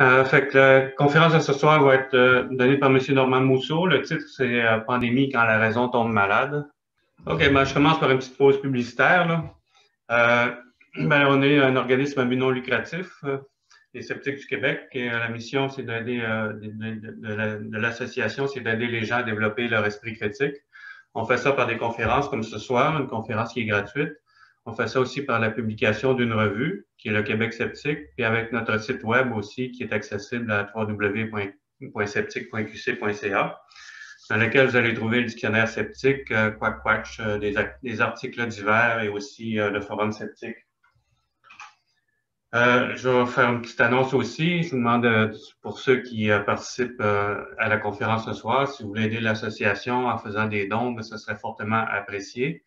Euh, fait que la conférence de ce soir va être euh, donnée par M. Normand Mousseau. Le titre, c'est euh, Pandémie quand la raison tombe malade. OK, ben, je commence par une petite pause publicitaire. Ben, on est un organisme à but non lucratif, les Sceptiques du Québec, et la mission, c'est d'aider, de l'association, c'est d'aider les gens à développer leur esprit critique. On fait ça par des conférences comme ce soir, une conférence qui est gratuite. On fait ça aussi par la publication d'une revue, qui est le Québec sceptique, puis avec notre site web aussi, qui est accessible à www.sceptique.qc.ca, dans lequel vous allez trouver le dictionnaire sceptique, euh, Quack euh, des, articles divers et aussi euh, le forum sceptique. je vais faire une petite annonce aussi. Je vous demande pour ceux qui participent à la conférence ce soir, si vous voulez aider l'association en faisant des dons, ben, ce serait fortement apprécié.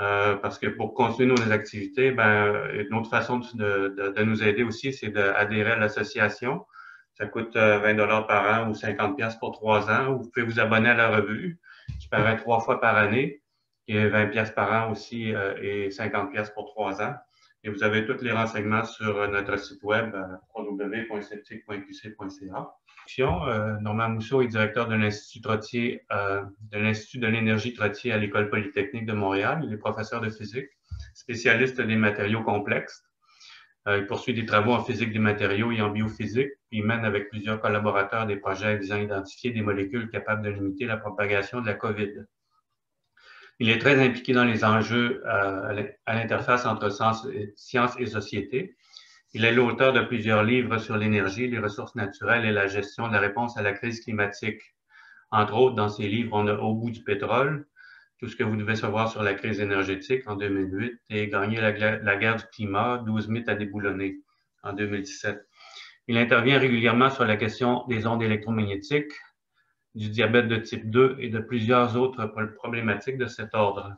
Euh, parce que pour continuer nos activités, ben, une autre façon de, nous aider aussi, c'est d'adhérer à l'association. Ça coûte 20 euh, dollars par an ou 50 pièces pour trois ans. Vous pouvez vous abonner à la revue, qui paraît trois fois par année, et 20 pièces par an aussi euh, et 50 pièces pour trois ans. Et vous avez tous les renseignements sur euh, notre site web euh, www.septic.qc.ca. Euh, Normand Mousseau est directeur de l'Institut de l'Institut de l'énergie Trottier à l'École polytechnique de Montréal. Il est professeur de physique, spécialiste des matériaux complexes. il poursuit des travaux en physique des matériaux et en biophysique. Il mène avec plusieurs collaborateurs des projets visant à identifier des molécules capables de limiter la propagation de la COVID. Il est très impliqué dans les enjeux euh, à l'interface entre sciences et société. Il est l'auteur de plusieurs livres sur l'énergie, les ressources naturelles et la gestion de la réponse à la crise climatique. Entre autres, dans ses livres, on a Au bout du pétrole, tout ce que vous devez savoir sur la crise énergétique en 2008 et Gagner la, la guerre du climat, 12 mythes à déboulonner en 2017. Il intervient régulièrement sur la question des ondes électromagnétiques, du diabète de type 2 et de plusieurs autres problématiques de cet ordre.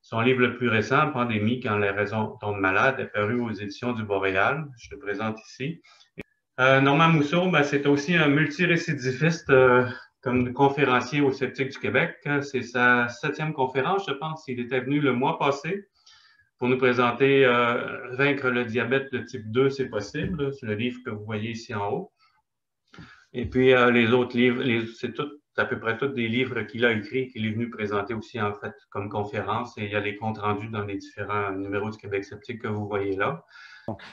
Son livre le plus récent, Pandémie, quand les raisons tombent malades, est paru aux éditions du Boréal. Je le présente ici. Euh, Normand Mousseau, ben, c'est aussi un multirécidiviste euh, comme conférencier au Sceptique du Québec. C'est sa septième conférence, je pense. Il était venu le mois passé pour nous présenter euh, Vaincre le diabète de type 2, c'est possible. C'est le livre que vous voyez ici en haut. Et puis, euh, les autres livres, c'est à peu près tous des livres qu'il a écrits, qu'il est venu présenter aussi, en fait, comme conférence. Et il y a les comptes rendus dans les différents numéros du Québec sceptique que vous voyez là.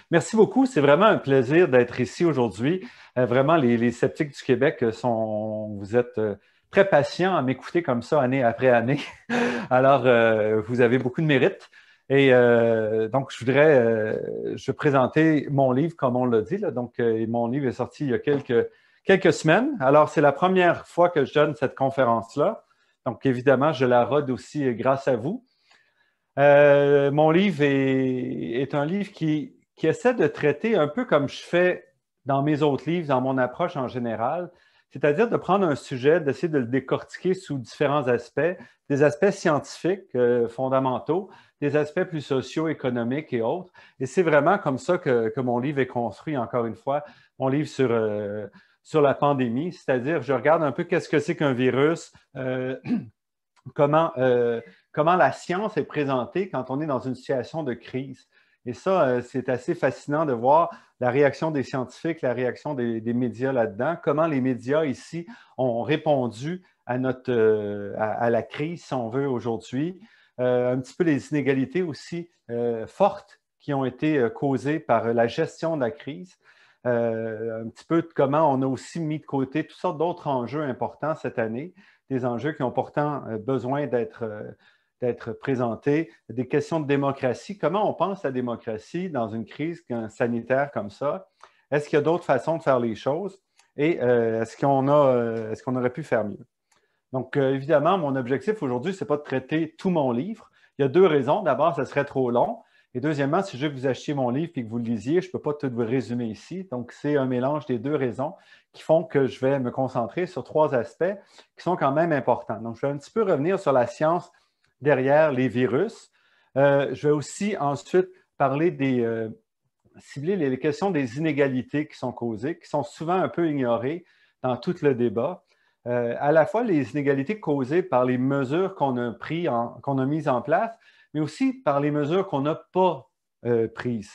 Merci beaucoup. C'est vraiment un plaisir d'être ici aujourd'hui. Euh, vraiment, les, sceptiques du Québec euh, sont. Vous êtes. très patients à m'écouter comme ça année après année. Alors, vous avez beaucoup de mérite. Et donc, je voudrais je vais présenter mon livre, comme on l'a dit. Là. Donc, mon livre est sorti il y a quelques, quelques semaines. Alors, c'est la première fois que je donne cette conférence-là. Donc, évidemment, je la rode aussi grâce à vous. Euh, mon livre est, un livre qui, essaie de traiter un peu comme je fais dans mes autres livres, dans mon approche en général, c'est-à-dire de prendre un sujet, d'essayer de le décortiquer sous différents aspects, des aspects scientifiques euh, fondamentaux, des aspects plus sociaux, économiques et autres. Et c'est vraiment comme ça que, mon livre est construit, encore une fois, mon livre sur... Euh, sur la pandémie, c'est-à-dire je regarde un peu qu'est-ce que c'est qu'un virus, euh, euh, comment, la science est présentée quand on est dans une situation de crise. Et ça, euh, c'est assez fascinant de voir la réaction des scientifiques, la réaction des, médias là-dedans, comment les médias ici ont répondu à, la crise, si on veut, aujourd'hui. un petit peu les inégalités aussi fortes qui ont été causées par la gestion de la crise. Euh, un petit peu de comment on a aussi mis de côté toutes sortes d'autres enjeux importants cette année, des enjeux qui ont pourtant euh, besoin euh, d'être présentés, des questions de démocratie. Comment on pense la démocratie dans une crise sanitaire comme ça? Est-ce qu'il y a d'autres façons de faire les choses? Et est-ce qu'on a, est-ce qu'on aurait pu faire mieux? Donc, évidemment, mon objectif aujourd'hui, c'est n'est pas de traiter tout mon livre. Il y a deux raisons. D'abord, ce serait trop long. Et deuxièmement, si je veux que vous achetiez mon livre et que vous le lisiez, je ne peux pas tout vous résumer ici. Donc, c'est un mélange des deux raisons qui font que je vais me concentrer sur trois aspects qui sont quand même importants. Donc, je vais un petit peu revenir sur la science derrière les virus. Euh, je vais aussi ensuite parler des, euh, cibler les questions des inégalités qui sont causées, qui sont souvent un peu ignorées dans tout le débat. Euh, à la fois les inégalités causées par les mesures qu'on a, pris qu'on a mises en place, mais aussi par les mesures qu'on n'a pas euh, prises.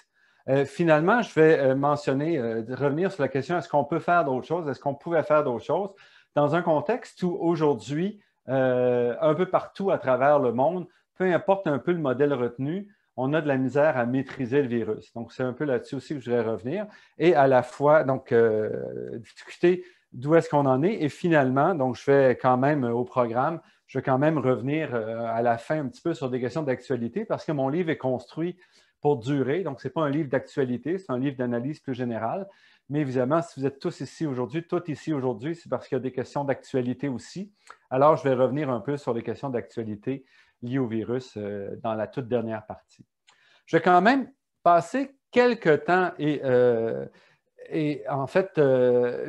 Euh, finalement, je vais euh, mentionner, revenir sur la question est-ce qu'on peut faire d'autres choses Est-ce qu'on pouvait faire d'autres choses dans un contexte où aujourd'hui, un peu partout à travers le monde, peu importe un peu le modèle retenu, on a de la misère à maîtriser le virus. Donc, c'est un peu là-dessus aussi que je voudrais revenir. Et à la fois, donc, discuter d'où est-ce qu'on en est. Et finalement, donc, je vais quand même au programme je vais quand même revenir euh, à la fin un petit peu sur des questions d'actualité parce que mon livre est construit pour durer. Donc, ce n'est pas un livre d'actualité, c'est un livre d'analyse plus générale. Mais évidemment, si vous êtes tous ici aujourd'hui, tout ici aujourd'hui, c'est parce qu'il y a des questions d'actualité aussi. Alors, je vais revenir un peu sur les questions d'actualité liées au virus euh, dans la toute dernière partie. Je vais quand même passer quelques temps euh, et, en fait,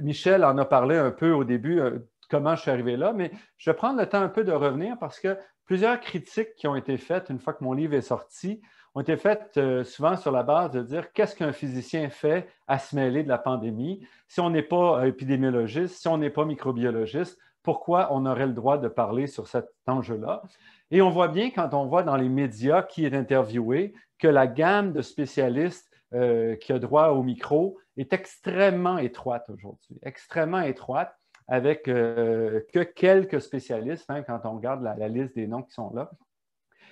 Michel en a parlé un peu au début comment je suis arrivé là, mais je vais prendre le temps un peu de revenir parce que plusieurs critiques qui ont été faites une fois que mon livre est sorti ont été faites euh, souvent sur la base de dire qu'est-ce qu'un physicien fait à se mêler de la pandémie si on n'est pas euh, épidémiologiste, si on n'est pas microbiologiste, pourquoi on aurait le droit de parler sur cet enjeu-là. Et on voit bien quand on voit dans les médias qui est interviewé que la gamme de spécialistes euh, qui a droit au micro est extrêmement étroite aujourd'hui, extrêmement étroite avec euh, que quelques spécialistes, hein, quand on regarde la, liste des noms qui sont là.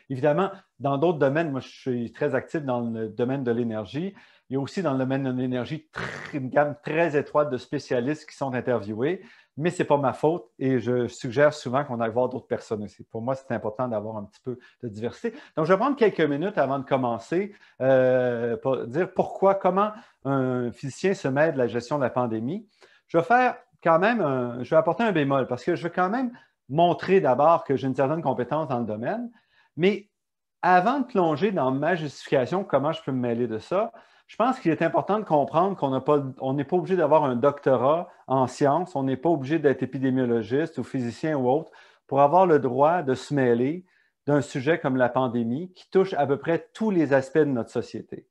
Évidemment, dans d'autres domaines, moi je suis très actif dans le domaine de l'énergie. Il y a aussi dans le domaine de l'énergie une gamme très étroite de spécialistes qui sont interviewés, mais ce n'est pas ma faute et je suggère souvent qu'on aille voir d'autres personnes aussi. Pour moi, c'est important d'avoir un petit peu de diversité. Donc, je vais prendre quelques minutes avant de commencer euh, pour dire pourquoi, comment un physicien se met de la gestion de la pandémie. Je vais faire quand même, je vais apporter un bémol parce que je veux quand même montrer d'abord que j'ai une certaine compétence dans le domaine, mais avant de plonger dans ma justification, comment je peux me mêler de ça, je pense qu'il est important de comprendre qu'on n'est pas obligé d'avoir un doctorat en sciences, on n'est pas obligé d'être épidémiologiste ou physicien ou autre pour avoir le droit de se mêler d'un sujet comme la pandémie qui touche à peu près tous les aspects de notre société.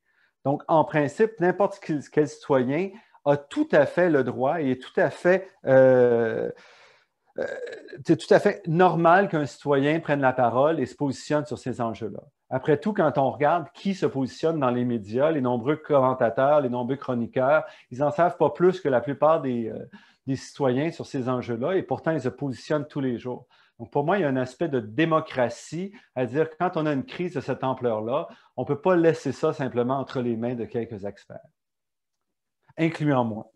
Donc, en principe, n'importe quel citoyen a tout à fait le droit et tout à fait euh, euh, c'est tout à fait normal qu'un citoyen prenne la parole et se positionne sur ces enjeux-là. Après tout, quand on regarde qui se positionne dans les médias, les nombreux commentateurs, les nombreux chroniqueurs, ils n'en savent pas plus que la plupart euh, des, citoyens sur ces enjeux-là et pourtant ils se positionnent tous les jours. Donc pour moi, il y a un aspect de démocratie à dire quand on a une crise de cette ampleur-là, on ne peut pas laisser ça simplement entre les mains de quelques experts en moi.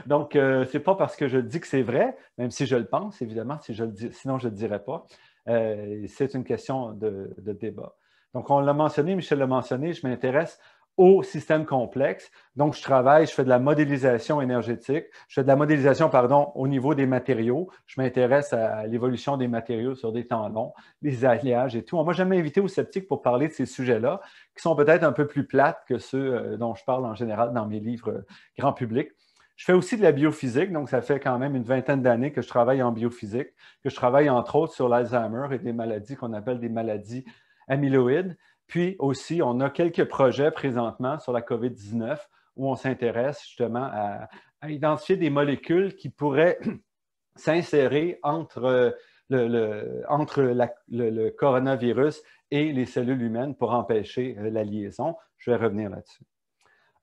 Donc, euh, c'est ce n'est pas parce que je dis que c'est vrai, même si je le pense, évidemment, si je le dis, sinon je ne le dirais pas. Euh, c'est une question de, de, débat. Donc, on l'a mentionné, Michel l'a mentionné, je m'intéresse au système complexe. Donc, je travaille, je fais de la modélisation énergétique, je fais de la modélisation, pardon, au niveau des matériaux. Je m'intéresse à l'évolution des matériaux sur des temps longs, les alliages et tout. Moi, j'aime jamais invité sceptiques pour parler de ces sujets-là, qui sont peut-être un peu plus plates que ceux euh, dont je parle en général dans mes livres euh, grand public. Je fais aussi de la biophysique, donc ça fait quand même une vingtaine d'années que je travaille en biophysique, que je travaille entre autres sur l'Alzheimer et des maladies qu'on appelle des maladies amyloïdes. Puis aussi, on a quelques projets présentement sur la COVID-19 où on s'intéresse justement à, identifier des molécules qui pourraient s'insérer entre, euh, le coronavirus et les cellules humaines pour empêcher euh, la liaison. Je vais revenir là-dessus.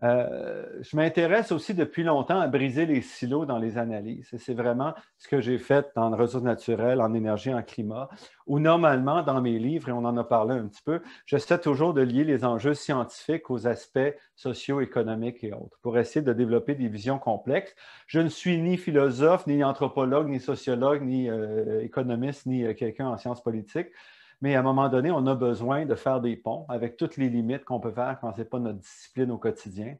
Euh, je m'intéresse aussi depuis longtemps à briser les silos dans les analyses. C'est vraiment ce que j'ai fait dans les ressources naturelles, en énergie, en climat, où normalement, dans mes livres, et on en a parlé un petit peu, j'essaie toujours de lier les enjeux scientifiques aux aspects sociaux, économiques et autres, pour essayer de développer des visions complexes. Je ne suis ni philosophe, ni anthropologue, ni sociologue, ni euh, économiste, ni euh, quelqu'un en sciences politiques. Mais à un moment donné, on a besoin de faire des ponts avec toutes les limites qu'on peut faire quand ce n'est pas notre discipline au quotidien.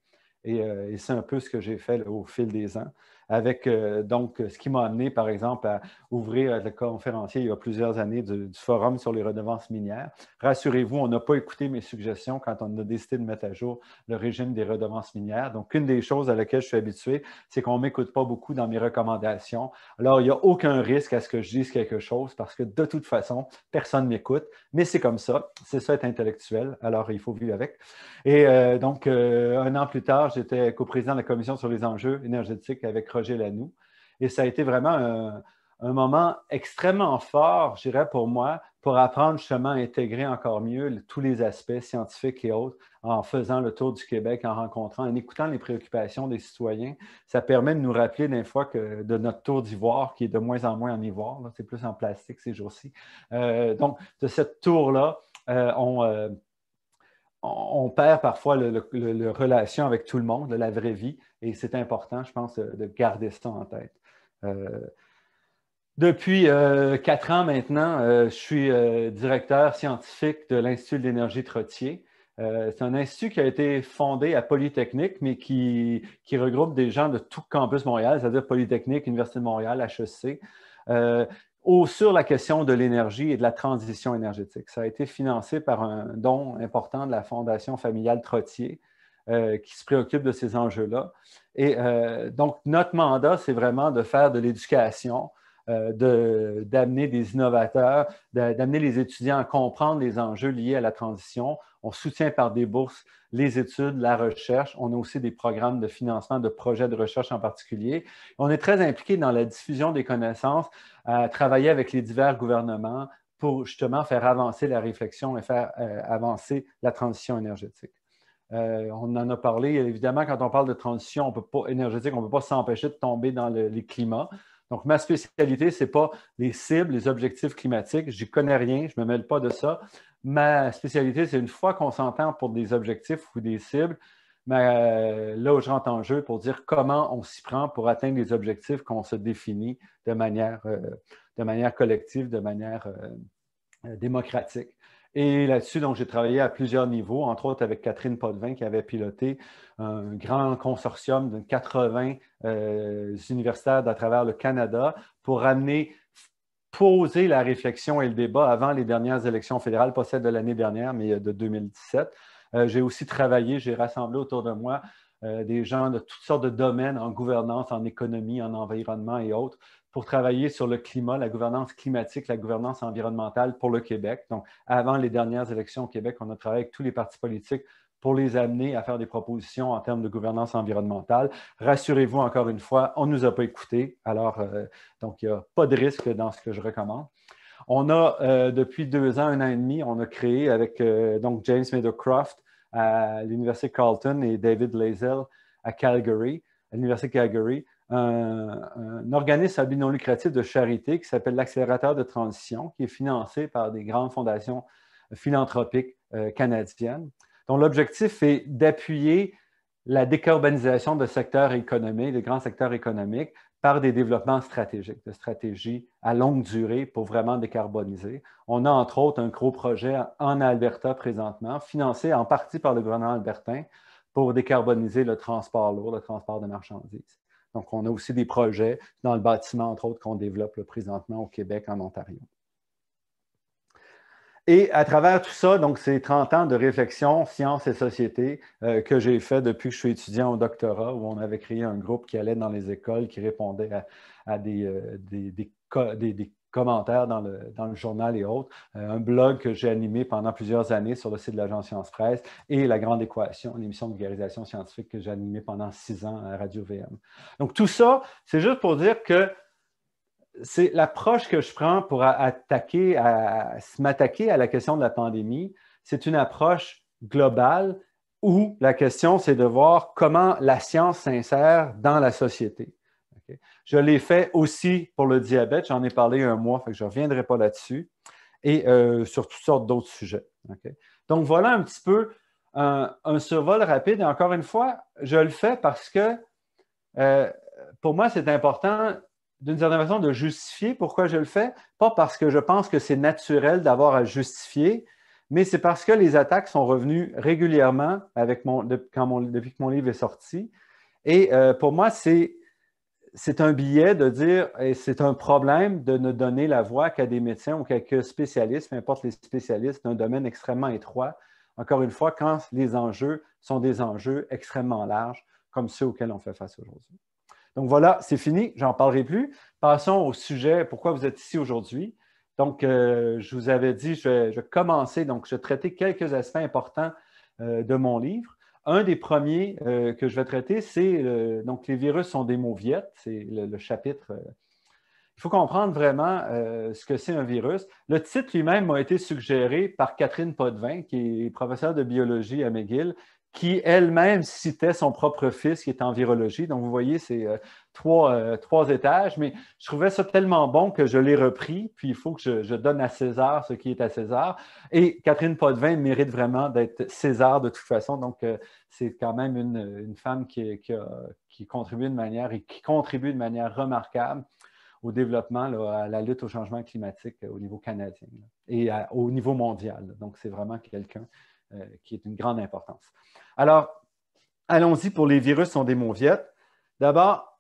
Euh, et, c'est un peu ce que j'ai fait au fil des ans avec euh, donc ce qui m'a amené, par exemple, à ouvrir le conférencier il y a plusieurs années du, forum sur les redevances minières. Rassurez-vous, on n'a pas écouté mes suggestions quand on a décidé de mettre à jour le régime des redevances minières. Donc, une des choses à laquelle je suis habitué, c'est qu'on ne m'écoute pas beaucoup dans mes recommandations. Alors, il n'y a aucun risque à ce que je dise quelque chose parce que de toute façon, personne ne m'écoute. Mais c'est comme ça. C'est ça être intellectuel. Alors, il faut vivre avec. Et euh, donc, euh, un an plus tard, j'étais coprésident de la commission sur les enjeux énergétiques avec Roger Lanoux. Et ça a été vraiment un, moment extrêmement fort, je dirais, pour moi, pour apprendre justement à intégrer encore mieux tous les aspects scientifiques et autres en faisant le tour du Québec, en rencontrant, en écoutant les préoccupations des citoyens. Ça permet de nous rappeler des fois que de notre tour d'ivoire, qui est de moins en moins en ivoire, c'est plus en plastique ces jours-ci. Euh, donc, de cette tour-là, euh, on, euh, on perd parfois le, relation avec tout le monde, la vraie vie, et c'est important, je pense, euh, de garder ça en tête. Euh, depuis euh, quatre ans maintenant, je suis directeur scientifique de l'Institut de l'énergie Trottier. c'est un institut qui a été fondé à Polytechnique, mais qui, qui regroupe des gens de tout campus Montréal, c'est-à-dire Polytechnique, Université de Montréal, HEC ou sur la question de l'énergie et de la transition énergétique. Ça a été financé par un don important de la Fondation familiale Trottier euh, qui se préoccupe de ces enjeux-là. Et euh, donc, notre mandat, c'est vraiment de faire de l'éducation, euh, d'amener des innovateurs, d'amener les étudiants à comprendre les enjeux liés à la transition. On soutient par des bourses les études, la recherche. On a aussi des programmes de financement de projets de recherche en particulier. On est très impliqué dans la diffusion des connaissances, à travailler avec les divers gouvernements pour justement faire avancer la réflexion et faire euh, avancer la transition énergétique. Euh, on en a parlé, évidemment, quand on parle de transition on peut pas, énergétique, on ne peut pas s'empêcher de tomber dans les climats. Donc, ma spécialité, ce n'est pas les cibles, les objectifs climatiques. J'y connais rien, je ne me mêle pas de ça. Ma spécialité, c'est une fois qu'on s'entend pour des objectifs ou des cibles, mais euh, là où je rentre en jeu pour dire comment on s'y prend pour atteindre les objectifs qu'on se définit de manière, euh, collective, de manière euh, démocratique. Et là-dessus, j'ai travaillé à plusieurs niveaux, entre autres avec Catherine Podvin, qui avait piloté un grand consortium de 80 euh, universitaires à travers le Canada pour amener, poser la réflexion et le débat avant les dernières élections fédérales, pas celles de l'année dernière, mais euh, de 2017. Euh, j'ai aussi travaillé, j'ai rassemblé autour de moi des gens de toutes sortes de domaines, en gouvernance, en économie, en environnement et autres, pour travailler sur le climat, la gouvernance climatique, la gouvernance environnementale pour le Québec. Donc, avant les dernières élections au Québec, on a travaillé avec tous les partis politiques pour les amener à faire des propositions en termes de gouvernance environnementale. Rassurez-vous, encore une fois, on ne nous a pas écoutés, alors euh, donc il n'y a pas de risque dans ce que je recommande. On a, euh, depuis deux ans, un an et demi, on a créé avec euh, donc James Meadowcroft à l'Université Carleton et David Lazell à Calgary, à l'Université Calgary, un, organisme à but non lucratif de charité qui s'appelle l'accélérateur de transition, qui est financé par des grandes fondations philanthropiques euh, canadiennes, dont l'objectif est d'appuyer la décarbonisation de secteurs économiques, de grands secteurs économiques, par des développements stratégiques, de stratégies à longue durée pour vraiment décarboniser. On a entre autres un gros projet en Alberta présentement, financé en partie par le gouvernement albertain pour décarboniser le transport lourd, le transport de marchandises. Donc, on a aussi des projets dans le bâtiment, entre autres, qu'on développe présentement au Québec, en Ontario. Et à travers tout ça, donc ces 30 ans de réflexion, sciences et société euh, que j'ai fait depuis que je suis étudiant au doctorat, où on avait créé un groupe qui allait dans les écoles, qui répondait à, euh, des, des, commentaires dans le, journal et autres. Euh, un blog que j'ai animé pendant plusieurs années sur le site de l'agence Science Presse et La Grande Équation, une émission de vulgarisation scientifique que j'ai animée pendant six ans à Radio-VM. Donc, tout ça, c'est juste pour dire que c'est l'approche que je prends pour attaquer, à, m'attaquer à la question de la pandémie. C'est une approche globale où la question, c'est de voir comment la science s'insère dans la société. Je l'ai fait aussi pour le diabète, j'en ai parlé un mois, je ne reviendrai pas là-dessus, et euh, sur toutes sortes d'autres sujets. Donc voilà un petit peu euh, un, survol rapide. Et encore une fois, je le fais parce que euh, pour moi, c'est important d'une certaine façon de justifier pourquoi je le fais, pas parce que je pense que c'est naturel d'avoir à justifier, mais c'est parce que les attaques sont revenues régulièrement avec quand depuis que mon livre est sorti. Et pour moi, c'est c'est un billet de dire, et c'est un problème de ne donner la voix qu'à des médecins ou quelques spécialistes, peu importe les spécialistes, d'un domaine extrêmement étroit. Encore une fois, quand les enjeux sont des enjeux extrêmement larges, comme ceux auxquels on fait face aujourd'hui. Donc voilà, c'est fini, j'en parlerai plus. Passons au sujet, pourquoi vous êtes ici aujourd'hui. Donc, euh, je vous avais dit, je vais, commencer, donc je vais traiter quelques aspects importants euh, de mon livre. Un des premiers euh, que je vais traiter, c'est euh, donc les virus sont des mauviettes, c'est le, chapitre. Euh. il faut comprendre vraiment ce que c'est un virus. Le titre lui-même m'a été suggéré par Catherine Podvin, qui est professeure de biologie à McGill, qui elle-même citait son propre fils qui est en virologie. Donc, vous voyez, c'est euh, euh, trois, étages, mais je trouvais ça tellement bon que je l'ai repris, puis il faut que je, donne à César ce qui est à César. Et Catherine Podvin mérite vraiment d'être César de toute façon, donc euh, c'est quand même une, femme qui, contribue de manière et qui contribue de manière remarquable au développement, à la lutte au changement climatique au niveau canadien et au niveau mondial. Donc, c'est vraiment quelqu'un qui est d'une grande importance. Alors, allons-y pour les virus des sont viettes. D'abord,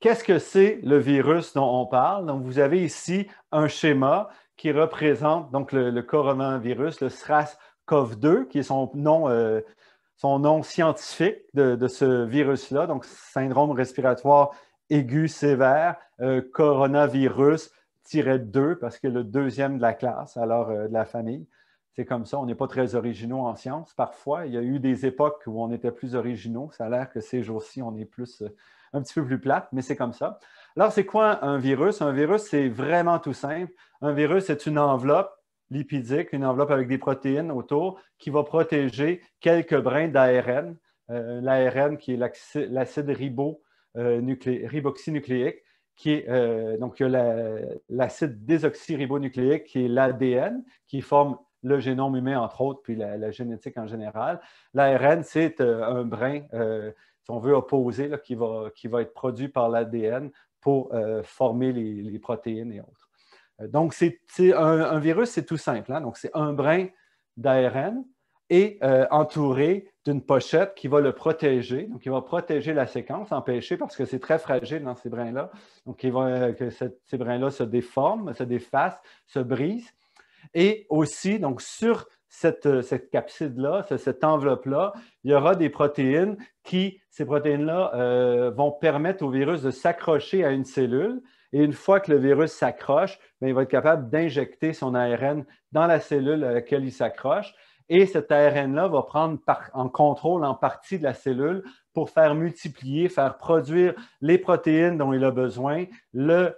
qu'est-ce que c'est le virus dont on parle? Donc, vous avez ici un schéma qui représente donc le, coronavirus, le SRAS-CoV-2, qui est son nom, euh, scientifique de, ce virus-là, donc syndrome respiratoire aigu sévère, euh, coronavirus-2, parce que le deuxième de la classe, alors euh, de la famille. C'est comme ça, on n'est pas très originaux en science. Parfois, il y a eu des époques où on était plus originaux. Ça a l'air que ces jours-ci, on est plus, euh, un petit peu plus plate, mais c'est comme ça. Alors, c'est quoi un virus? Un virus, c'est vraiment tout simple. Un virus, c'est une enveloppe lipidique, une enveloppe avec des protéines autour qui va protéger quelques brins d'ARN. Euh, L'ARN qui est l'acide euh, riboxynucléique, qui est donc l'acide désoxyribonucléique, qui est l'ADN, qui forme le génome humain, entre autres, puis la, génétique en général. L'ARN, c'est euh, un brin, euh, si on veut, opposer qui, va, être produit par l'ADN pour euh, former les, protéines et autres. Donc, un, virus, c'est tout simple. Hein. Donc, c'est un brin d'ARN et entouré d'une pochette qui va le protéger. Donc, il va protéger la séquence, empêcher, parce que c'est très fragile dans ces brins-là. Donc, il va, que ces brins-là se déforment, se défassent, se brisent. Et aussi, donc, sur cette, euh, cette capside-là, cette enveloppe-là, il y aura des protéines qui, ces protéines-là, euh, vont permettre au virus de s'accrocher à une cellule. Et une fois que le virus s'accroche, ben, il va être capable d'injecter son ARN dans la cellule à laquelle il s'accroche. Et cet ARN-là va prendre en contrôle en partie de la cellule pour faire multiplier, faire produire les protéines dont il a besoin, euh,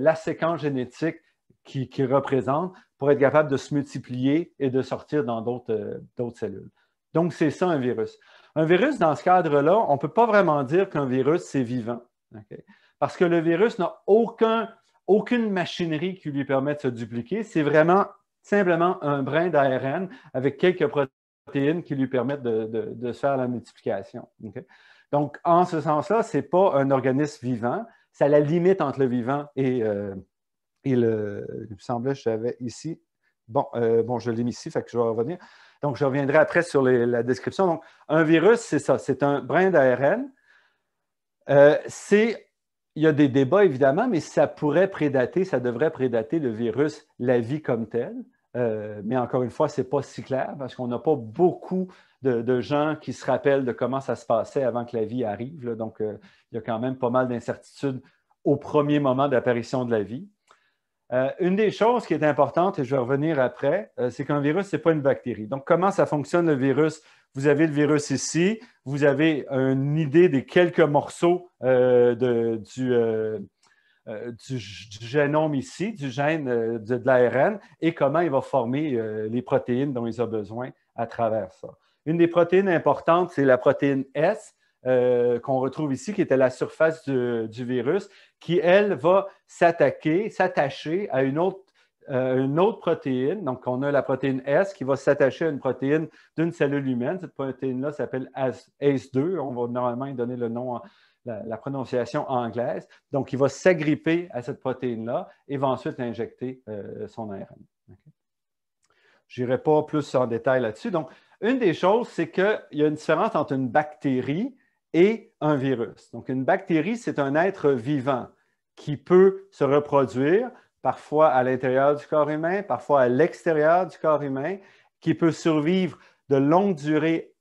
la séquence génétique qu'il qui représente pour être capable de se multiplier et de sortir dans euh, d'autres cellules. Donc, c'est ça un virus. Un virus, dans ce cadre-là, on ne peut pas vraiment dire qu'un virus, c'est vivant. Parce que le virus n'a aucun, aucune machinerie qui lui permet de se dupliquer. C'est vraiment simplement un brin d'ARN avec quelques protéines qui lui permettent de, faire la multiplication. Donc, en ce sens-là, ce n'est pas un organisme vivant. C'est la limite entre le vivant et, euh, il me semblait que j'avais ici. Bon, euh, bon, je l'ai mis ici, que je vais revenir. Donc, je reviendrai après sur la description. Donc, un virus, c'est ça, c'est un brin d'ARN. Euh, il y a des débats évidemment, mais ça pourrait prédater, ça devrait prédater le virus, la vie comme telle. Euh, mais encore une fois, ce n'est pas si clair parce qu'on n'a pas beaucoup de, gens qui se rappellent de comment ça se passait avant que la vie arrive. Donc, il y a quand même pas mal d'incertitudes au premier moment d'apparition de la vie. Euh, une des choses qui est importante, et je vais revenir après, euh, c'est qu'un virus, ce n'est pas une bactérie. Donc, comment ça fonctionne le virus? Vous avez le virus ici, vous avez une idée des quelques morceaux euh, du, génome ici, du gène de l'ARN, et comment il va former les protéines dont il a besoin à travers ça. Une des protéines importantes, c'est la protéine S, euh, qu'on retrouve ici, qui est la surface du, virus, qui, elle, va s'attaquer, s'attacher à euh, une autre, protéine. Donc, on a la protéine S qui va s'attacher à une protéine d'une cellule humaine. Cette protéine-là s'appelle ACE2. On va normalement donner le nom, la, prononciation anglaise. Donc, il va s'agripper à cette protéine-là et va ensuite injecter euh, son ARN. Je n'irai pas plus en détail là-dessus. Donc, une des choses, c'est qu'il y a une différence entre une bactérie et un virus. Donc, une bactérie, c'est un être vivant qui peut se reproduire parfois à l'intérieur du corps humain, parfois à l'extérieur du corps humain, qui peut survivre de longue durée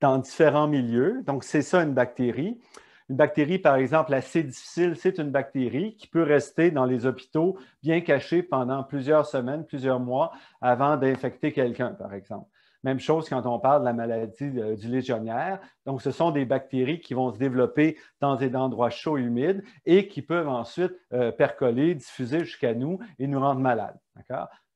dans différents milieux. Donc, c'est ça une bactérie. Une bactérie, par exemple, assez difficile, c'est une bactérie qui peut rester dans les hôpitaux bien cachée pendant plusieurs semaines, plusieurs mois avant d'infecter quelqu'un, par exemple. Même chose quand on parle de la maladie euh, du légionnaire. Donc, ce sont des bactéries qui vont se développer dans des endroits chauds et humides et qui peuvent ensuite euh, percoler, diffuser jusqu'à nous et nous rendre malades.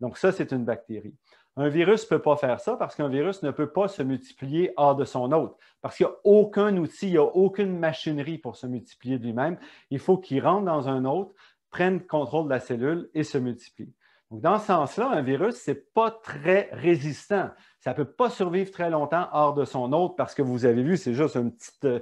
Donc, ça, c'est une bactérie. Un virus ne peut pas faire ça parce qu'un virus ne peut pas se multiplier hors de son hôte, parce qu'il n'y a aucun outil, il n'y a aucune machinerie pour se multiplier de lui-même. Il faut qu'il rentre dans un hôte, prenne contrôle de la cellule et se multiplie dans ce sens-là, un virus, ce n'est pas très résistant. Ça ne peut pas survivre très longtemps hors de son hôte parce que vous avez vu, c'est juste une petite, euh,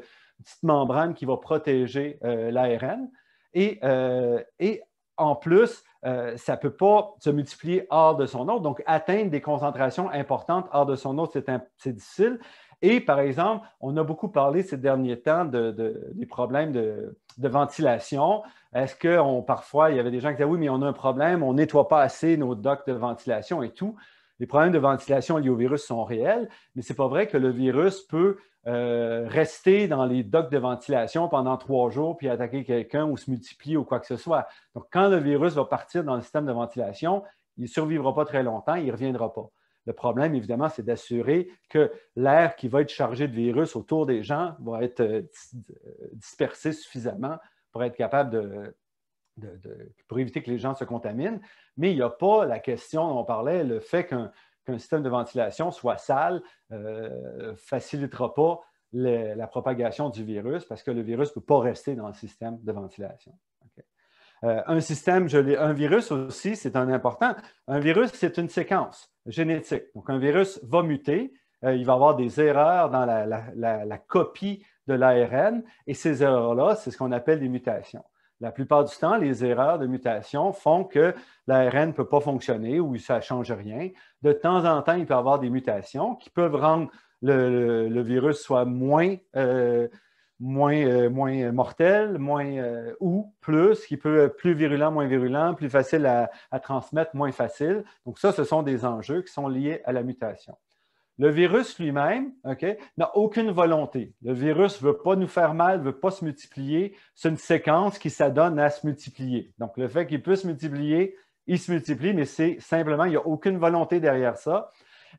membrane qui va protéger euh, l'ARN. Euh, et, en plus, ça ne peut pas se multiplier hors de son hôte. Donc, atteindre des concentrations importantes hors de son hôte, c'est difficile. Et par exemple, on a beaucoup parlé ces derniers temps des problèmes de, ventilation. Est-ce que parfois, il y avait des gens qui disaient oui, mais on a un problème, on ne nettoie pas assez nos docks de ventilation et tout. Les problèmes de ventilation liés au virus sont réels, mais ce n'est pas vrai que le virus peut euh, rester dans les docks de ventilation pendant trois jours puis attaquer quelqu'un ou se multiplier ou quoi que ce soit. Donc, quand le virus va partir dans le système de ventilation, il ne survivra pas très longtemps, il ne reviendra pas. Le problème, évidemment, c'est d'assurer que l'air qui va être chargé de virus autour des gens va être euh, euh, dispersé suffisamment pour être capable de, pour éviter que les gens se contaminent. Mais il n'y a pas la question, dont on parlait, le fait qu'un système de ventilation soit sale ne euh, facilitera pas la propagation du virus parce que le virus ne peut pas rester dans le système de ventilation. Euh, un système, un virus aussi, c'est un important. Un virus, c'est une séquence génétique. Donc, un virus va muter. Euh, il va avoir des erreurs dans la, copie de l'ARN. Et ces erreurs-là, c'est ce qu'on appelle des mutations. La plupart du temps, les erreurs de mutation font que l'ARN ne peut pas fonctionner ou ça ne change rien. De temps en temps, il peut y avoir des mutations qui peuvent rendre le, virus soit moins, euh, moins, euh, euh, mortel, moins euh, ou plus, qui peut plus virulent, moins virulent, plus facile à, transmettre, moins facile. Donc ça, ce sont des enjeux qui sont liés à la mutation. Le virus lui-même n'a aucune volonté. Le virus ne veut pas nous faire mal, ne veut pas se multiplier. C'est une séquence qui s'adonne à se multiplier. Donc le fait qu'il puisse se multiplier, il se multiplie, mais c'est simplement, il n'y a aucune volonté derrière ça.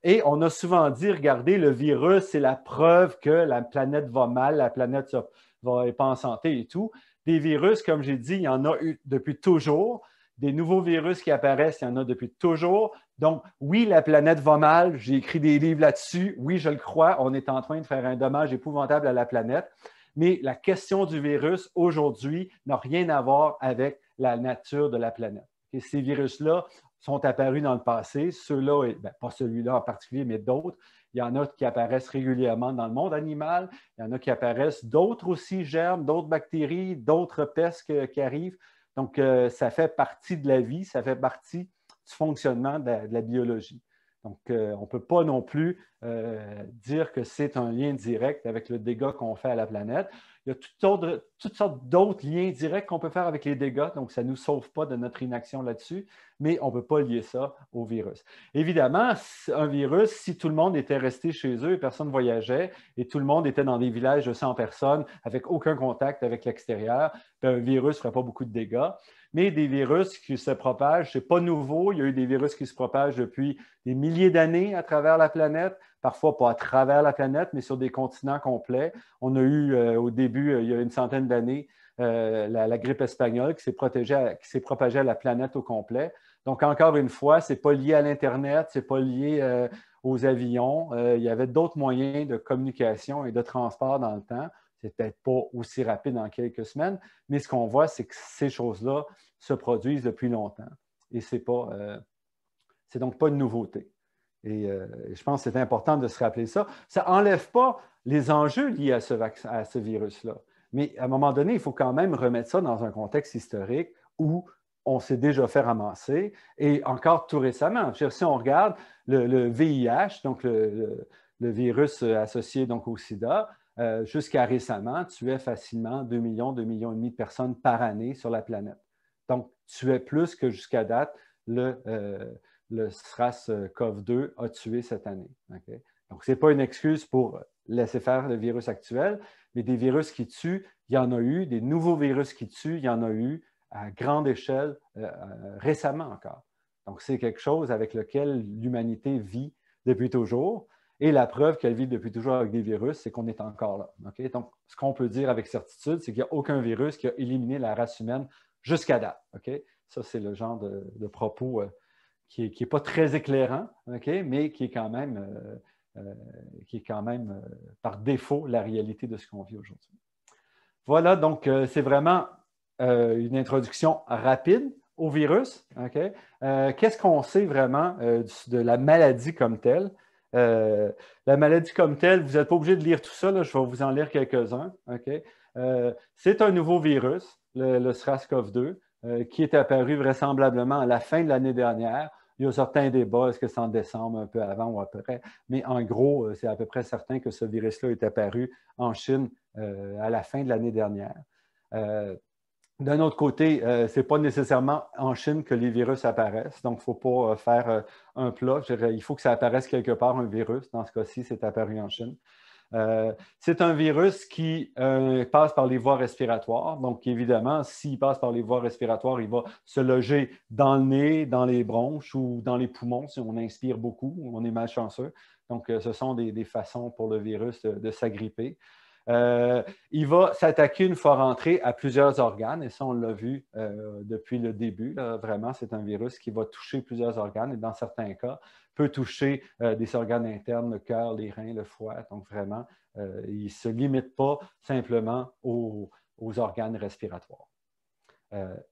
Et on a souvent dit, regardez, le virus, c'est la preuve que la planète va mal, la planète n'est pas en santé et tout. Des virus, comme j'ai dit, il y en a eu depuis toujours. Des nouveaux virus qui apparaissent, il y en a depuis toujours. Donc, oui, la planète va mal. J'ai écrit des livres là-dessus. Oui, je le crois. On est en train de faire un dommage épouvantable à la planète. Mais la question du virus aujourd'hui n'a rien à voir avec la nature de la planète. Et ces virus-là sont apparus dans le passé. Ceux-là, ben, pas celui-là en particulier, mais d'autres. Il y en a qui apparaissent régulièrement dans le monde animal. Il y en a qui apparaissent d'autres aussi germes, d'autres bactéries, d'autres pestes qui arrivent. Donc, euh, ça fait partie de la vie, ça fait partie du fonctionnement de la, biologie. Donc, euh, on ne peut pas non plus euh, dire que c'est un lien direct avec le dégât qu'on fait à la planète. Il y a toutes, sortes d'autres liens directs qu'on peut faire avec les dégâts, donc ça ne nous sauve pas de notre inaction là-dessus, mais on ne peut pas lier ça au virus. Évidemment, un virus, si tout le monde était resté chez eux et personne ne voyageait, et tout le monde était dans des villages de 100 personnes avec aucun contact avec l'extérieur, ben, un virus ne ferait pas beaucoup de dégâts mais des virus qui se propagent. Ce n'est pas nouveau. Il y a eu des virus qui se propagent depuis des milliers d'années à travers la planète parfois pas à travers la planète, mais sur des continents complets. On a eu euh, au début, euh, il y a une centaine d'années, euh, la, grippe espagnole qui s'est, propagée à la planète au complet. Donc, encore une fois, ce n'est pas lié à l'Internet, ce n'est pas lié aux avions. il y avait d'autres moyens de communication et de transport dans le temps. n'est peut-être pas aussi rapide en quelques semaines, mais ce qu'on voit, c'est que ces choses-là se produisent depuis longtemps. Et ce n'est donc pas une nouveauté. Euh, et je pense que c'est important de se rappeler ça. Ça n'enlève pas les enjeux liés à ce, ce virus-là. Mais à un moment donné, il faut quand même remettre ça dans un contexte historique où on s'est déjà fait ramasser, et encore tout récemment. si on regarde le, VIH, donc le, virus associé donc au sida, euh, jusqu'à récemment, tuait facilement 2 millions, 2 millions et demi de personnes par année sur la planète. Donc, tuait plus que jusqu'à date le, euh, le SRAS euh, COV2 a tué cette année. Donc, ce n'est pas une excuse pour laisser faire le virus actuel, mais des virus qui tuent, il y en a eu, des nouveaux virus qui tuent, il y en a eu à grande échelle euh, euh, récemment encore. Donc, c'est quelque chose avec lequel l'humanité vit depuis toujours. Et la preuve qu'elle vit depuis toujours avec des virus, c'est qu'on est encore là. Donc, ce qu'on peut dire avec certitude, c'est qu'il n'y a aucun virus qui a éliminé la race humaine jusqu'à date. Ça, c'est le genre de, propos qui n'est pas très éclairant, mais qui est quand même, euh, euh, euh, par défaut la réalité de ce qu'on vit aujourd'hui. Voilà, donc c'est vraiment une introduction rapide au virus. Qu'est-ce qu'on sait vraiment de la maladie comme telle? la maladie comme telle, vous n'êtes pas obligé de lire tout ça, je vais vous en lire quelques-uns. c'est un nouveau virus, le, le SRAS-CoV-2, qui est apparu vraisemblablement à la fin de l'année dernière. Il y a certains débats, est-ce que c'est en décembre, un peu avant ou après, mais en gros, euh, c'est à peu près certain que ce virus-là est apparu en Chine euh, à la fin de l'année dernière. Euh, d'un autre côté, ce n'est pas nécessairement en Chine que les virus apparaissent, donc il ne faut pas faire un plat. il faut que ça apparaisse quelque part, un virus. Dans ce cas-ci, c'est apparu en Chine. Euh, c'est un virus qui euh, passe par les voies respiratoires. Donc, évidemment, s'il passe par les voies respiratoires, il va se loger dans le nez, dans les bronches ou dans les poumons si on inspire beaucoup, on est malchanceux. Donc, euh, ce sont des, façons pour le virus de s'agripper. Euh, il va s'attaquer une fois rentré à plusieurs organes, et ça, on l'a vu euh, depuis le début. vraiment, c'est un virus qui va toucher plusieurs organes, et dans certains cas, peut toucher euh, des organes internes, le cœur, les reins, le foie. Donc, vraiment, il ne se limite pas simplement aux, aux organes respiratoires.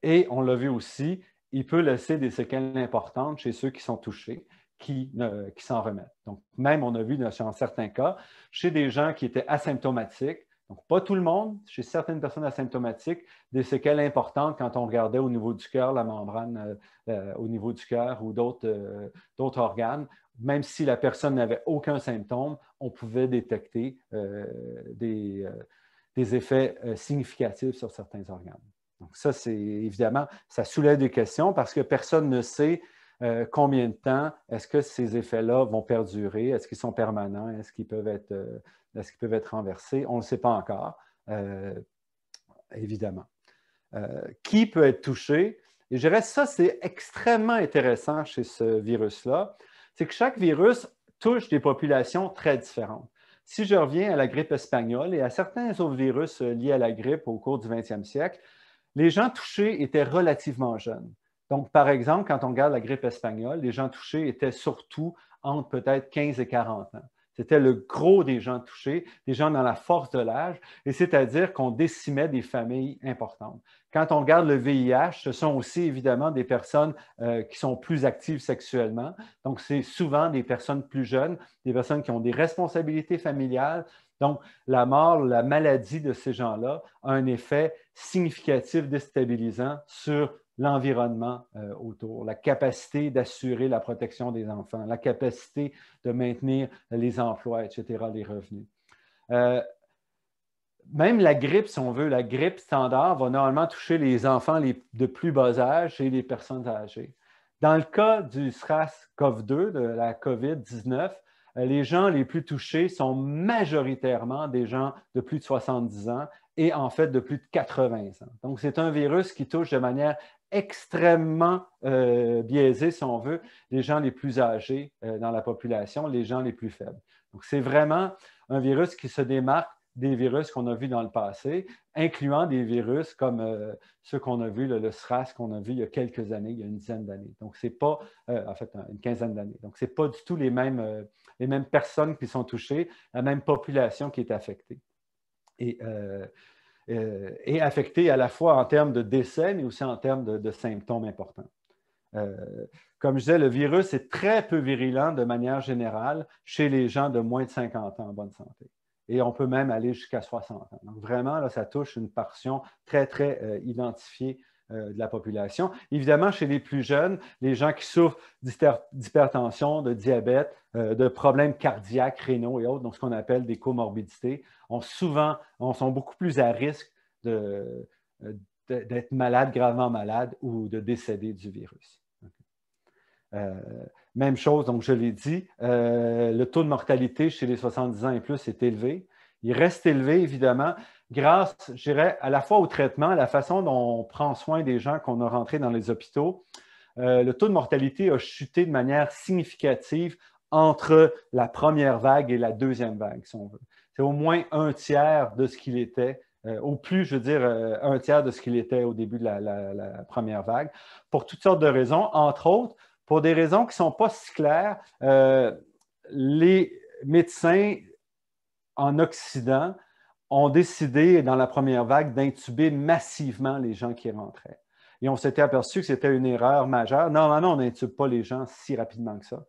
et on l'a vu aussi, il peut laisser des séquelles importantes chez ceux qui sont touchés qui, s'en remettent. Donc, même, on a vu dans, certains cas, chez des gens qui étaient asymptomatiques, donc pas tout le monde, chez certaines personnes asymptomatiques, des séquelles importantes quand on regardait au niveau du cœur, la membrane euh, euh, au niveau du cœur ou euh, d'autres organes, même si la personne n'avait aucun symptôme, on pouvait détecter des, des, effets significatifs sur certains organes. Donc ça, c'est évidemment, ça soulève des questions parce que personne ne sait euh, combien de temps est-ce que ces effets-là vont perdurer? Est-ce qu'ils sont permanents? Est-ce qu'ils peuvent, être, euh, renversés? On ne le sait pas encore, euh, évidemment. qui peut être touché? Et je dirais ça, c'est extrêmement intéressant chez ce virus-là. C'est que chaque virus touche des populations très différentes. Si je reviens à la grippe espagnole et à certains autres virus liés à la grippe au cours du 20e siècle, les gens touchés étaient relativement jeunes. Donc, par exemple, quand on regarde la grippe espagnole, les gens touchés étaient surtout entre peut-être 15 et 40 ans. C'était le gros des gens touchés, des gens dans la force de l'âge, et c'est-à-dire qu'on décimait des familles importantes. Quand on regarde le VIH, ce sont aussi évidemment des personnes euh, qui sont plus actives sexuellement. Donc, c'est souvent des personnes plus jeunes, des personnes qui ont des responsabilités familiales. Donc, la mort, la maladie de ces gens-là a un effet significatif déstabilisant sur l'environnement euh, autour, la capacité d'assurer la protection des enfants, la capacité de maintenir les emplois, etc., les revenus. Euh, même la grippe, si on veut, la grippe standard va normalement toucher les enfants de plus bas âge et les personnes âgées. Dans le cas du SRAS-CoV2, de la COVID-19, euh, les gens les plus touchés sont majoritairement des gens de plus de 70 ans et en fait de plus de 80 ans. Donc, c'est un virus qui touche de manière extrêmement euh, biaisé, si on veut, les gens les plus âgés euh, dans la population, les gens les plus faibles. Donc, c'est vraiment un virus qui se démarque des virus qu'on a vus dans le passé, incluant des virus comme euh, ceux qu'on a vus, le, SRAS qu'on a vu il y a quelques années, il y a une dizaine d'années. Donc, c'est pas, euh, en fait, une quinzaine d'années. Donc, ce n'est pas du tout les mêmes, les mêmes personnes qui sont touchées, la même population qui est affectée. Et est euh, affecté à la fois en termes de décès, mais aussi en termes de, symptômes importants. Euh, comme je disais, le virus est très peu virulent de manière générale chez les gens de moins de 50 ans en bonne santé. Et on peut même aller jusqu'à 60 ans. Donc vraiment, là, ça touche une portion très, très euh, identifiée euh, de la population. Évidemment, chez les plus jeunes, les gens qui souffrent d'hypertension, de diabète, euh, de problèmes cardiaques, rénaux et autres, donc ce qu'on appelle des comorbidités, ont souvent, on sont beaucoup plus à risque euh, d'être malade, gravement malade ou de décéder du virus. même chose, donc je l'ai dit, le taux de mortalité chez les 70 ans et plus est élevé. Il reste élevé, évidemment, grâce, je dirais, à la fois au traitement, à la façon dont on prend soin des gens qu'on a rentrés dans les hôpitaux, euh, le taux de mortalité a chuté de manière significative entre la première vague et la deuxième vague, si on veut. C'est au moins un tiers de ce qu'il était, euh, au plus, je veux dire, euh, un tiers de ce qu'il était au début de la, première vague, pour toutes sortes de raisons, entre autres, pour des raisons qui ne sont pas si claires, les médecins en Occident ont décidé, dans la première vague, d'intuber massivement les gens qui rentraient. Et on s'était aperçu que c'était une erreur majeure. Normalement, on n'intube pas les gens si rapidement que ça.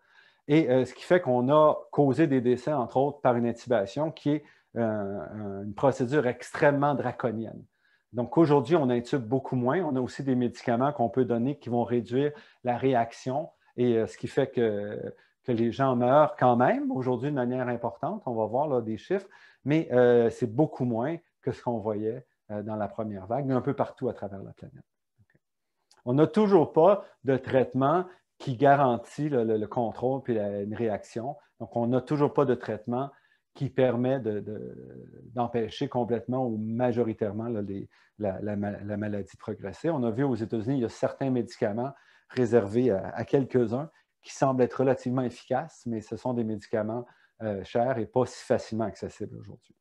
Et euh, ce qui fait qu'on a causé des décès, entre autres, par une intubation qui est euh, euh, une procédure extrêmement draconienne. Donc aujourd'hui, on intube beaucoup moins. On a aussi des médicaments qu'on peut donner qui vont réduire la réaction et ce qui fait que, que les gens meurent quand même aujourd'hui de manière importante. On va voir là, des chiffres mais euh, c'est beaucoup moins que ce qu'on voyait euh, dans la première vague, mais un peu partout à travers la planète. On n'a toujours pas de traitement qui garantit le, contrôle et une réaction. Donc, on n'a toujours pas de traitement qui permet d'empêcher complètement ou majoritairement la, maladie de progresser. On a vu aux États-Unis, il y a certains médicaments réservés à quelques-uns qui semblent être relativement efficaces, mais ce sont des médicaments euh, et pas si facilement accessible aujourd'hui.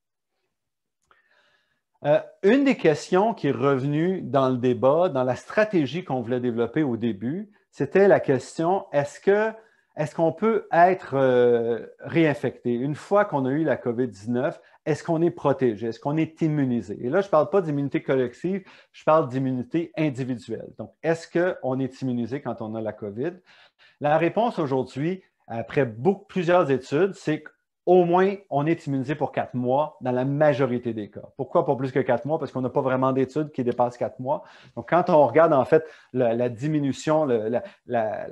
Euh, une des questions qui est revenue dans le débat, dans la stratégie qu'on voulait développer au début, c'était la question est-ce qu'on peut être euh, réinfecté une fois qu'on a eu la COVID-19? Est-ce qu'on est protégé? Est-ce qu'on est immunisé? Et là, je ne parle pas d'immunité collective, je parle d'immunité individuelle. Donc, est-ce qu'on est immunisé quand on a la COVID? La réponse aujourd'hui, après beaucoup, plusieurs études, c'est qu'au moins, on est immunisé pour quatre mois dans la majorité des cas. Pourquoi pour plus que quatre mois? Parce qu'on n'a pas vraiment d'études qui dépassent quatre mois. Donc, quand on regarde, en fait, la, diminution, la,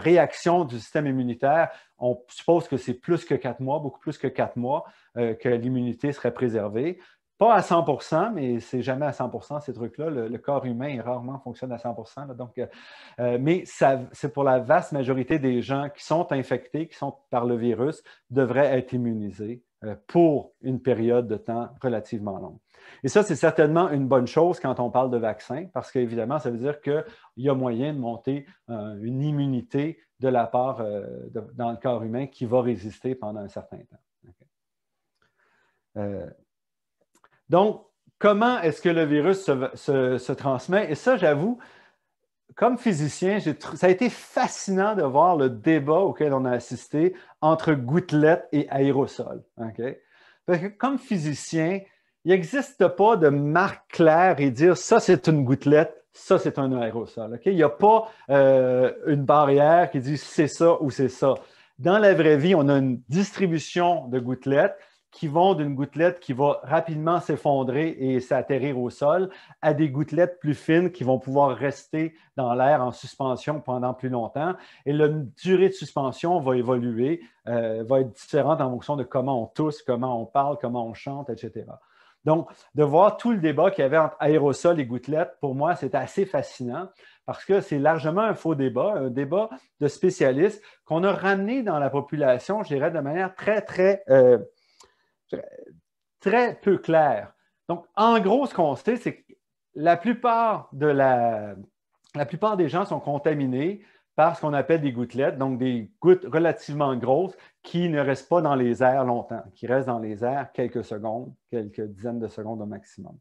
réaction du système immunitaire, on suppose que c'est plus que quatre mois, beaucoup plus que quatre mois euh, que l'immunité serait préservée pas à 100 mais c'est jamais à 100 ces trucs-là. Le, corps humain rarement fonctionne à 100 donc, euh, euh, Mais c'est pour la vaste majorité des gens qui sont infectés, qui sont par le virus, devraient être immunisés euh, pour une période de temps relativement longue. Et ça, c'est certainement une bonne chose quand on parle de vaccin, parce qu'évidemment, ça veut dire qu'il y a moyen de monter une immunité de la part dans le corps humain qui va résister pendant un certain temps. Donc, comment est-ce que le virus se, transmet? Et ça, j'avoue, comme physicien, ça a été fascinant de voir le débat auquel on a assisté entre gouttelettes et aérosols. Parce que comme physicien, il n'existe pas de marque claire et dire ça, c'est une gouttelette, ça, c'est un aérosol. Il n'y a pas euh, une barrière qui dit c'est ça ou c'est ça. Dans la vraie vie, on a une distribution de gouttelettes qui vont d'une gouttelette qui va rapidement s'effondrer et s'atterrir au sol à des gouttelettes plus fines qui vont pouvoir rester dans l'air en suspension pendant plus longtemps. Et la durée de suspension va évoluer, euh, va être différente en fonction de comment on tousse, comment on parle, comment on chante, etc. Donc, de voir tout le débat qu'il y avait entre aérosol et gouttelettes, pour moi, c'est assez fascinant parce que c'est largement un faux débat, un débat de spécialistes qu'on a ramené dans la population, je dirais, de manière très, très... Euh, très peu clair. Donc, en gros, ce qu'on sait, c'est que la plupart, de la, la plupart des gens sont contaminés par ce qu'on appelle des gouttelettes, donc des gouttes relativement grosses qui ne restent pas dans les airs longtemps, qui restent dans les airs quelques secondes, quelques dizaines de secondes au maximum.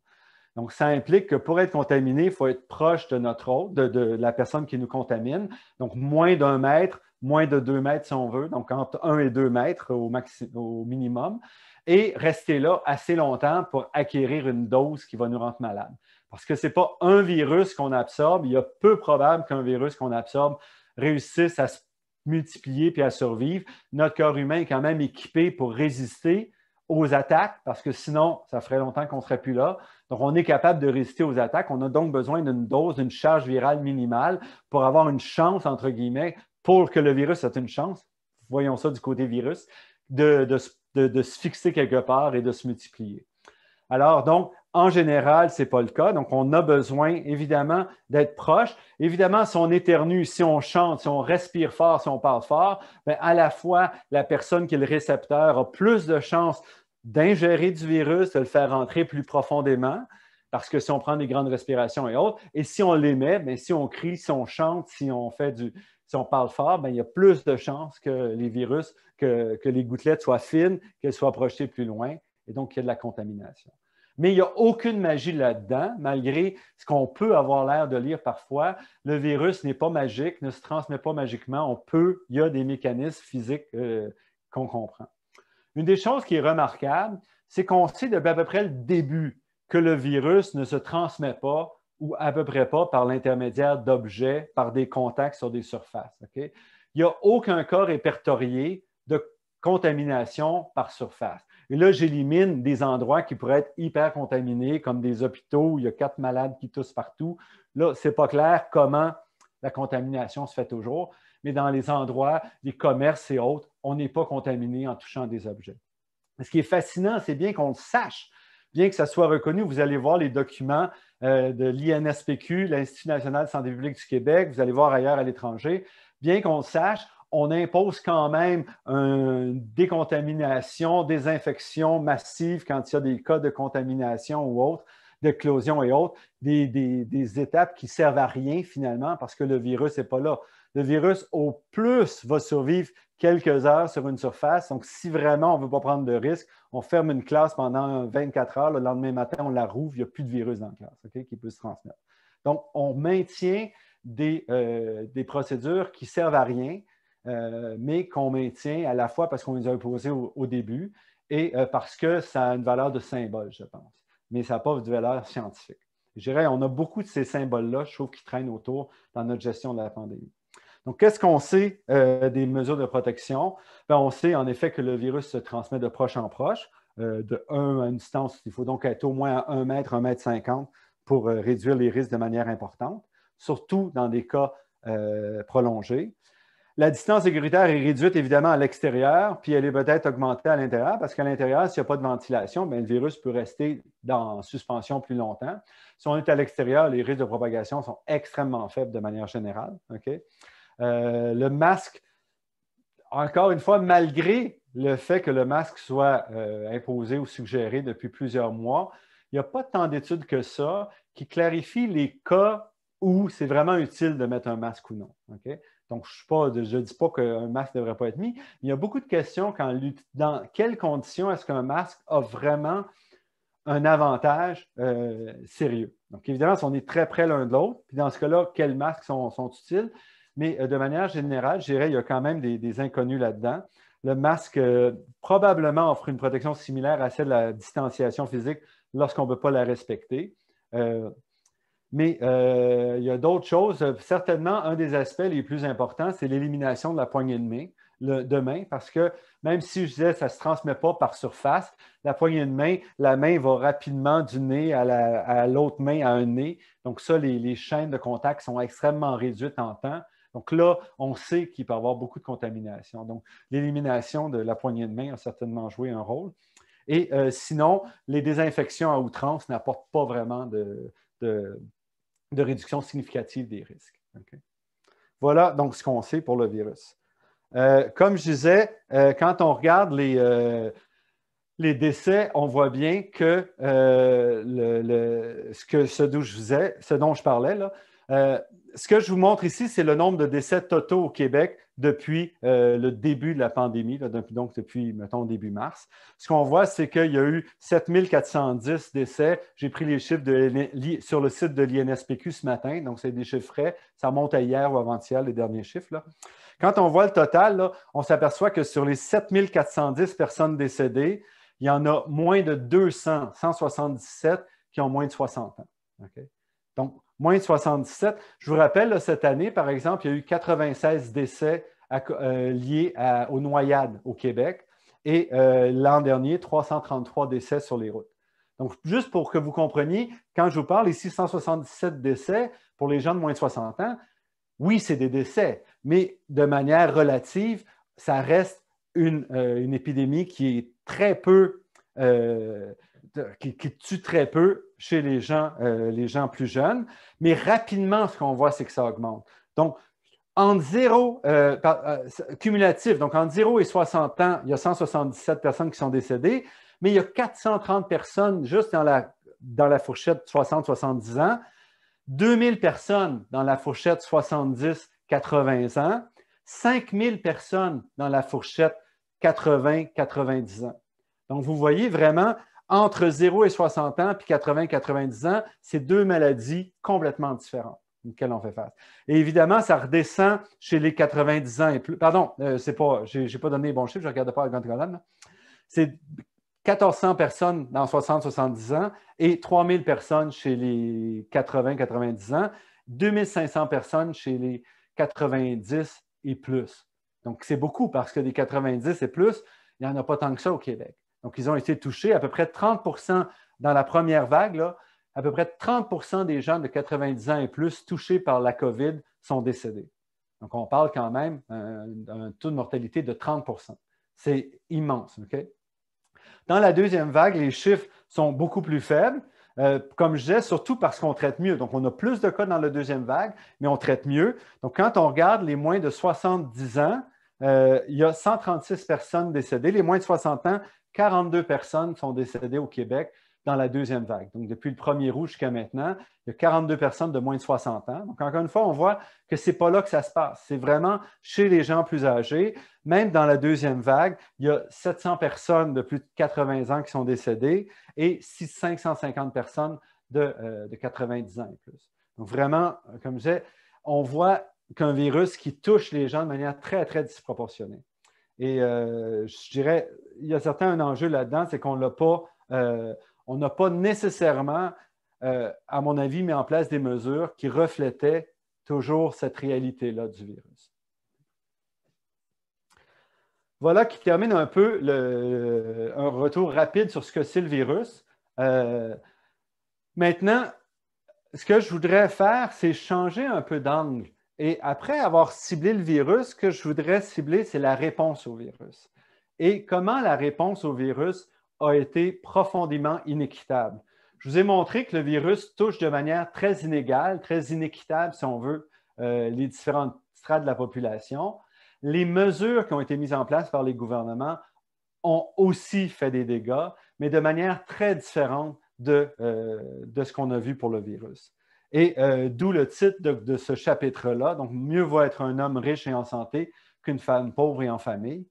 Donc, ça implique que pour être contaminé, il faut être proche de notre hôte, de, la personne qui nous contamine, donc moins d'un mètre, moins de deux mètres si on veut, donc entre un et deux mètres au minimum et rester là assez longtemps pour acquérir une dose qui va nous rendre malade. Parce que ce n'est pas un virus qu'on absorbe, il y a peu probable qu'un virus qu'on absorbe réussisse à se multiplier puis à survivre. Notre corps humain est quand même équipé pour résister aux attaques, parce que sinon, ça ferait longtemps qu'on ne serait plus là. Donc, on est capable de résister aux attaques. On a donc besoin d'une dose, d'une charge virale minimale pour avoir une chance, entre guillemets, pour que le virus ait une chance, voyons ça du côté virus, de, de se de, se fixer quelque part et de se multiplier. Alors, donc, en général, ce n'est pas le cas. Donc, on a besoin, évidemment, d'être proche. Évidemment, si on éternue, si on chante, si on respire fort, si on parle fort, bien, à la fois, la personne qui est le récepteur a plus de chances d'ingérer du virus, de le faire entrer plus profondément, parce que si on prend des grandes respirations et autres, et si on l'émet, ben, si on crie, si on chante, si on fait du, si on parle fort, ben, il y a plus de chances que les virus, que, les gouttelettes soient fines, qu'elles soient projetées plus loin, et donc qu'il y ait de la contamination. Mais il n'y a aucune magie là-dedans, malgré ce qu'on peut avoir l'air de lire parfois. Le virus n'est pas magique, ne se transmet pas magiquement. On peut, il y a des mécanismes physiques euh, qu'on comprend. Une des choses qui est remarquable, c'est qu'on sait depuis à peu près le début que le virus ne se transmet pas ou à peu près pas par l'intermédiaire d'objets, par des contacts sur des surfaces. Il n'y a aucun cas répertorié de contamination par surface. Et là, j'élimine des endroits qui pourraient être hyper contaminés, comme des hôpitaux où il y a quatre malades qui toussent partout. Là, ce n'est pas clair comment la contamination se fait toujours, mais dans les endroits, les commerces et autres, on n'est pas contaminé en touchant des objets. Ce qui est fascinant, c'est bien qu'on le sache, bien que ça soit reconnu, vous allez voir les documents euh, de l'INSPQ, l'Institut national de santé publique du Québec, vous allez voir ailleurs à l'étranger, bien qu'on sache, on impose quand même une décontamination, désinfection massive quand il y a des cas de contamination ou autre, d'éclosion et autres, des, des, étapes qui servent à rien finalement parce que le virus n'est pas là. Le virus, au plus, va survivre quelques heures sur une surface. Donc, si vraiment on ne veut pas prendre de risque, on ferme une classe pendant 24 heures. Le lendemain matin, on la rouvre, il n'y a plus de virus dans la classe qui peut se transmettre. Donc, on maintient des, euh, procédures qui ne servent à rien, euh, mais qu'on maintient à la fois parce qu'on les a imposées au, début et euh, parce que ça a une valeur de symbole, je pense. Mais ça n'a pas de valeur scientifique. Je dirais, on a beaucoup de ces symboles-là, je trouve, qui traînent autour dans notre gestion de la pandémie. Donc, qu'est-ce qu'on sait euh, des mesures de protection? Ben, on sait en effet que le virus se transmet de proche en proche, euh, de 1 à une distance. Il faut donc être au moins à 1 mètre, 1 mètre 50 pour euh, réduire les risques de manière importante, surtout dans des cas prolongés. La distance sécuritaire est réduite évidemment à l'extérieur, puis elle est peut-être augmentée à l'intérieur, parce qu'à l'intérieur, s'il n'y a pas de ventilation, ben, le virus peut rester dans suspension plus longtemps. Si on est à l'extérieur, les risques de propagation sont extrêmement faibles de manière générale. Euh, le masque, encore une fois, malgré le fait que le masque soit euh, imposé ou suggéré depuis plusieurs mois, il n'y a pas tant d'études que ça qui clarifient les cas où c'est vraiment utile de mettre un masque ou non. Donc, je ne dis pas qu'un masque ne devrait pas être mis. Il y a beaucoup de questions dans quelles conditions est-ce qu'un masque a vraiment un avantage euh, sérieux. Donc, évidemment, si on est très près l'un de l'autre, puis dans ce cas-là, quels masques sont utiles? Mais euh, de manière générale, je dirais qu'il y a quand même des, inconnus là-dedans. Le masque euh, probablement offre une protection similaire à celle de la distanciation physique lorsqu'on ne peut pas la respecter. Euh, mais il y a d'autres choses. Certainement, un des aspects les plus importants, c'est l'élimination de la poignée de main, de main, parce que même si je disais ça ne se transmet pas par surface, la poignée de main, la main va rapidement du nez à l'autre main à un nez. Donc ça, les chaînes de contact sont extrêmement réduites en temps. Donc là, on sait qu'il peut y avoir beaucoup de contamination. Donc, l'élimination de la poignée de main a certainement joué un rôle. Et euh, sinon, les désinfections à outrance n'apportent pas vraiment de, réduction significative des risques. Voilà donc ce qu'on sait pour le virus. Euh, comme je disais, euh, quand on regarde les, décès, on voit bien que, ce, que je ce dont je parlais, là, euh, ce que je vous montre ici, c'est le nombre de décès totaux au Québec depuis euh, le début de la pandémie, donc depuis, mettons, début mars. Ce qu'on voit, c'est qu'il y a eu 7410 décès. J'ai pris les chiffres sur le site de l'INSPQ ce matin, donc c'est des chiffres frais. Ça monte à hier ou avant-hier, les derniers chiffres. Quand on voit le total, on s'aperçoit que sur les 7410 personnes décédées, il y en a moins de 200, 177, qui ont moins de 60 ans. Donc, moins de 77. Je vous rappelle, cette année, par exemple, il y a eu 96 décès euh, liés aux noyades au Québec et euh, l'an dernier, 333 décès sur les routes. Donc, juste pour que vous compreniez, quand je vous parle ici, 177 décès pour les gens de moins de 60 ans, oui, c'est des décès, mais de manière relative, ça reste une, euh, épidémie qui est très peu, qui, qui tue très peu chez euh, les gens, plus jeunes, mais rapidement, ce qu'on voit, c'est que ça augmente. Donc, en zéro euh, euh, cumulatif, donc en 0 et 60 ans, il y a 177 personnes qui sont décédées, mais il y a 430 personnes juste dans la, dans la fourchette 60-70 ans, 2000 personnes dans la fourchette 70-80 ans, 5000 personnes dans la fourchette 80-90 ans. Donc, vous voyez vraiment, entre 0 et 60 ans, puis 80 90 ans, c'est deux maladies complètement différentes auxquelles on fait face. Et évidemment, ça redescend chez les 90 ans et plus. Pardon, euh, je n'ai pas donné les bons chiffres, je ne regarde pas la grande colonne. C'est 1400 personnes dans 60-70 ans et 3000 personnes chez les 80-90 ans, 2500 personnes chez les 90 et plus. Donc, c'est beaucoup parce que les 90 et plus, il n'y en a pas tant que ça au Québec. Donc, ils ont été touchés à peu près 30 dans la première vague, à peu près 30 des gens de 90 ans et plus touchés par la COVID sont décédés. Donc, on parle quand même d'un euh, taux de mortalité de 30 C'est immense. OK? Dans la deuxième vague, les chiffres sont beaucoup plus faibles. Euh, comme je surtout parce qu'on traite mieux. Donc, on a plus de cas dans la deuxième vague, mais on traite mieux. Donc, quand on regarde les moins de 70 ans, euh, il y a 136 personnes décédées. Les moins de 60 ans, 42 personnes sont décédées au Québec dans la deuxième vague. Donc, depuis le premier rouge jusqu'à maintenant, il y a 42 personnes de moins de 60 ans. Donc, encore une fois, on voit que ce n'est pas là que ça se passe. C'est vraiment chez les gens plus âgés. Même dans la deuxième vague, il y a 700 personnes de plus de 80 ans qui sont décédées et 550 personnes de, euh, de 90 ans et plus. Donc, vraiment, comme je disais, on voit qu'un virus qui touche les gens de manière très, très disproportionnée. Et euh, je dirais, il y a certains un enjeu là-dedans, c'est qu'on euh, n'a pas, pas nécessairement, euh, à mon avis, mis en place des mesures qui reflétaient toujours cette réalité-là du virus. Voilà qui termine un peu un retour rapide sur ce que c'est le virus. maintenant, ce que je voudrais faire, c'est changer un peu d'angle et après avoir ciblé le virus, ce que je voudrais cibler, c'est la réponse au virus. Et comment la réponse au virus a été profondément inéquitable. Je vous ai montré que le virus touche de manière très inégale, très inéquitable, si on veut, euh, les différentes strates de la population. Les mesures qui ont été mises en place par les gouvernements ont aussi fait des dégâts, mais de manière très différente de euh, ce qu'on a vu pour le virus. Et euh, d'où le titre de, ce chapitre-là. Donc, mieux vaut être un homme riche et en santé qu'une femme pauvre et en famille.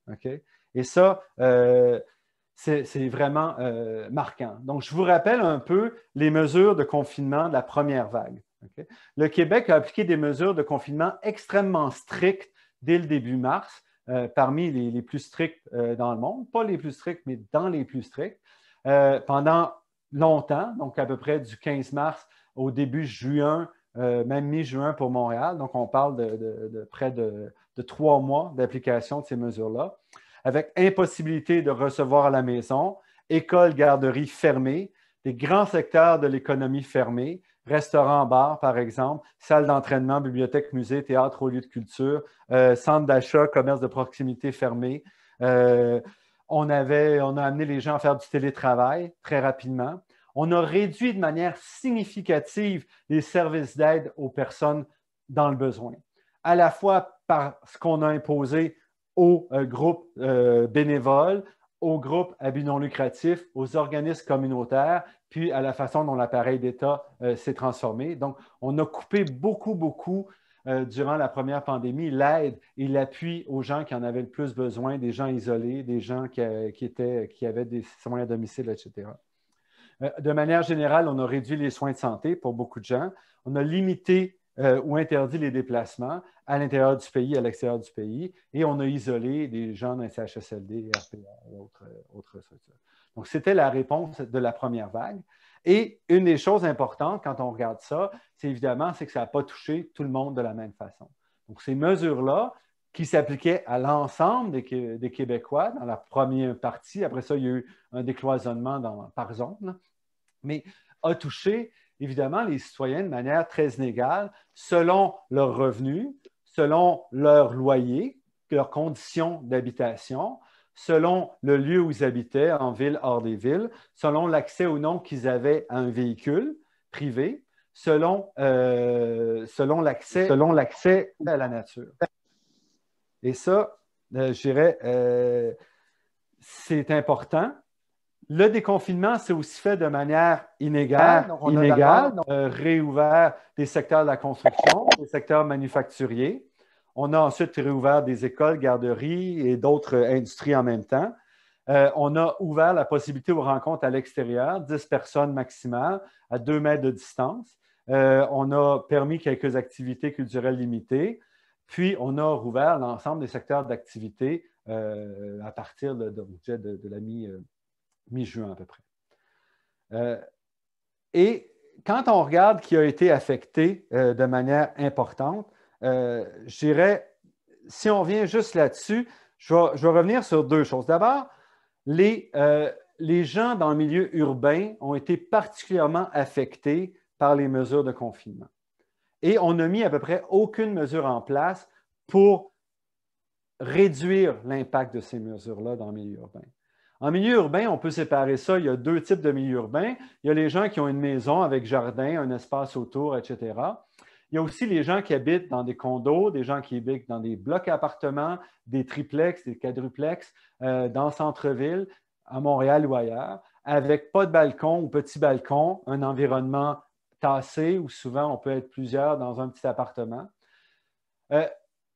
Et ça, euh, c'est vraiment euh, marquant. Donc, je vous rappelle un peu les mesures de confinement de la première vague. Le Québec a appliqué des mesures de confinement extrêmement strictes dès le début mars, parmi les, les, plus strictes dans le monde. Pas les plus strictes, mais dans les plus strictes. pendant longtemps, donc à peu près du 15 mars au début juin, euh, même mi-juin pour Montréal. Donc, on parle de, près de, trois mois d'application de ces mesures-là, avec impossibilité de recevoir à la maison, écoles, garderie fermées, des grands secteurs de l'économie fermés, restaurants, bars, par exemple, salles d'entraînement, bibliothèques, musées, théâtres lieux lieu de culture, euh, centres d'achat, commerces de proximité fermés. Euh, on, avait, on a amené les gens à faire du télétravail très rapidement. On a réduit de manière significative les services d'aide aux personnes dans le besoin, à la fois par ce qu'on a imposé aux euh, groupes euh, bénévoles, aux groupes à but non lucratif, aux organismes communautaires, puis à la façon dont l'appareil d'État euh, s'est transformé. Donc, on a coupé beaucoup, beaucoup durant la première pandémie l'aide et l'appui aux gens qui en avaient le plus besoin, des gens isolés, des gens qui, qui avaient des soins à domicile, etc. Euh, de manière générale, on a réduit les soins de santé pour beaucoup de gens. On a limité euh, ou interdit les déplacements à l'intérieur du pays, à l'extérieur du pays, et on a isolé des gens d'un CHSLD, RPA et autres, euh, autres structures. Donc, c'était la réponse de la première vague. Et une des choses importantes quand on regarde ça, c'est évidemment que ça n'a pas touché tout le monde de la même façon. Donc, ces mesures-là, qui s'appliquait à l'ensemble des, Québécois dans la première partie. Après ça, il y a eu un décloisonnement par zone, mais a touché évidemment les citoyens de manière très inégale selon leurs revenus, selon leur loyer, leurs conditions d'habitation, selon le lieu où ils habitaient, en ville, hors des villes, selon l'accès ou non qu'ils avaient à un véhicule privé, selon, euh, selon l'accès à la nature. Et ça, euh, je dirais, euh, c'est important. Le déconfinement s'est aussi fait de manière inégale, ah, on a euh, réouvert des secteurs de la construction, des secteurs manufacturiers. On a ensuite réouvert des écoles, garderies et d'autres industries en même temps. on a ouvert la possibilité aux rencontres à l'extérieur, 10 personnes maximales, à 2 mètres de distance. on a permis quelques activités culturelles limitées. Puis, on a rouvert l'ensemble des secteurs d'activité euh, à partir de, la mi, euh, juin à peu près. Euh, et quand on regarde qui a été affecté de manière importante, je dirais, si on vient juste là-dessus, je vais, revenir sur deux choses. D'abord, les gens dans le milieu urbain ont été particulièrement affectés par les mesures de confinement. Et on n'a mis à peu près aucune mesure en place pour réduire l'impact de ces mesures-là dans le milieu urbain. En milieu urbain, on peut séparer ça. Il y a deux types de milieux urbains. Il y a les gens qui ont une maison avec jardin, un espace autour, etc. Il y a aussi les gens qui habitent dans des condos, des gens qui habitent dans des blocs appartements, des triplex, des quadruplex, euh, dans le centre-ville, à Montréal ou ailleurs, avec pas de balcon ou petit balcon, un environnement tassés ou souvent on peut être plusieurs dans un petit appartement. Euh,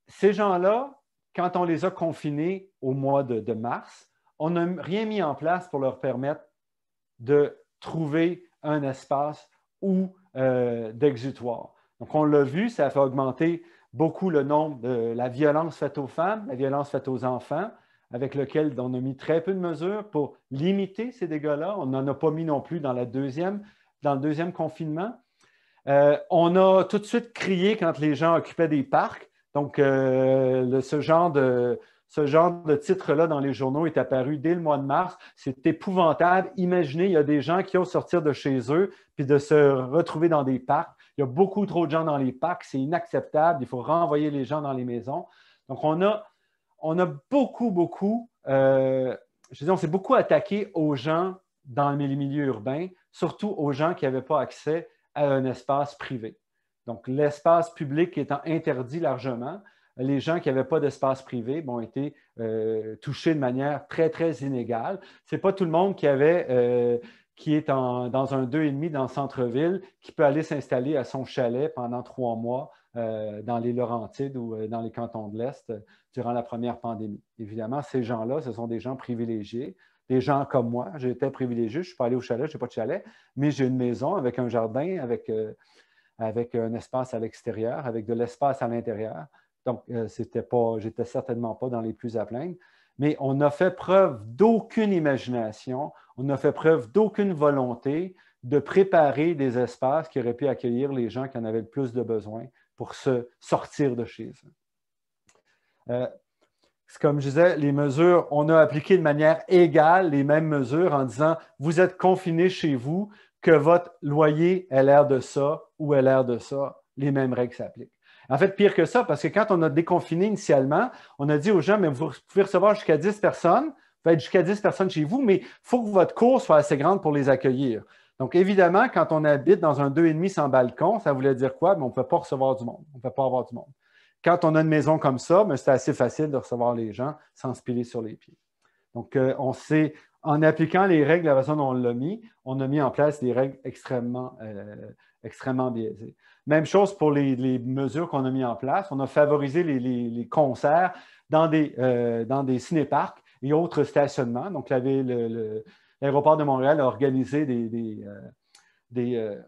ces gens-là, quand on les a confinés au mois de, mars, on n'a rien mis en place pour leur permettre de trouver un espace ou euh, d'exutoire. Donc, on l'a vu, ça a fait augmenter beaucoup le nombre de la violence faite aux femmes, la violence faite aux enfants, avec lequel on a mis très peu de mesures pour limiter ces dégâts-là. On n'en a pas mis non plus dans la deuxième dans le deuxième confinement. Euh, on a tout de suite crié quand les gens occupaient des parcs. Donc, euh, ce genre de, ce genre de titre-là dans les journaux est apparu dès le mois de mars. C'est épouvantable. Imaginez, il y a des gens qui ont sortir de chez eux puis de se retrouver dans des parcs. Il y a beaucoup trop de gens dans les parcs. C'est inacceptable. Il faut renvoyer les gens dans les maisons. Donc, on a, beaucoup, beaucoup, euh, je dire, on s'est beaucoup attaqué aux gens dans les milieu urbain surtout aux gens qui n'avaient pas accès à un espace privé. Donc, l'espace public étant interdit largement, les gens qui n'avaient pas d'espace privé ont été euh, touchés de manière très, très inégale. Ce n'est pas tout le monde qui euh, est dans un 2,5 dans le centre-ville, qui peut aller s'installer à son chalet pendant trois mois euh, dans les Laurentides ou dans les cantons de l'Est durant la première pandémie. Évidemment, ces gens-là, ce sont des gens privilégiés les gens comme moi. J'étais privilégié, je ne suis pas allé au chalet, je n'ai pas de chalet, mais j'ai une maison avec un jardin, avec, euh, avec un espace à l'extérieur, avec de l'espace à l'intérieur. Donc, euh, c'était pas, j'étais certainement pas dans les plus à plaindre. Mais on a fait preuve d'aucune imagination, on a fait preuve d'aucune volonté de préparer des espaces qui auraient pu accueillir les gens qui en avaient le plus de besoin pour se sortir de chez eux. Euh, c'est comme je disais, les mesures, on a appliqué de manière égale les mêmes mesures en disant vous êtes confiné chez vous, que votre loyer a l'air de ça ou a l'air de ça, les mêmes règles s'appliquent. En fait, pire que ça, parce que quand on a déconfiné initialement, on a dit aux gens, mais vous pouvez recevoir jusqu'à 10 personnes, vous être jusqu'à 10 personnes chez vous, mais il faut que votre cour soit assez grande pour les accueillir. Donc, évidemment, quand on habite dans un et demi sans balcon, ça voulait dire quoi? Mais on ne peut pas recevoir du monde. On ne peut pas avoir du monde quand on a une maison comme ça, ben, c'est assez facile de recevoir les gens sans se piler sur les pieds. Donc, euh, on sait, en appliquant les règles, la façon dont on l'a mis, on a mis en place des règles extrêmement, euh, extrêmement biaisées. Même chose pour les, mesures qu'on a mises en place. On a favorisé les, concerts dans des, euh, dans des cinéparcs et autres stationnements. Donc, l'aéroport de Montréal a organisé des, des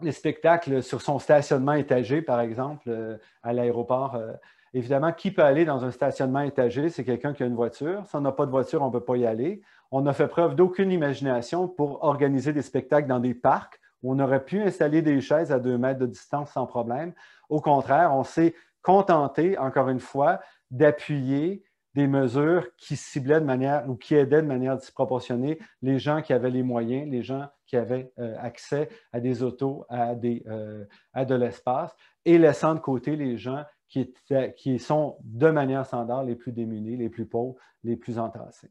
les spectacles sur son stationnement étagé, par exemple, euh, à l'aéroport. Euh, évidemment, qui peut aller dans un stationnement étagé? C'est quelqu'un qui a une voiture. Si on n'a pas de voiture, on ne peut pas y aller. On n'a fait preuve d'aucune imagination pour organiser des spectacles dans des parcs où on aurait pu installer des chaises à deux mètres de distance sans problème. Au contraire, on s'est contenté, encore une fois, d'appuyer des mesures qui ciblaient de manière ou qui aidaient de manière disproportionnée les gens qui avaient les moyens, les gens qui avaient euh, accès à des autos, euh, à, de l'espace, et laissant de côté les gens qui, sont de manière standard les plus démunis, les plus pauvres, les plus entassés.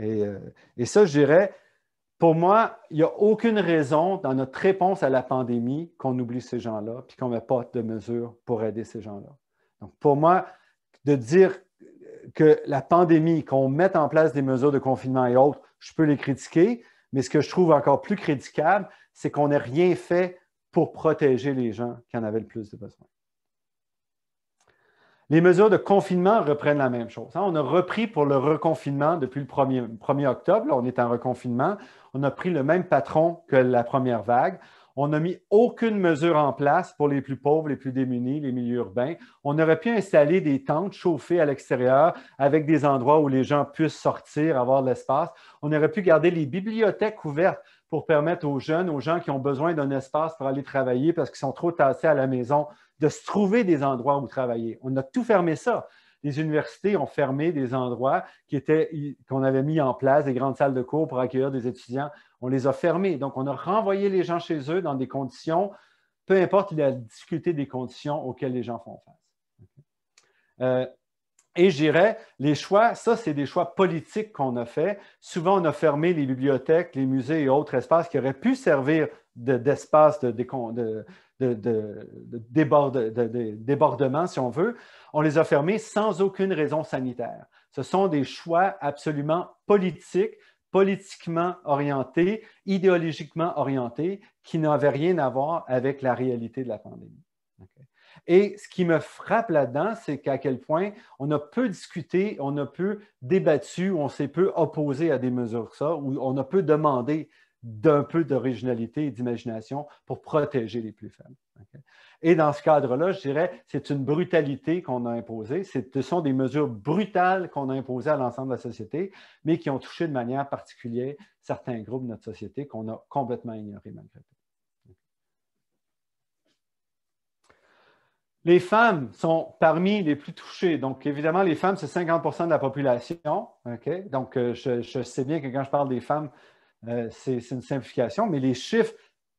Euh, et, ça, je dirais, pour moi, il n'y a aucune raison dans notre réponse à la pandémie qu'on oublie ces gens-là, puis qu'on ne met pas de mesures pour aider ces gens-là. Donc, pour moi, de dire que la pandémie, qu'on mette en place des mesures de confinement et autres, je peux les critiquer, mais ce que je trouve encore plus critiquable, c'est qu'on n'ait rien fait pour protéger les gens qui en avaient le plus besoin. Les mesures de confinement reprennent la même chose. Hein. On a repris pour le reconfinement depuis le 1er, octobre. on est en reconfinement. On a pris le même patron que la première vague. On n'a mis aucune mesure en place pour les plus pauvres, les plus démunis, les milieux urbains. On aurait pu installer des tentes chauffées à l'extérieur avec des endroits où les gens puissent sortir, avoir de l'espace. On aurait pu garder les bibliothèques ouvertes pour permettre aux jeunes, aux gens qui ont besoin d'un espace pour aller travailler parce qu'ils sont trop tassés à la maison, de se trouver des endroits où travailler. On a tout fermé ça les universités ont fermé des endroits qui étaient, qu'on avait mis en place, des grandes salles de cours pour accueillir des étudiants. On les a fermés, Donc, on a renvoyé les gens chez eux dans des conditions, peu importe la difficulté des conditions auxquelles les gens font face. Euh, et je dirais, les choix, ça, c'est des choix politiques qu'on a fait. Souvent, on a fermé les bibliothèques, les musées et autres espaces qui auraient pu servir d'espace de, de, débordement, si on veut, on les a fermés sans aucune raison sanitaire. Ce sont des choix absolument politiques, politiquement orientés, idéologiquement orientés, qui n'avaient rien à voir avec la réalité de la pandémie. Et ce qui me frappe là-dedans, c'est qu'à quel point on a peu discuté, on a peu débattu, on s'est peu opposé à des mesures ça, ou on a peu demandé d'un peu d'originalité et d'imagination pour protéger les plus faibles. Et dans ce cadre-là, je dirais, c'est une brutalité qu'on a imposée. Ce sont des mesures brutales qu'on a imposées à l'ensemble de la société, mais qui ont touché de manière particulière certains groupes de notre société qu'on a complètement ignorés malgré tout. Les femmes sont parmi les plus touchées. Donc, évidemment, les femmes, c'est 50 de la population. Donc, euh, je, sais bien que quand je parle des femmes, euh, c'est une simplification, mais les chiffres,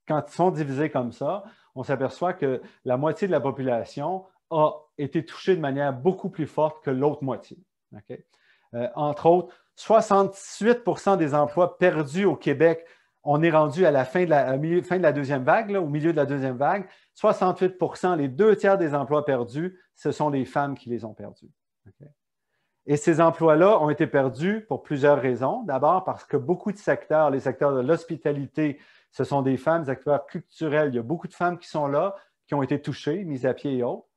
quand ils sont divisés comme ça, on s'aperçoit que la moitié de la population a été touchée de manière beaucoup plus forte que l'autre moitié. Euh, entre autres, 68 des emplois perdus au Québec, on est rendu à la fin de la, deuxième vague, au milieu de la deuxième vague, 68 les deux tiers des emplois perdus, ce sont les femmes qui les ont perdus. Et ces emplois-là ont été perdus pour plusieurs raisons. D'abord parce que beaucoup de secteurs, les secteurs de l'hospitalité, ce sont des femmes, des acteurs culturels. Il y a beaucoup de femmes qui sont là, qui ont été touchées, mises à pied et autres.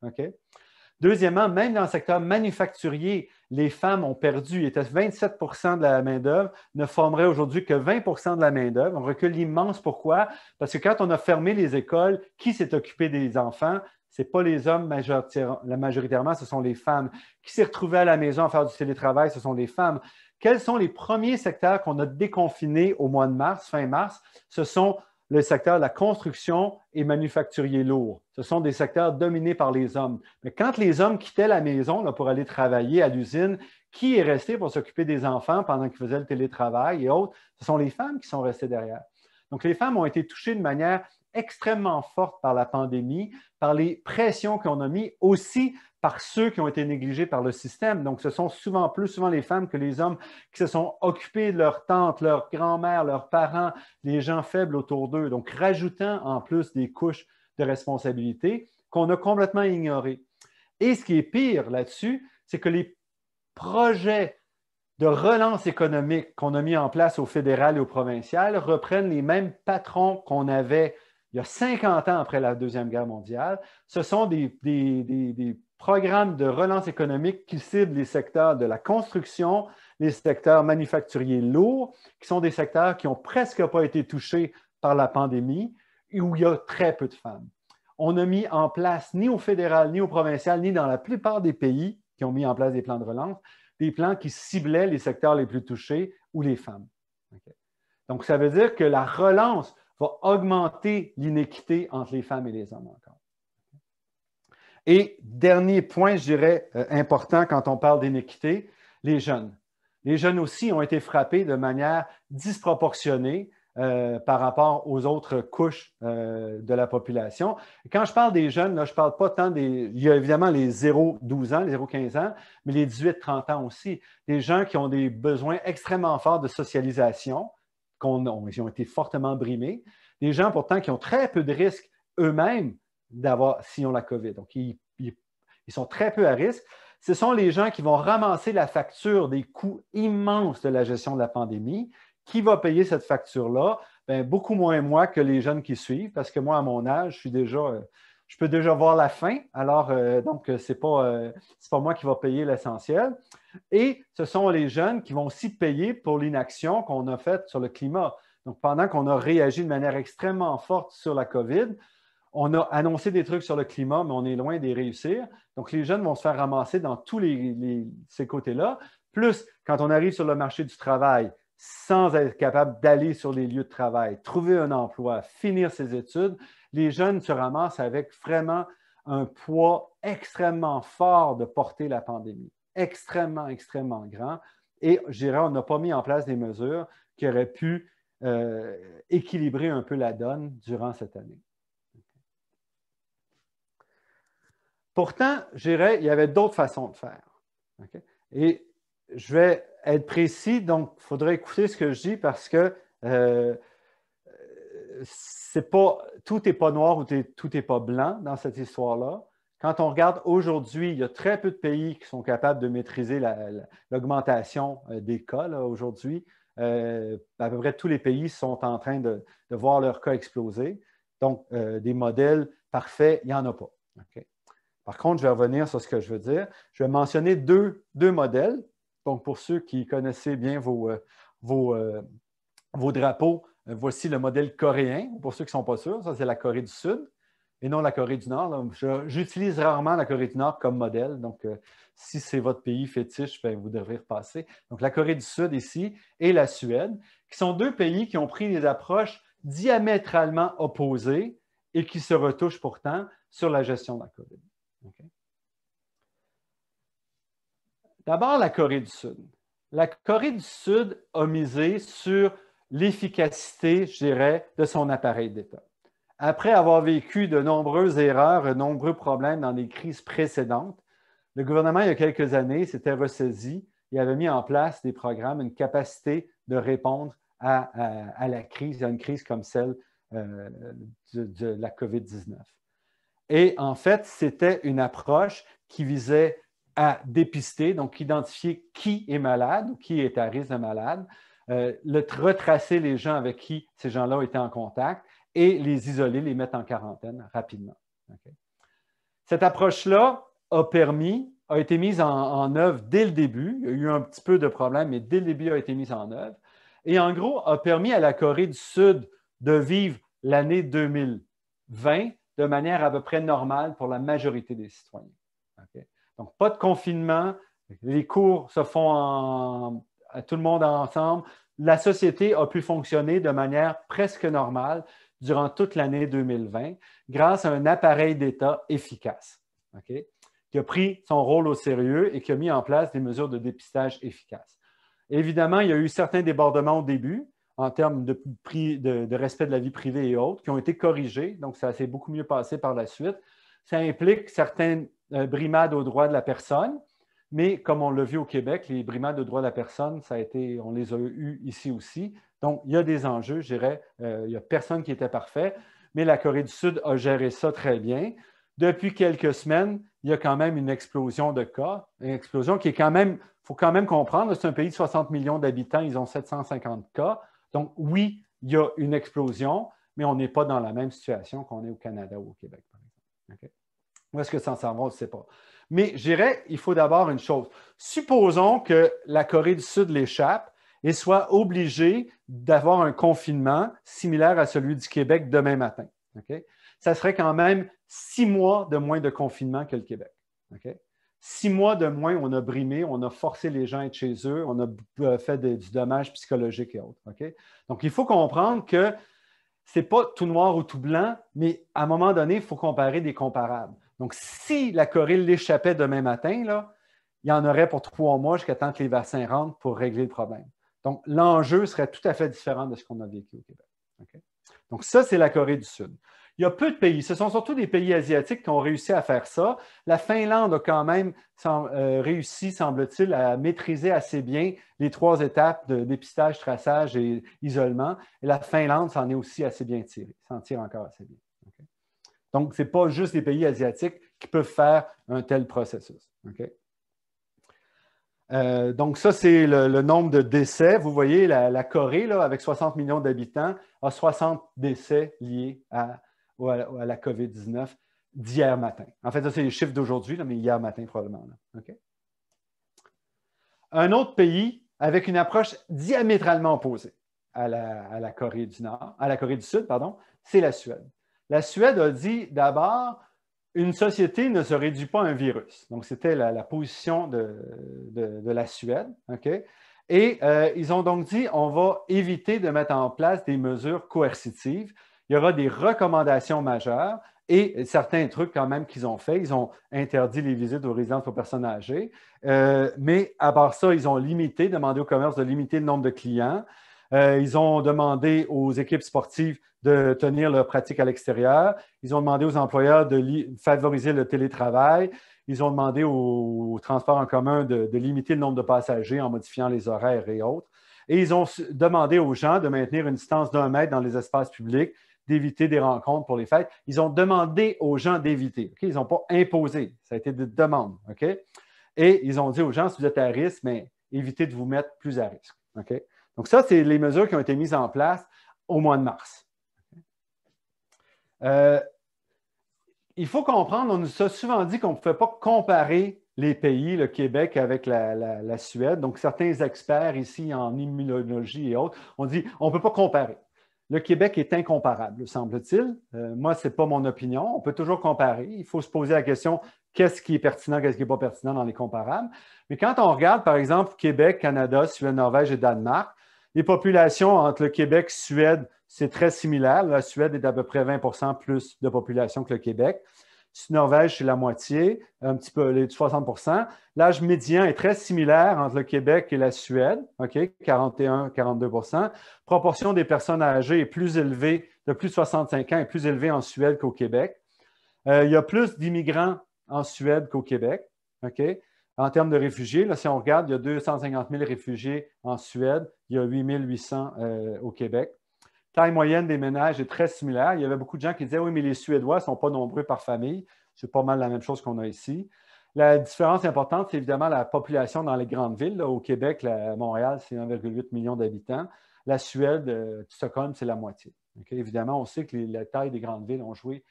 Deuxièmement, même dans le secteur manufacturier, les femmes ont perdu. Il était 27 de la main-d'œuvre, ne formeraient aujourd'hui que 20 de la main-d'œuvre. On recule l'immense Pourquoi? Parce que quand on a fermé les écoles, qui s'est occupé des enfants? Ce n'est pas les hommes majoritairement, ce sont les femmes. Qui s'est retrouvé à la maison à faire du télétravail, ce sont les femmes. Quels sont les premiers secteurs qu'on a déconfinés au mois de mars, fin mars? Ce sont le secteur de la construction et manufacturier lourd. Ce sont des secteurs dominés par les hommes. Mais quand les hommes quittaient la maison pour aller travailler à l'usine, qui est resté pour s'occuper des enfants pendant qu'ils faisaient le télétravail et autres? Ce sont les femmes qui sont restées derrière. Donc, les femmes ont été touchées de manière extrêmement forte par la pandémie, par les pressions qu'on a mises, aussi par ceux qui ont été négligés par le système. Donc, ce sont souvent plus souvent les femmes que les hommes qui se sont occupés de leur tantes, leur grand mère leurs parents, les gens faibles autour d'eux. Donc, rajoutant en plus des couches de responsabilité qu'on a complètement ignorées. Et ce qui est pire là-dessus, c'est que les projets de relance économique qu'on a mis en place au fédéral et au provincial reprennent les mêmes patrons qu'on avait il y a 50 ans après la Deuxième Guerre mondiale, ce sont des, programmes de relance économique qui ciblent les secteurs de la construction, les secteurs manufacturiers lourds, qui sont des secteurs qui n'ont presque pas été touchés par la pandémie et où il y a très peu de femmes. On n'a mis en place, ni au fédéral, ni au provincial, ni dans la plupart des pays qui ont mis en place des plans de relance, des plans qui ciblaient les secteurs les plus touchés ou les femmes. Donc, ça veut dire que la relance, va augmenter l'inéquité entre les femmes et les hommes encore. Et dernier point, je dirais, euh, important quand on parle d'inéquité, les jeunes. Les jeunes aussi ont été frappés de manière disproportionnée euh, par rapport aux autres couches euh, de la population. Quand je parle des jeunes, là, je ne parle pas tant des... Il y a évidemment les 0-12 ans, les 0-15 ans, mais les 18-30 ans aussi. Des gens qui ont des besoins extrêmement forts de socialisation, qu'on ils ont été fortement brimés, des gens pourtant qui ont très peu de risques eux-mêmes d'avoir, s'ils ont la COVID. Donc, ils, sont très peu à risque. Ce sont les gens qui vont ramasser la facture des coûts immenses de la gestion de la pandémie. Qui va payer cette facture-là? Ben, beaucoup moins moi que les jeunes qui suivent, parce que moi, à mon âge, je suis déjà, euh, je peux déjà voir la fin. Alors, euh, donc, euh, ce n'est pas, pas, moi qui va payer l'essentiel. Et ce sont les jeunes qui vont aussi payer pour l'inaction qu'on a faite sur le climat. Donc, pendant qu'on a réagi de manière extrêmement forte sur la COVID, on a annoncé des trucs sur le climat, mais on est loin d'y réussir. Donc, les jeunes vont se faire ramasser dans tous ces côtés-là. Plus, quand on arrive sur le marché du travail, sans être capable d'aller sur les lieux de travail, trouver un emploi, finir ses études, les jeunes se ramassent avec vraiment un poids extrêmement fort de porter la pandémie extrêmement, extrêmement grand. Et je dirais, on n'a pas mis en place des mesures qui auraient pu euh, équilibrer un peu la donne durant cette année. Pourtant, je dirais, il y avait d'autres façons de faire. Et je vais être précis, donc il faudrait écouter ce que je dis parce que euh, tout n'est pas noir ou tout n'est pas blanc dans cette histoire-là. Quand on regarde aujourd'hui, il y a très peu de pays qui sont capables de maîtriser l'augmentation euh, des cas aujourd'hui. Euh, à peu près tous les pays sont en train de, voir leurs cas exploser. Donc, euh, des modèles parfaits, il n'y en a pas. Par contre, je vais revenir sur ce que je veux dire. Je vais mentionner deux, modèles. Donc, pour ceux qui connaissaient bien vos, vos drapeaux, voici le modèle coréen. Pour ceux qui ne sont pas sûrs, ça c'est la Corée du Sud et non la Corée du Nord. J'utilise rarement la Corée du Nord comme modèle. Donc, euh, si c'est votre pays fétiche, ben, vous devrez repasser. Donc, la Corée du Sud ici et la Suède, qui sont deux pays qui ont pris des approches diamétralement opposées et qui se retouchent pourtant sur la gestion de la COVID. D'abord, la Corée du Sud. La Corée du Sud a misé sur l'efficacité, je dirais, de son appareil d'État. Après avoir vécu de nombreuses erreurs et de nombreux problèmes dans les crises précédentes, le gouvernement, il y a quelques années, s'était ressaisi et avait mis en place des programmes, une capacité de répondre à, la crise, à une crise comme celle euh, de, la COVID-19. Et en fait, c'était une approche qui visait à dépister, donc identifier qui est malade ou qui est à risque de malade, euh, retracer les gens avec qui ces gens-là ont été en contact et les isoler, les mettre en quarantaine rapidement. Cette approche-là a permis, a été mise en, œuvre dès le début. Il y a eu un petit peu de problèmes, mais dès le début a été mise en œuvre. Et en gros, a permis à la Corée du Sud de vivre l'année 2020 de manière à peu près normale pour la majorité des citoyens. Donc, pas de confinement, les cours se font à tout le monde ensemble, la société a pu fonctionner de manière presque normale durant toute l'année 2020 grâce à un appareil d'État efficace, qui a pris son rôle au sérieux et qui a mis en place des mesures de dépistage efficaces. Évidemment, il y a eu certains débordements au début en termes de, respect de la vie privée et autres qui ont été corrigés, donc ça s'est beaucoup mieux passé par la suite. Ça implique certaines euh, brimades aux droits de la personne, mais comme on l'a vu au Québec, les brimades aux droits de la personne, on les a eues ici aussi. Donc, il y a des enjeux, je dirais. Euh, il n'y a personne qui était parfait, mais la Corée du Sud a géré ça très bien. Depuis quelques semaines, il y a quand même une explosion de cas, une explosion qui est quand même, il faut quand même comprendre, c'est un pays de 60 millions d'habitants, ils ont 750 cas. Donc, oui, il y a une explosion, mais on n'est pas dans la même situation qu'on est au Canada ou au Québec, par exemple. Où est-ce que ça s'en va, on ne sait pas. Mais je dirais, il faut d'abord une chose. Supposons que la Corée du Sud l'échappe et soit obligé d'avoir un confinement similaire à celui du Québec demain matin. Ça serait quand même six mois de moins de confinement que le Québec. Six mois de moins, on a brimé, on a forcé les gens à être chez eux, on a euh, fait du dommage psychologique et autres. Donc, il faut comprendre que ce n'est pas tout noir ou tout blanc, mais à un moment donné, il faut comparer des comparables. Donc, si la Corée l'échappait demain matin, là, il y en aurait pour trois mois jusqu'à temps que les vaccins rentrent pour régler le problème. Donc, l'enjeu serait tout à fait différent de ce qu'on a vécu au Québec. Donc, ça, c'est la Corée du Sud. Il y a peu de pays. Ce sont surtout des pays asiatiques qui ont réussi à faire ça. La Finlande a quand même euh, réussi, semble-t-il, à maîtriser assez bien les trois étapes de dépistage, traçage et isolement. Et la Finlande s'en est aussi assez bien tirée, s'en tire encore assez bien. Donc, ce n'est pas juste les pays asiatiques qui peuvent faire un tel processus. Euh, donc, ça, c'est le, nombre de décès. Vous voyez, la, Corée, avec 60 millions d'habitants, a 60 décès liés à, la COVID-19 d'hier matin. En fait, ça, c'est les chiffres d'aujourd'hui, mais hier matin, probablement. Un autre pays avec une approche diamétralement opposée à la, Corée du Nord, à la Corée du Sud, pardon, c'est la Suède. La Suède a dit d'abord, une société ne se réduit pas à un virus. Donc, c'était la, position de, la Suède. Et euh, ils ont donc dit on va éviter de mettre en place des mesures coercitives. Il y aura des recommandations majeures et certains trucs quand même qu'ils ont fait. Ils ont interdit les visites aux résidences pour personnes âgées, euh, mais à part ça, ils ont limité, demandé au commerce de limiter le nombre de clients. Euh, ils ont demandé aux équipes sportives de tenir leur pratique à l'extérieur. Ils ont demandé aux employeurs de favoriser le télétravail. Ils ont demandé aux transports en commun de, limiter le nombre de passagers en modifiant les horaires et autres. Et ils ont demandé aux gens de maintenir une distance d'un mètre dans les espaces publics, d'éviter des rencontres pour les fêtes. Ils ont demandé aux gens d'éviter. Ils n'ont pas imposé. Ça a été des demandes. Et ils ont dit aux gens, si vous êtes à risque, mais évitez de vous mettre plus à risque. Donc ça, c'est les mesures qui ont été mises en place au mois de mars. Euh, il faut comprendre, on nous a souvent dit qu'on ne pouvait pas comparer les pays, le Québec avec la, Suède. Donc, certains experts ici en immunologie et autres ont dit on ne peut pas comparer. Le Québec est incomparable, semble-t-il. Euh, moi, ce n'est pas mon opinion. On peut toujours comparer. Il faut se poser la question qu'est-ce qui est pertinent, qu'est-ce qui n'est pas pertinent dans les comparables. Mais quand on regarde, par exemple, Québec, Canada, Suède, Norvège et Danemark, les populations entre le Québec et Suède, c'est très similaire. La Suède est à peu près 20 plus de population que le Québec. Norvège, c'est la moitié, un petit peu, les 60 L'âge médian est très similaire entre le Québec et la Suède, OK, 41-42 Proportion des personnes âgées est plus élevée, de plus de 65 ans, est plus élevée en Suède qu'au Québec. Euh, il y a plus d'immigrants en Suède qu'au Québec, OK? En termes de réfugiés, si on regarde, il y a 250 000 réfugiés en Suède, il y a 8 800 euh, au Québec. Taille moyenne des ménages est très similaire. Il y avait beaucoup de gens qui disaient Oui, mais les Suédois ne sont pas nombreux par famille. C'est pas mal la même chose qu'on a ici. La différence importante, c'est évidemment la population dans les grandes villes. au Québec, Montréal, c'est 1,8 million d'habitants. La Suède, euh, Stockholm, c'est la moitié. Évidemment, on sait que la taille des grandes villes ont joué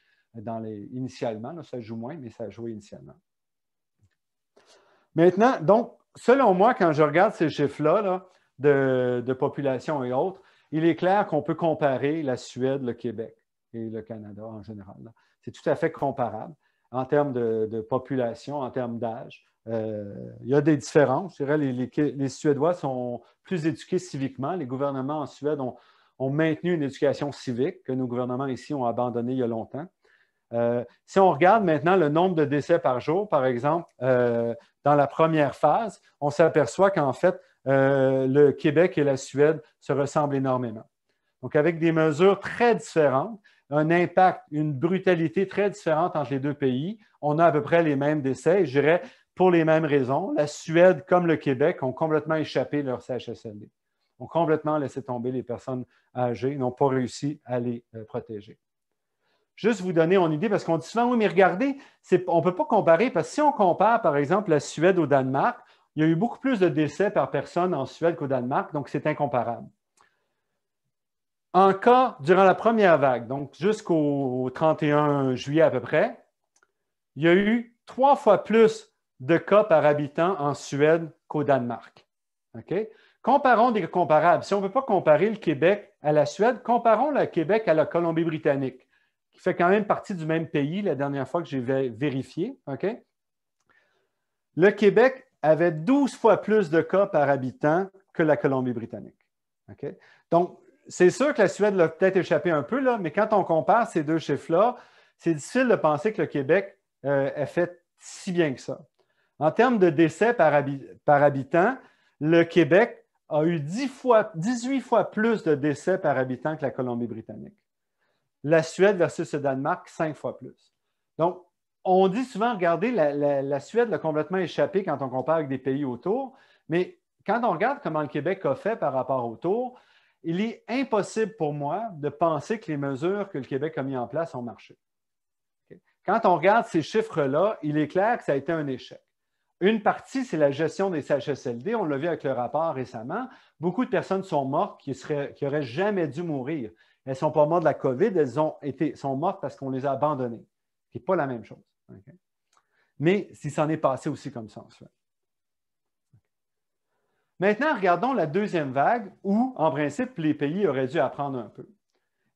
initialement. ça joue moins, mais ça a joué initialement. Maintenant, donc, selon moi, quand je regarde ces chiffres-là de, population et autres, il est clair qu'on peut comparer la Suède, le Québec et le Canada en général. C'est tout à fait comparable en termes de, population, en termes d'âge. Euh, il y a des différences. Je dirais, les, les, Suédois sont plus éduqués civiquement. Les gouvernements en Suède ont, maintenu une éducation civique que nos gouvernements ici ont abandonnée il y a longtemps. Euh, si on regarde maintenant le nombre de décès par jour, par exemple, euh, dans la première phase, on s'aperçoit qu'en fait, euh, le Québec et la Suède se ressemblent énormément. Donc, avec des mesures très différentes, un impact, une brutalité très différente entre les deux pays, on a à peu près les mêmes décès, je dirais pour les mêmes raisons. La Suède, comme le Québec, ont complètement échappé leur CHSLD, ont complètement laissé tomber les personnes âgées, n'ont pas réussi à les euh, protéger juste vous donner une idée, parce qu'on dit souvent, oui, mais regardez, on ne peut pas comparer, parce que si on compare, par exemple, la Suède au Danemark, il y a eu beaucoup plus de décès par personne en Suède qu'au Danemark, donc c'est incomparable. En cas, durant la première vague, donc jusqu'au 31 juillet à peu près, il y a eu trois fois plus de cas par habitant en Suède qu'au Danemark. Comparons des comparables. Si on ne peut pas comparer le Québec à la Suède, comparons le Québec à la Colombie-Britannique qui fait quand même partie du même pays la dernière fois que j'ai vérifié. OK? Le Québec avait 12 fois plus de cas par habitant que la Colombie-Britannique. Donc, c'est sûr que la Suède l'a peut-être échappé un peu, là, mais quand on compare ces deux chiffres-là, c'est difficile de penser que le Québec euh, a fait si bien que ça. En termes de décès par, habitant, le Québec a eu fois, 18 fois plus de décès par habitant que la Colombie-Britannique. La Suède versus le Danemark, cinq fois plus. Donc, on dit souvent, regardez, la, Suède l'a complètement échappé quand on compare avec des pays autour, mais quand on regarde comment le Québec a fait par rapport au tour, il est impossible pour moi de penser que les mesures que le Québec a mises en place ont marché. Quand on regarde ces chiffres-là, il est clair que ça a été un échec. Une partie, c'est la gestion des CHSLD. On l'a vu avec le rapport récemment. Beaucoup de personnes sont mortes qui n'auraient jamais dû mourir. Elles ne sont pas mortes de la COVID, elles ont été, sont mortes parce qu'on les a abandonnées, ce n'est pas la même chose. Mais ça en est passé aussi comme ça en Suède. Maintenant, regardons la deuxième vague où, en principe, les pays auraient dû apprendre un peu.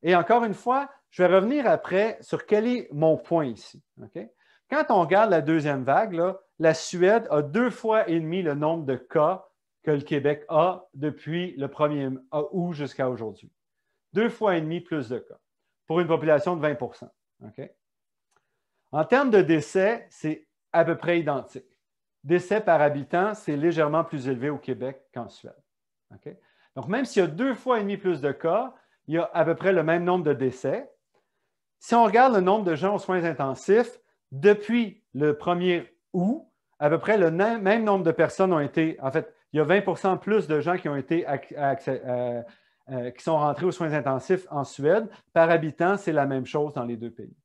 Et encore une fois, je vais revenir après sur quel est mon point ici. Quand on regarde la deuxième vague, la Suède a deux fois et demi le nombre de cas que le Québec a depuis le 1er août jusqu'à aujourd'hui deux fois et demi plus de cas pour une population de 20 En termes de décès, c'est à peu près identique. Décès par habitant, c'est légèrement plus élevé au Québec qu'en Suède. Donc, même s'il y a deux fois et demi plus de cas, il y a à peu près le même nombre de décès. Si on regarde le nombre de gens aux soins intensifs, depuis le 1er août, à peu près le même nombre de personnes ont été, en fait, il y a 20 plus de gens qui ont été euh, euh, qui sont rentrés aux soins intensifs en Suède. Par habitant, c'est la même chose dans les deux pays.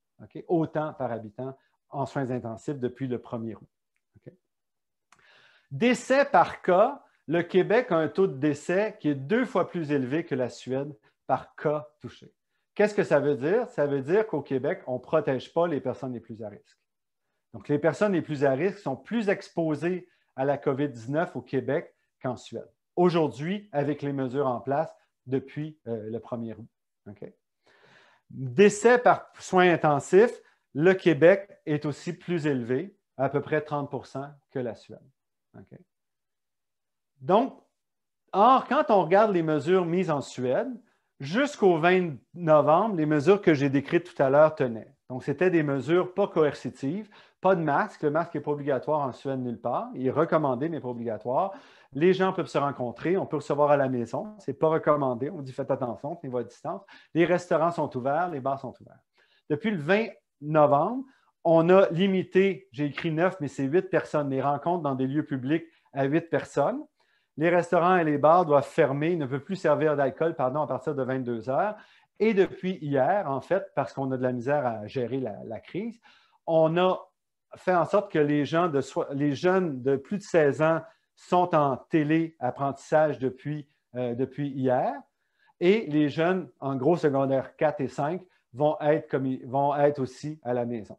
Autant par habitant en soins intensifs depuis le 1er août. Décès par cas, le Québec a un taux de décès qui est deux fois plus élevé que la Suède par cas touché. Qu'est-ce que ça veut dire? Ça veut dire qu'au Québec, on ne protège pas les personnes les plus à risque. Donc, les personnes les plus à risque sont plus exposées à la COVID-19 au Québec qu'en Suède. Aujourd'hui, avec les mesures en place, depuis euh, le 1er août. Décès par soins intensifs, le Québec est aussi plus élevé, à peu près 30 que la Suède. Donc, or, quand on regarde les mesures mises en Suède, jusqu'au 20 novembre, les mesures que j'ai décrites tout à l'heure tenaient. Donc, c'était des mesures pas coercitives, pas de masque. Le masque n'est pas obligatoire en Suède nulle part. Il est recommandé, mais pas obligatoire. Les gens peuvent se rencontrer, on peut recevoir à la maison, ce n'est pas recommandé, on dit faites attention, tenez-vous à distance. Les restaurants sont ouverts, les bars sont ouverts. Depuis le 20 novembre, on a limité, j'ai écrit neuf, mais c'est huit personnes, les rencontres dans des lieux publics à huit personnes. Les restaurants et les bars doivent fermer, ils ne peuvent plus servir d'alcool pardon, à partir de 22 heures. Et depuis hier, en fait, parce qu'on a de la misère à gérer la, crise, on a fait en sorte que les, gens de les jeunes de plus de 16 ans sont en téléapprentissage depuis, euh, depuis hier. Et les jeunes, en gros, secondaire 4 et 5, vont être, vont être aussi à la maison.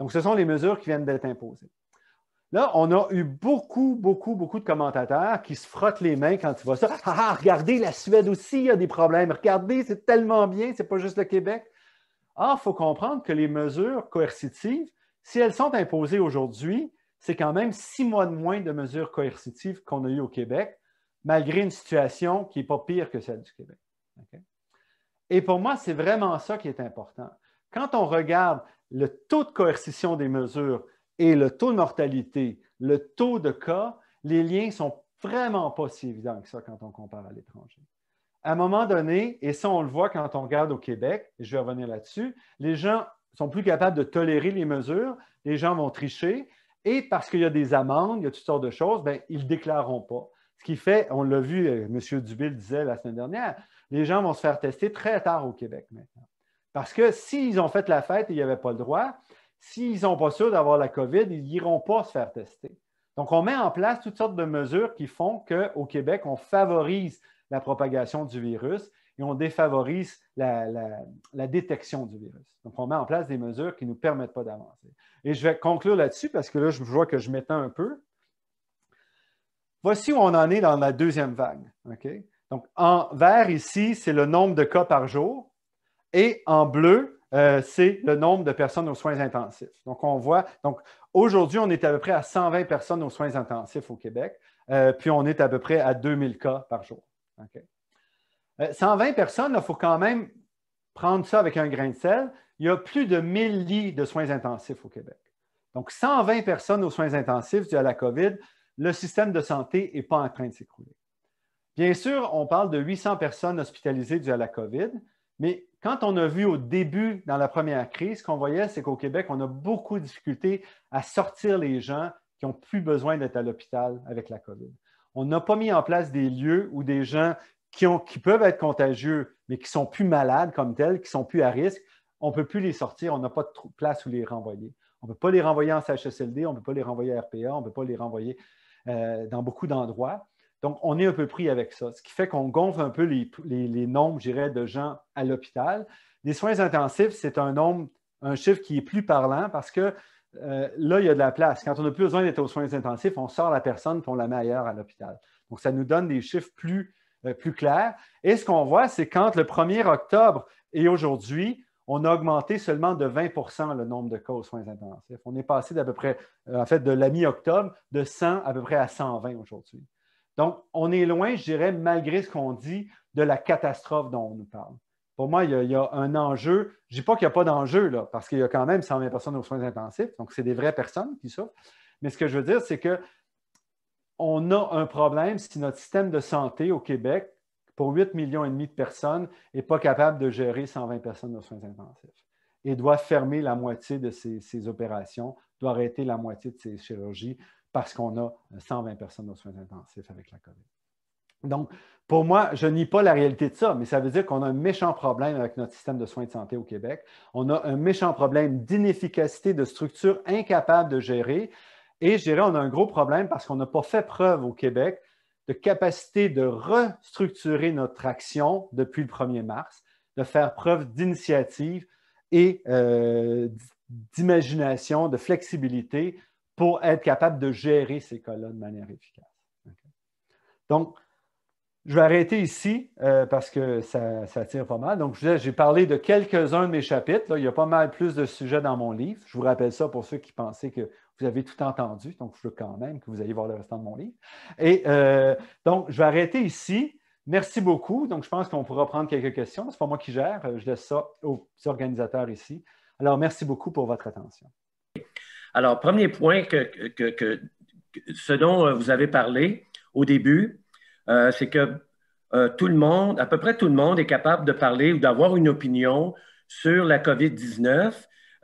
Donc, ce sont les mesures qui viennent d'être imposées. Là, on a eu beaucoup, beaucoup, beaucoup de commentateurs qui se frottent les mains quand tu vois ça. Ah, ah regardez, la Suède aussi, il y a des problèmes. Regardez, c'est tellement bien, n'est pas juste le Québec. Or, ah, il faut comprendre que les mesures coercitives, si elles sont imposées aujourd'hui, c'est quand même six mois de moins de mesures coercitives qu'on a eues au Québec, malgré une situation qui n'est pas pire que celle du Québec. Et pour moi, c'est vraiment ça qui est important. Quand on regarde le taux de coercition des mesures et le taux de mortalité, le taux de cas, les liens ne sont vraiment pas si évidents que ça quand on compare à l'étranger. À un moment donné, et ça on le voit quand on regarde au Québec, et je vais revenir là-dessus, les gens sont plus capables de tolérer les mesures, les gens vont tricher, et parce qu'il y a des amendes, il y a toutes sortes de choses, bien, ils ne déclareront pas. Ce qui fait, on l'a vu, euh, M. Dubé le disait la semaine dernière, les gens vont se faire tester très tard au Québec maintenant. Parce que s'ils ont fait la fête et n'y avait pas le droit, s'ils n'ont pas sûr d'avoir la COVID, ils n'iront pas se faire tester. Donc, on met en place toutes sortes de mesures qui font qu'au Québec, on favorise la propagation du virus et on défavorise la, détection du virus. Donc, on met en place des mesures qui ne nous permettent pas d'avancer. Et je vais conclure là-dessus parce que là, je vois que je m'étends un peu. Voici où on en est dans la deuxième vague. Donc, en vert ici, c'est le nombre de cas par jour et en bleu, euh, c'est le nombre de personnes aux soins intensifs. Donc, on voit, donc aujourd'hui, on est à peu près à 120 personnes aux soins intensifs au Québec, euh, puis on est à peu près à 2000 cas par jour. 120 euh, personnes, il faut quand même prendre ça avec un grain de sel. Il y a plus de 1000 lits de soins intensifs au Québec. Donc, 120 personnes aux soins intensifs dues à la COVID, le système de santé n'est pas en train de s'écrouler. Bien sûr, on parle de 800 personnes hospitalisées dues à la COVID, mais quand on a vu au début, dans la première crise, ce qu'on voyait, c'est qu'au Québec, on a beaucoup de difficultés à sortir les gens qui n'ont plus besoin d'être à l'hôpital avec la COVID. On n'a pas mis en place des lieux où des gens qui, peuvent être contagieux, mais qui sont plus malades comme tels, qui sont plus à risque, on ne peut plus les sortir, on n'a pas de place où les renvoyer. On ne peut pas les renvoyer en CHSLD, on ne peut pas les renvoyer à RPA, on ne peut pas les renvoyer euh, dans beaucoup d'endroits. Donc, on est un peu pris avec ça, ce qui fait qu'on gonfle un peu les, nombres, je de gens à l'hôpital. Les soins intensifs, c'est un nombre, un chiffre qui est plus parlant parce que euh, là, il y a de la place. Quand on n'a plus besoin d'être aux soins intensifs, on sort la personne et on la met ailleurs à l'hôpital. Donc, ça nous donne des chiffres plus euh, plus clair. Et ce qu'on voit, c'est qu'entre le 1er octobre et aujourd'hui, on a augmenté seulement de 20 le nombre de cas aux soins intensifs. On est passé d'à peu près, euh, en fait, de la mi-octobre, de 100 à peu près à 120 aujourd'hui. Donc, on est loin, je dirais, malgré ce qu'on dit, de la catastrophe dont on nous parle. Pour moi, il y a, un enjeu. Je ne dis pas qu'il n'y a pas d'enjeu, là, parce qu'il y a quand même 120 personnes aux soins intensifs, donc c'est des vraies personnes qui souffrent. Mais ce que je veux dire, c'est que on a un problème si notre système de santé au Québec, pour 8 millions et demi de personnes, n'est pas capable de gérer 120 personnes de soins intensifs et doit fermer la moitié de ses, opérations, doit arrêter la moitié de ses chirurgies parce qu'on a 120 personnes de soins intensifs avec la COVID. Donc, pour moi, je nie pas la réalité de ça, mais ça veut dire qu'on a un méchant problème avec notre système de soins de santé au Québec. On a un méchant problème d'inefficacité de structure incapable de gérer. Et je dirais, on a un gros problème parce qu'on n'a pas fait preuve au Québec de capacité de restructurer notre action depuis le 1er mars, de faire preuve d'initiative et euh, d'imagination, de flexibilité pour être capable de gérer ces cas-là de manière efficace. Donc, je vais arrêter ici euh, parce que ça, ça, tire pas mal. Donc, j'ai parlé de quelques-uns de mes chapitres. Il y a pas mal plus de sujets dans mon livre. Je vous rappelle ça pour ceux qui pensaient que vous avez tout entendu, donc je veux quand même que vous ayez voir le restant de mon livre. Et euh, donc, je vais arrêter ici. Merci beaucoup. Donc, je pense qu'on pourra prendre quelques questions. Ce n'est pas moi qui gère. Je laisse ça aux organisateurs ici. Alors, merci beaucoup pour votre attention. Alors, premier point que, ce dont euh, vous avez parlé au début, euh, c'est que tout le monde, à peu près tout le monde est capable de parler ou d'avoir une opinion sur la COVID-19,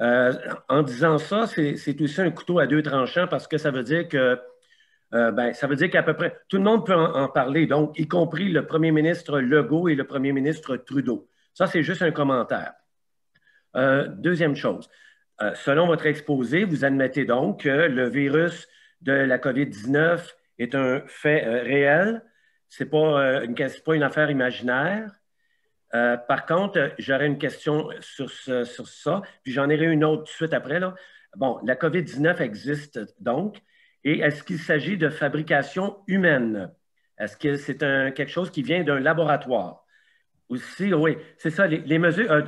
euh, en disant ça, c'est aussi un couteau à deux tranchants parce que ça veut dire que euh, ben, ça veut dire qu'à peu près tout le monde peut en, parler, donc y compris le premier ministre Legault et le premier ministre Trudeau. Ça, c'est juste un commentaire. Euh, deuxième chose, selon votre exposé, vous admettez donc que le virus de la COVID-19 est un fait réel, ce n'est pas, une affaire imaginaire. Euh, par contre, j'aurais une question sur, ça, puis j'en ai une autre tout de suite après. Bon, la COVID-19 existe donc, et est-ce qu'il s'agit de fabrication humaine? Est-ce que c'est quelque chose qui vient d'un laboratoire? Aussi, oui, c'est ça, les, mesures, euh,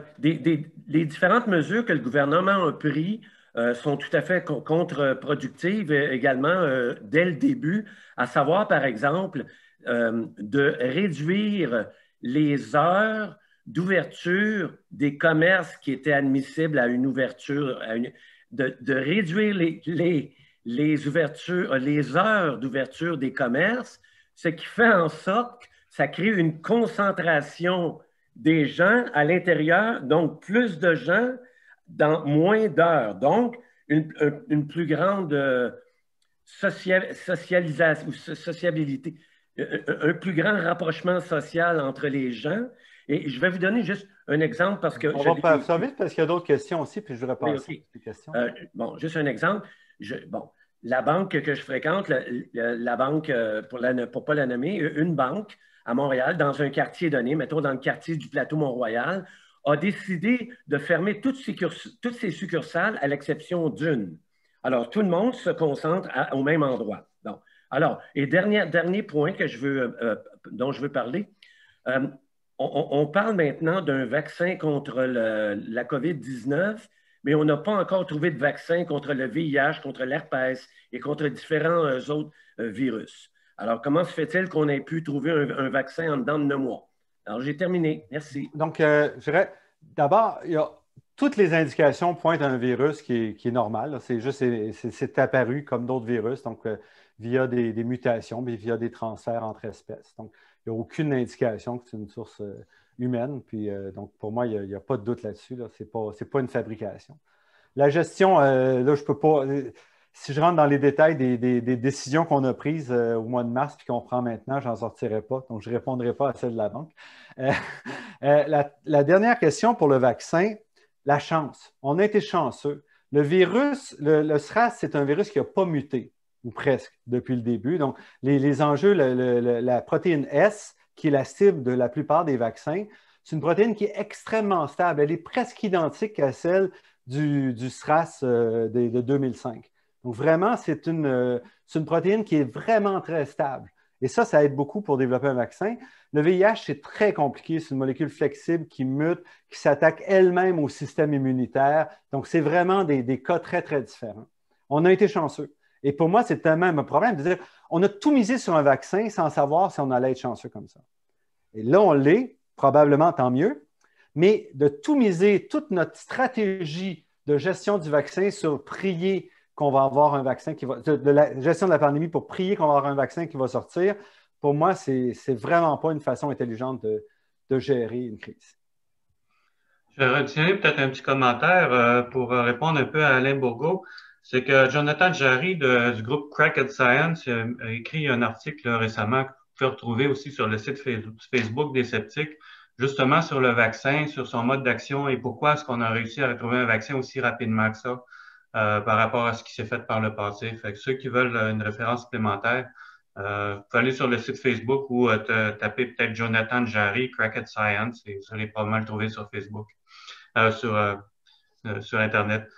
différentes mesures que le gouvernement a prises euh, sont tout à fait contre-productives également dès le début, à savoir, par exemple, de réduire les heures d'ouverture des commerces qui étaient admissibles à une ouverture, de, réduire les, ouvertures, euh, les heures d'ouverture des commerces, ce qui fait en sorte que ça crée une concentration des gens à l'intérieur, donc plus de gens dans moins d'heures. Donc, une, une, plus grande euh, socialisation sociabilité un plus grand rapprochement social entre les gens. Et je vais vous donner juste un exemple parce que. On va faire ça vite parce qu'il y a d'autres questions aussi, puis je voudrais passer okay. questions. Euh, bon, juste un exemple. bon, la banque que je fréquente, la, banque, euh, pour ne pas la nommer, une banque à Montréal, dans un quartier donné, mettons dans le quartier du plateau Mont-Royal, a décidé de fermer toutes ses, toutes succursales à l'exception d'une. Alors, tout le monde se concentre au même endroit. Alors, et dernier, dernier point que je veux, euh, euh, dont je veux parler, euh, on, parle maintenant d'un vaccin contre la COVID-19, mais on n'a pas encore trouvé de vaccin contre le VIH, contre l'herpès et contre différents autres virus. Alors, comment se fait-il qu'on ait pu trouver un, vaccin en dedans de neuf mois? Alors, j'ai terminé. Merci. Donc, je dirais, d'abord, toutes les indications pointent à un virus qui est, normal. C'est juste, c'est apparu comme d'autres virus. Donc, via des, mutations, mais via des transferts entre espèces. Donc, il n'y a aucune indication que c'est une source euh, humaine. Puis, euh, donc, pour moi, il n'y a, pas de doute là-dessus. Ce n'est pas, une fabrication. La gestion, euh, là, je peux pas. si je rentre dans les détails des, décisions qu'on a prises au mois de mars puis qu'on prend maintenant, je n'en sortirai pas. Donc, je ne répondrai pas à celle de la banque. La, dernière question pour le vaccin, la chance. On a été chanceux. Le virus, le, le SRAS, c'est un virus qui n'a pas muté ou presque, depuis le début. Donc, les, enjeux, la protéine S, qui est la cible de la plupart des vaccins, c'est une protéine qui est extrêmement stable. Elle est presque identique à celle du, SRAS euh, de, 2005. Donc, vraiment, euh, c'est une, protéine qui est vraiment très stable. Et ça, ça aide beaucoup pour développer un vaccin. Le VIH, c'est très compliqué. C'est une molécule flexible qui mute, qui s'attaque elle-même au système immunitaire. Donc, c'est vraiment des cas très, très différents. On a été chanceux. Et pour moi, c'est tellement un problème de dire on a tout misé sur un vaccin sans savoir si on allait être chanceux comme ça. Et là, on l'est, probablement tant mieux, mais de tout miser, toute notre stratégie de gestion du vaccin sur prier qu'on va avoir un vaccin qui va, de la gestion de la pandémie pour prier qu'on va avoir un vaccin qui va sortir, pour moi, c'est vraiment pas une façon intelligente de, gérer une crise. Je retiens peut-être un petit commentaire euh, pour répondre un peu à Alain Bourgault c'est que Jonathan Jarry du groupe Cracked Science a écrit un article récemment que vous pouvez retrouver aussi sur le site Facebook des sceptiques, justement sur le vaccin, sur son mode d'action et pourquoi est-ce qu'on a réussi à retrouver un vaccin aussi rapidement que ça euh, par rapport à ce qui s'est fait par le passé. Fait ceux qui veulent une référence supplémentaire, euh, vous aller sur le site Facebook ou euh, taper peut-être Jonathan Jarry, Cracked Science, et vous allez probablement le trouver sur Facebook, euh, sur Internet.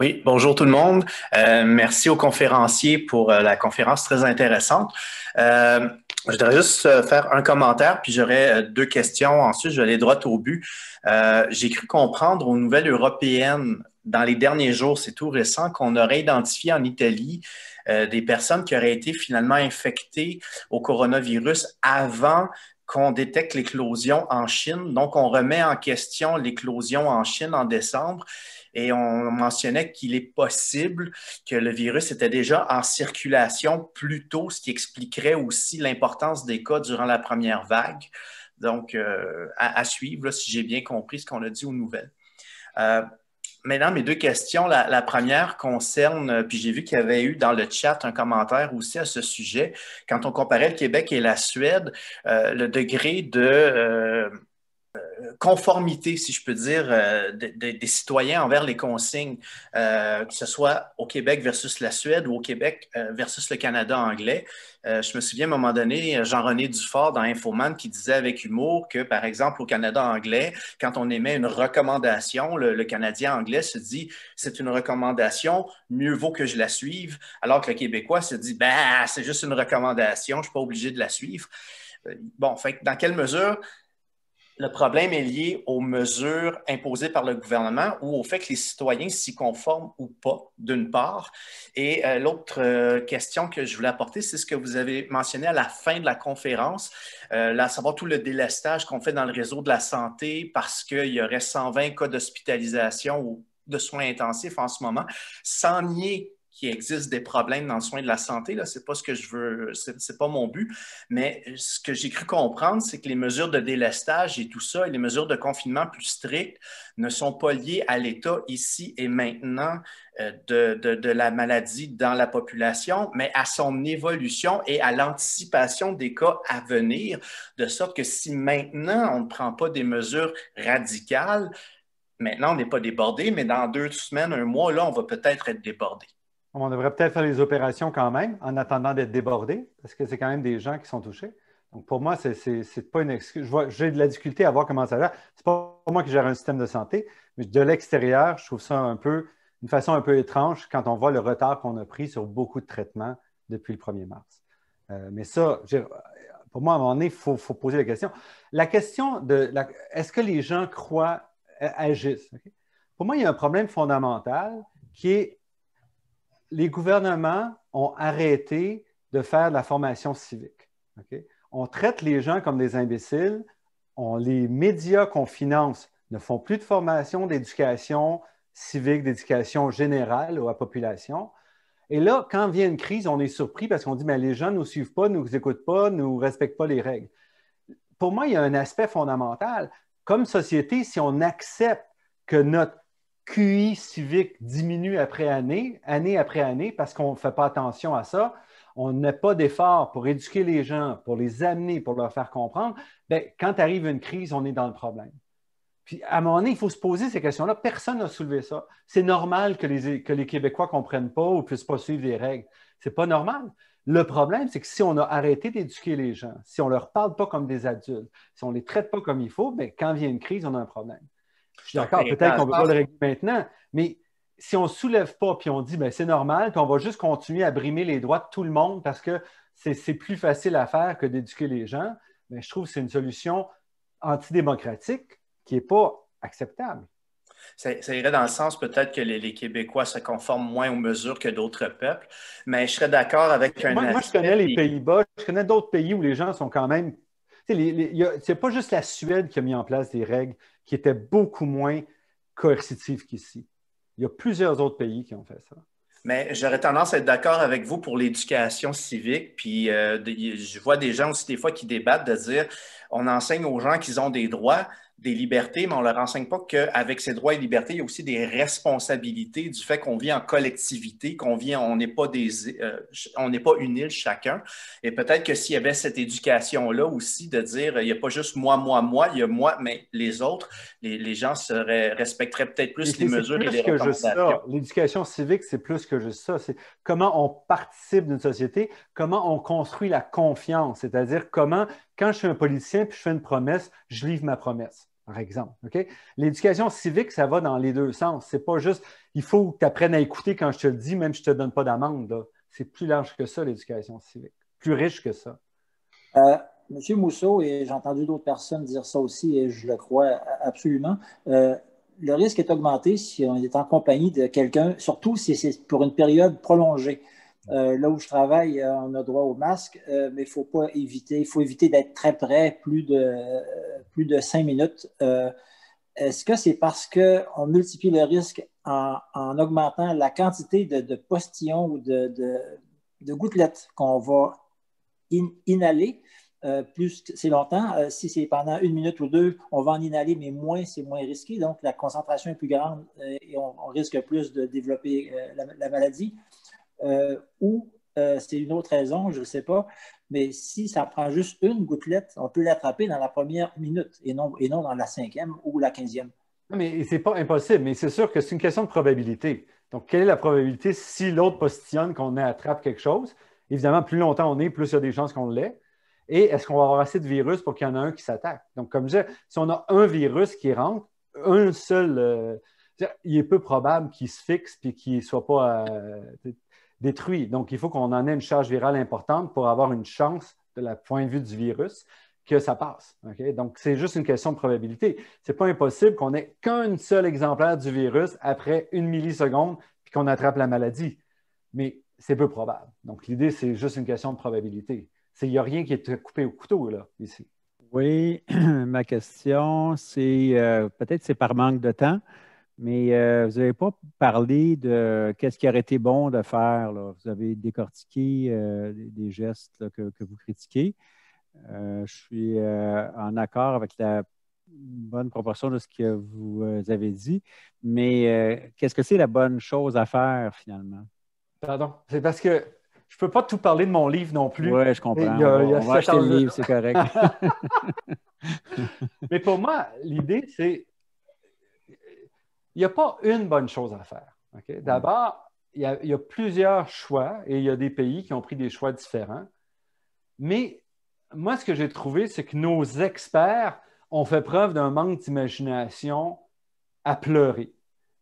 Oui, bonjour tout le monde. Euh, merci aux conférenciers pour euh, la conférence très intéressante. Euh, je voudrais juste faire un commentaire, puis j'aurais deux questions. Ensuite, je vais aller droit au but. J'ai cru comprendre aux nouvelles européennes dans les derniers jours, c'est tout récent, qu'on aurait identifié en Italie des personnes qui auraient été finalement infectées au coronavirus avant qu'on détecte l'éclosion en Chine. Donc, on remet en question l'éclosion en Chine en décembre et on mentionnait qu'il est possible que le virus était déjà en circulation plus tôt, ce qui expliquerait aussi l'importance des cas durant la première vague. Donc, euh, à, suivre, si j'ai bien compris ce qu'on a dit aux nouvelles. Euh, maintenant, mes deux questions. La, première concerne, euh, puis j'ai vu qu'il y avait eu dans le chat un commentaire aussi à ce sujet. Quand on comparait le Québec et la Suède, le degré de conformité, si je peux dire, euh, des citoyens envers les consignes, euh, que ce soit au Québec versus la Suède ou au Québec euh, versus le Canada anglais. je me souviens à un moment donné, Jean-René Dufort dans Infoman qui disait avec humour que, par exemple, au Canada anglais, quand on émet une recommandation, le, Canadien anglais se dit c'est une recommandation, mieux vaut que je la suive, alors que le Québécois se dit bah, c'est juste une recommandation, je ne suis pas obligé de la suivre. Bon, fait, dans quelle mesure le problème est lié aux mesures imposées par le gouvernement ou au fait que les citoyens s'y conforment ou pas, d'une part. Et euh, l'autre euh, question que je voulais apporter, c'est ce que vous avez mentionné à la fin de la conférence, à euh, savoir tout le délestage qu'on fait dans le réseau de la santé parce qu'il y aurait 120 cas d'hospitalisation ou de soins intensifs en ce moment, sans nier qu'il existe des problèmes dans le soin de la santé. Ce n'est pas ce que je veux, ce pas mon but. Mais ce que j'ai cru comprendre, c'est que les mesures de délestage et tout ça, et les mesures de confinement plus strictes ne sont pas liées à l'état ici et maintenant euh, de, de la maladie dans la population, mais à son évolution et à l'anticipation des cas à venir, de sorte que si maintenant on ne prend pas des mesures radicales, maintenant, on n'est pas débordé, mais dans deux semaines, un mois, là, on va peut-être être débordé on devrait peut-être faire les opérations quand même en attendant d'être débordé, parce que c'est quand même des gens qui sont touchés. Donc, pour moi, c'est pas une excuse. J'ai de la difficulté à voir comment ça va. C'est pas pour moi qui gère un système de santé, mais de l'extérieur, je trouve ça un peu, une façon un peu étrange quand on voit le retard qu'on a pris sur beaucoup de traitements depuis le 1er mars. Euh, mais ça, pour moi, à un moment donné, il faut, poser la question. La question de est-ce que les gens croient, euh, agissent? Pour moi, il y a un problème fondamental qui est les gouvernements ont arrêté de faire de la formation civique. On traite les gens comme des imbéciles. On, les médias qu'on finance ne font plus de formation d'éducation civique, d'éducation générale à la population. Et là, quand vient une crise, on est surpris parce qu'on dit, mais les gens ne nous suivent pas, ne nous écoutent pas, ne nous respectent pas les règles. Pour moi, il y a un aspect fondamental. Comme société, si on accepte que notre QI civique diminue après année, année après année, parce qu'on ne fait pas attention à ça, on n'a pas d'effort pour éduquer les gens, pour les amener, pour leur faire comprendre, bien, quand arrive une crise, on est dans le problème. Puis à un moment donné, il faut se poser ces questions-là. Personne n'a soulevé ça. C'est normal que les, Québécois ne comprennent pas ou ne puissent pas suivre les règles. Ce n'est pas normal. Le problème, c'est que si on a arrêté d'éduquer les gens, si on ne leur parle pas comme des adultes, si on ne les traite pas comme il faut, ben, quand vient une crise, on a un problème. Je suis d'accord, peut-être qu'on ne peut pas le régler maintenant, mais si on ne soulève pas puis on dit ben, c'est normal, puis on va juste continuer à brimer les droits de tout le monde parce que c'est plus facile à faire que d'éduquer les gens, Mais ben, je trouve que c'est une solution antidémocratique qui n'est pas acceptable. Ça, irait dans le sens peut-être que les, Québécois se conforment moins aux mesures que d'autres peuples, mais je serais d'accord avec un. Moi, je connais les Pays-Bas, je connais d'autres pays où les gens sont quand même. Ce n'est pas juste la Suède qui a mis en place des règles qui était beaucoup moins coercitive qu'ici. Il y a plusieurs autres pays qui ont fait ça. Mais j'aurais tendance à être d'accord avec vous pour l'éducation civique. Puis euh, je vois des gens aussi des fois qui débattent de dire on enseigne aux gens qu'ils ont des droits, des libertés, mais on ne leur enseigne pas qu'avec ces droits et libertés, il y a aussi des responsabilités du fait qu'on vit en collectivité, qu'on vit, on n'est pas des, euh, on n'est pas une île chacun. Et peut-être que s'il y avait cette éducation-là aussi de dire, il n'y a pas juste moi, moi, moi, il y a moi, mais les autres, les, gens seraient, respecteraient peut-être plus les mesures plus et les recommandations. L'éducation civique, c'est plus que juste ça. C'est comment on participe d'une société, comment on construit la confiance, c'est-à-dire comment, quand je suis un politicien puis je fais une promesse, je livre ma promesse par exemple. L'éducation civique, ça va dans les deux sens. C'est pas juste il faut que tu apprennes à écouter quand je te le dis, même si je ne te donne pas d'amende. C'est plus large que ça, l'éducation civique, plus riche que ça. Euh, Monsieur Mousseau, et j'ai entendu d'autres personnes dire ça aussi, et je le crois absolument, euh, le risque est augmenté si on est en compagnie de quelqu'un, surtout si c'est pour une période prolongée. Euh, là où je travaille, euh, on a droit au masque, euh, mais il faut pas éviter, il faut éviter d'être très près, plus de, plus cinq minutes. Est-ce que c'est parce qu'on multiplie le risque en, augmentant la quantité de, de postillons ou de, gouttelettes qu'on va inhaler? plus c'est longtemps. si c'est pendant une minute ou deux, on va en inhaler, mais moins, c'est moins risqué. Donc, la concentration est plus grande et on, risque plus de développer la, maladie. Euh, ou euh, c'est une autre raison, je ne sais pas, mais si ça prend juste une gouttelette, on peut l'attraper dans la première minute et non, et non dans la cinquième ou la quinzième. Mais c'est pas impossible, mais c'est sûr que c'est une question de probabilité. Donc, quelle est la probabilité si l'autre postillonne qu'on attrape quelque chose? Évidemment, plus longtemps on est, plus il y a des chances qu'on l'ait. Et est-ce qu'on va avoir assez de virus pour qu'il y en ait un qui s'attaque? Donc, comme je disais, si on a un virus qui rentre, un seul, euh, il est peu probable qu'il se fixe et qu'il ne soit pas détruit. Donc, il faut qu'on en ait une charge virale importante pour avoir une chance, de la point de vue du virus, que ça passe. Donc, c'est juste une question de probabilité. Ce n'est pas impossible qu'on ait qu'un seul exemplaire du virus après une milliseconde puis qu'on attrape la maladie. Mais c'est peu probable. Donc, l'idée, c'est juste une question de probabilité. Il n'y a rien qui est coupé au couteau, là, ici. Oui, ma question, c'est euh, peut-être c'est par manque de temps, mais euh, vous n'avez pas parlé de qu'est-ce qui aurait été bon de faire. Vous avez décortiqué euh, des gestes que, vous critiquez. Euh, je suis en accord avec la bonne proportion de ce que vous avez dit. Mais qu'est-ce que c'est la bonne chose à faire finalement? Pardon, c'est parce que je ne peux pas tout parler de mon livre non plus. Oui, je comprends. on va acheter le livre, c'est correct. Mais pour moi, l'idée, c'est il n'y a pas une bonne chose à faire. Mm. D'abord, il y, a plusieurs choix et il y a des pays qui ont pris des choix différents. Mais moi, ce que j'ai trouvé, c'est que nos experts ont fait preuve d'un manque d'imagination à pleurer,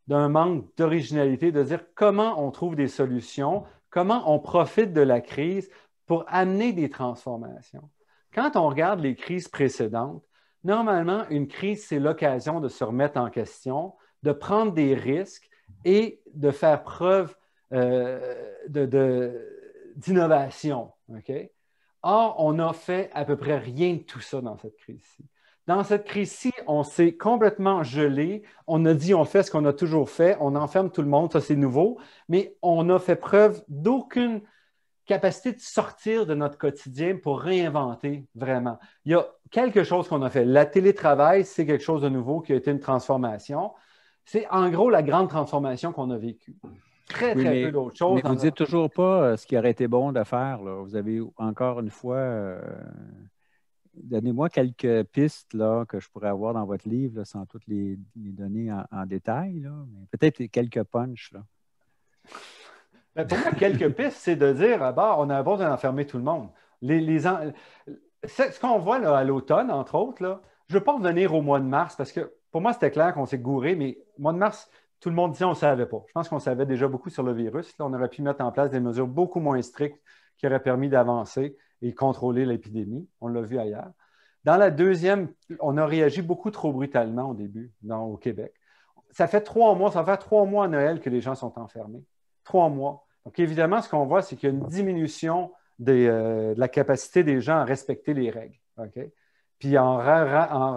d'un manque d'originalité, de dire comment on trouve des solutions, comment on profite de la crise pour amener des transformations. Quand on regarde les crises précédentes, normalement, une crise, c'est l'occasion de se remettre en question, de prendre des risques et de faire preuve euh, d'innovation. Or, on n'a fait à peu près rien de tout ça dans cette crise-ci. Dans cette crise-ci, on s'est complètement gelé. On a dit on fait ce qu'on a toujours fait, on enferme tout le monde, ça c'est nouveau, mais on n'a fait preuve d'aucune capacité de sortir de notre quotidien pour réinventer vraiment. Il y a quelque chose qu'on a fait. La télétravail, c'est quelque chose de nouveau qui a été une transformation. C'est en gros la grande transformation qu'on a vécue. Très, très peu d'autres choses. Mais vous ne dites toujours pas euh, ce qui aurait été bon de faire. Vous avez encore une fois. Euh, donnez-moi quelques pistes là, que je pourrais avoir dans votre livre sans toutes les, donner données en, détail. Peut-être quelques punchs. Là. Ben quelques pistes, c'est de dire à ah, bord, bah, on a besoin d'enfermer tout le monde. Les, les Ce qu'on voit à l'automne, entre autres, là, je ne veux pas revenir au mois de mars parce que pour moi, c'était clair qu'on s'est gouré, mais au mois de mars, tout le monde disait qu'on ne savait pas. Je pense qu'on savait déjà beaucoup sur le virus. on aurait pu mettre en place des mesures beaucoup moins strictes qui auraient permis d'avancer et contrôler l'épidémie. On l'a vu ailleurs. Dans la deuxième, on a réagi beaucoup trop brutalement au début au Québec. Ça fait trois mois, ça fait trois mois à Noël que les gens sont enfermés. Trois mois. Donc, évidemment, ce qu'on voit, c'est qu'il y a une diminution euh, de la capacité des gens à respecter les règles. Okay? puis en,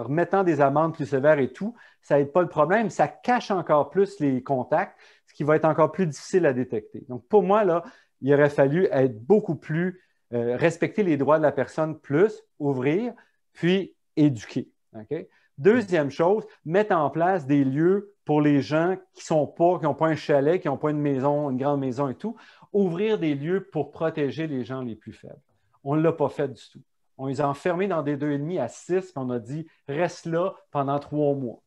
remettant des amendes plus sévères et tout, ça n'aide pas le problème, ça cache encore plus les contacts, ce qui va être encore plus difficile à détecter. Donc, pour moi, là, il aurait fallu être beaucoup plus, euh, respecter les droits de la personne plus, ouvrir, puis éduquer. Deuxième chose, mettre en place des lieux pour les gens qui sont pas, qui n'ont pas un chalet, qui n'ont pas une maison, une grande maison et tout, ouvrir des lieux pour protéger les gens les plus faibles. On ne l'a pas fait du tout on les a enfermés dans des deux et demi à six, puis on a dit reste là pendant trois mois.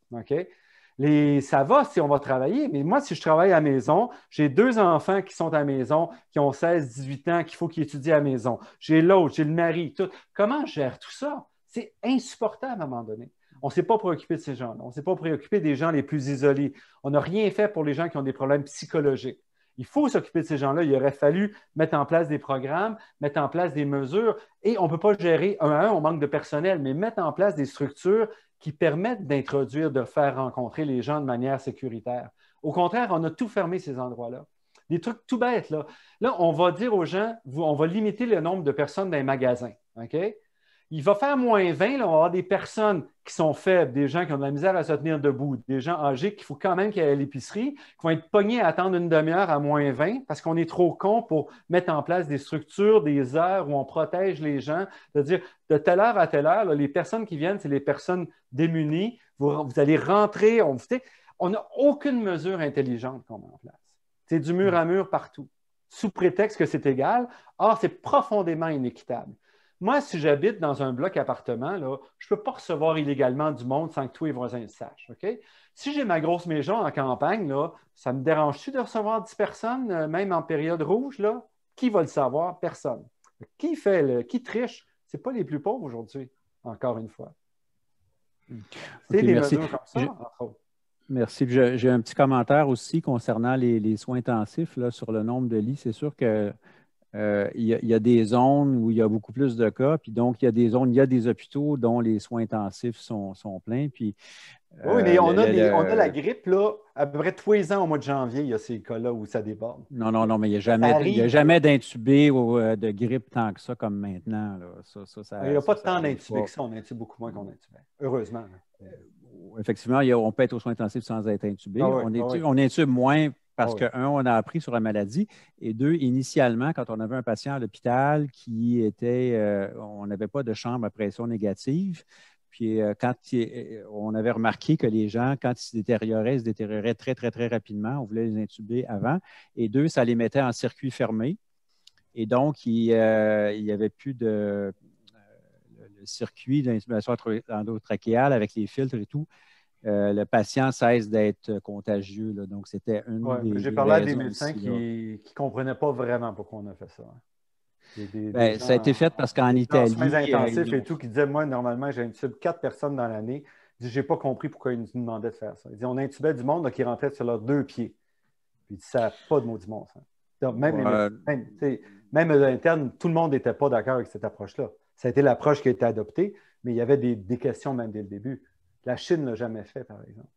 ça va si on va travailler, mais moi, si je travaille à la maison, j'ai deux enfants qui sont à la maison, qui ont 16, 18 ans, qu'il faut qu'ils étudient à la maison. J'ai l'autre, j'ai le mari, tout. Comment je gère tout ça? C'est insupportable à un moment donné. On ne s'est pas préoccupé de ces gens-là. On ne s'est pas préoccupé des gens les plus isolés. On n'a rien fait pour les gens qui ont des problèmes psychologiques. Il faut s'occuper de ces gens-là. Il aurait fallu mettre en place des programmes, mettre en place des mesures. Et on ne peut pas gérer un à un, on manque de personnel, mais mettre en place des structures qui permettent d'introduire, de faire rencontrer les gens de manière sécuritaire. Au contraire, on a tout fermé ces endroits-là. Des trucs tout bêtes. Là, là on va dire aux gens, on va limiter le nombre de personnes dans les magasins. OK? il va faire moins 20, on va avoir des personnes qui sont faibles, des gens qui ont de la misère à se tenir debout, des gens âgés qu'il faut quand même qu'ils aillent à l'épicerie, qui vont être pognés à attendre une demi-heure à moins 20 parce qu'on est trop con pour mettre en place des structures, des heures où on protège les gens. De dire de telle heure à telle heure, les personnes qui viennent, c'est les personnes démunies. Vous, vous allez rentrer, on n'a aucune mesure intelligente qu'on met en place. C'est du mur à mur partout, sous prétexte que c'est égal. Or, c'est profondément inéquitable. Moi, si j'habite dans un bloc appartement, là, je ne peux pas recevoir illégalement du monde sans que tous les voisins le sachent. Si j'ai ma grosse maison en campagne, là, ça me dérange-tu de recevoir 10 personnes, euh, même en période rouge? Là? Qui va le savoir? Personne. Qui fait le, qui triche? Ce n'est pas les plus pauvres aujourd'hui, encore une fois. C'est des merci. comme ça, Merci. J'ai un petit commentaire aussi concernant les, soins intensifs sur le nombre de lits. C'est sûr que euh, il, y a, des zones où il y a beaucoup plus de cas, puis donc il y a des zones, il y a des hôpitaux dont les soins intensifs sont, pleins. Puis, oui, mais euh, on, a on a la grippe, là, à peu près tous les ans au mois de janvier, il y a ces cas-là où ça déborde. Non, non, non, mais il n'y a jamais, jamais ou euh, de grippe tant que ça comme maintenant. Là. Ça, ça, il n'y a pas tant d'intubé que ça, on intube beaucoup moins qu'on intubait, heureusement. Effectivement, on peut être aux soins intensifs sans être intubé. Ah ah on intube moins parce ah que, un, on a appris sur la maladie. Et deux, initialement, quand on avait un patient à l'hôpital qui était, euh, on n'avait pas de chambre à pression négative. Puis euh, quand euh, on avait remarqué que les gens, quand ils se détérioraient, se détérioraient très, très, très rapidement. On voulait les intuber avant. Et deux, ça les mettait en circuit fermé. Et donc, il n'y avait plus de circuit d'intubation endotrachéale avec les filtres et tout euh, le patient cesse d'être contagieux. Donc, c'était une des J'ai parlé à des médecins qui ne comprenaient pas vraiment pourquoi on a fait ça. Hein. Ben, ça a été fait parce qu'en Italie. Les euh, et tout, qui disaient Moi, normalement, j'intube quatre personnes dans l'année. Je n'ai pas compris pourquoi ils nous demandaient de faire ça. Ils disaient On intubait du monde qui rentrait sur leurs deux pieds. Puis ça n'a pas de mot du monde. même, à l'interne, tout le monde n'était pas d'accord avec cette approche-là. Ça a été l'approche qui a été adoptée, mais il y avait des questions même dès le début. La Chine l'a jamais fait, par exemple.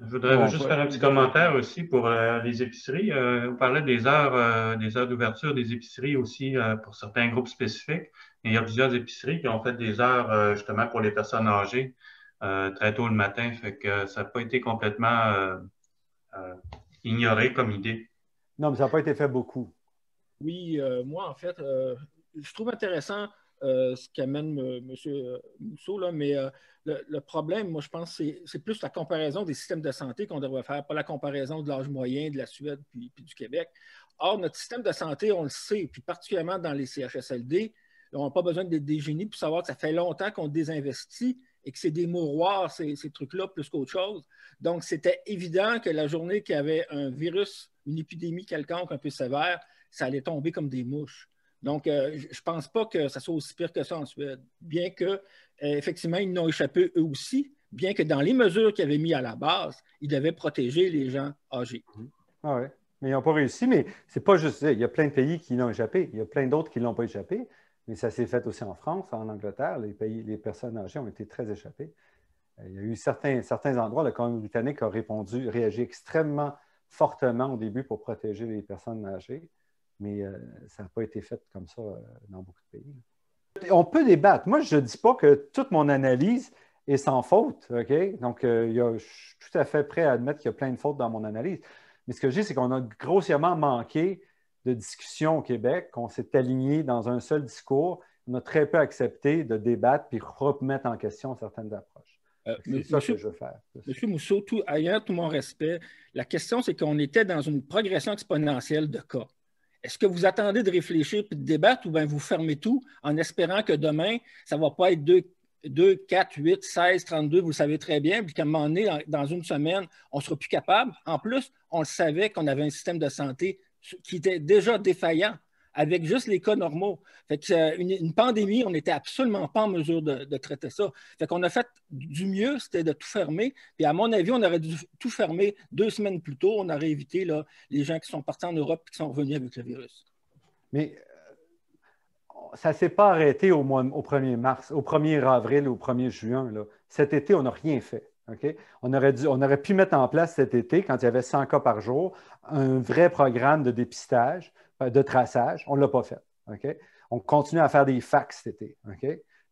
Je voudrais juste faire un petit commentaire aussi pour euh, les épiceries. Euh, vous parlez des heures, euh, des heures d'ouverture des épiceries aussi pour certains groupes spécifiques. il y a plusieurs épiceries qui ont fait des heures justement pour les personnes âgées très tôt le matin. Fait que ça n'a pas été complètement ignoré comme idée. Non, mais ça n'a pas été fait beaucoup. Oui, moi en fait, je trouve intéressant euh, ce qu'amène M. Euh, Mousseau, là, mais euh, le, problème, moi, je pense, c'est plus la comparaison des systèmes de santé qu'on devrait faire, pas la comparaison de l'âge moyen de la Suède puis, du Québec. Or, notre système de santé, on le sait, puis particulièrement dans les CHSLD, on n'a pas besoin d'être des génies pour savoir que ça fait longtemps qu'on désinvestit et que c'est des mouroirs, ces, ces trucs-là, plus qu'autre chose. Donc, c'était évident que la journée qu'il y avait un virus, une épidémie quelconque un peu sévère, ça allait tomber comme des mouches. Donc, euh, je ne pense pas que ça soit aussi pire que ça en Suède, bien que, euh, effectivement, ils n'ont échappé eux aussi, bien que dans les mesures qu'ils avaient mises à la base, ils devaient protéger les gens âgés. Ah oui, mais ils n'ont pas réussi, mais c'est pas juste Il y a plein de pays qui n'ont échappé, il y a plein d'autres qui ne l'ont pas échappé, mais ça s'est fait aussi en France, en Angleterre, les, personnes âgées ont été très échappées. Euh, il y a eu certains, certains endroits, le Congrès britannique a répondu, réagi extrêmement fortement au début pour protéger les personnes âgées mais euh, ça n'a pas été fait comme ça euh, dans beaucoup de pays. On peut débattre. Moi, je ne dis pas que toute mon analyse est sans faute. ok Donc, euh, je suis tout à fait prêt à admettre qu'il y a plein de fautes dans mon analyse. Mais ce que je dis, c'est qu'on a grossièrement manqué de discussion au Québec, qu'on s'est aligné dans un seul discours. On a très peu accepté de débattre puis remettre en question certaines approches. c'est ça que je veux faire. Monsieur Mousseau, tout, ailleurs, tout mon respect. La question, c'est qu'on était dans une progression exponentielle de cas. Est-ce que vous attendez de réfléchir et de débattre ou bien vous fermez tout en espérant que demain, ça ne va pas être 2, 2, 4, 8, 16, 32, vous le savez très bien, puis qu'à un moment donné, dans une semaine, on ne sera plus capable. En plus, on savait qu'on avait un système de santé qui était déjà défaillant avec juste les cas normaux. Fait euh, une, pandémie, on n'était absolument pas en mesure de, traiter ça. Fait qu'on a fait du mieux, c'était de tout fermer. Et à mon avis, on aurait dû tout fermer deux semaines plus tôt. On aurait évité là, les gens qui sont partis en Europe et qui sont revenus avec le virus. Mais euh, ça ne s'est pas arrêté au, au 1er mars, au 1er avril, au 1er juin. Cet été, on n'a rien fait. On, aurait on aurait pu mettre en place cet été, quand il y avait 100 cas par jour, un vrai programme de dépistage euh, de traçage. On ne l'a pas fait. On continue à faire des fax cet été.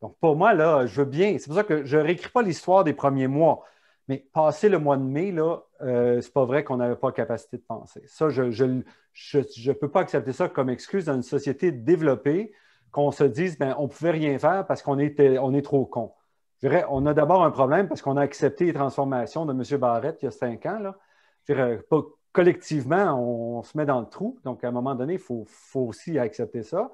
Donc, pour moi, là, je veux bien. C'est pour ça que je ne réécris pas l'histoire des premiers mois. Mais passé le mois de mai, là, euh, c'est pas vrai qu'on n'avait pas la capacité de penser. Ça, je ne je, peux pas accepter ça comme excuse dans une société développée qu'on se dise ben, on ne pouvait rien faire parce qu'on était, on est trop con. Je dirais, on a d'abord un problème parce qu'on a accepté les transformations de M. Barrett il y a cinq ans. Là. Je dirais, collectivement, on, se met dans le trou. Donc, à un moment donné, il faut, aussi accepter ça.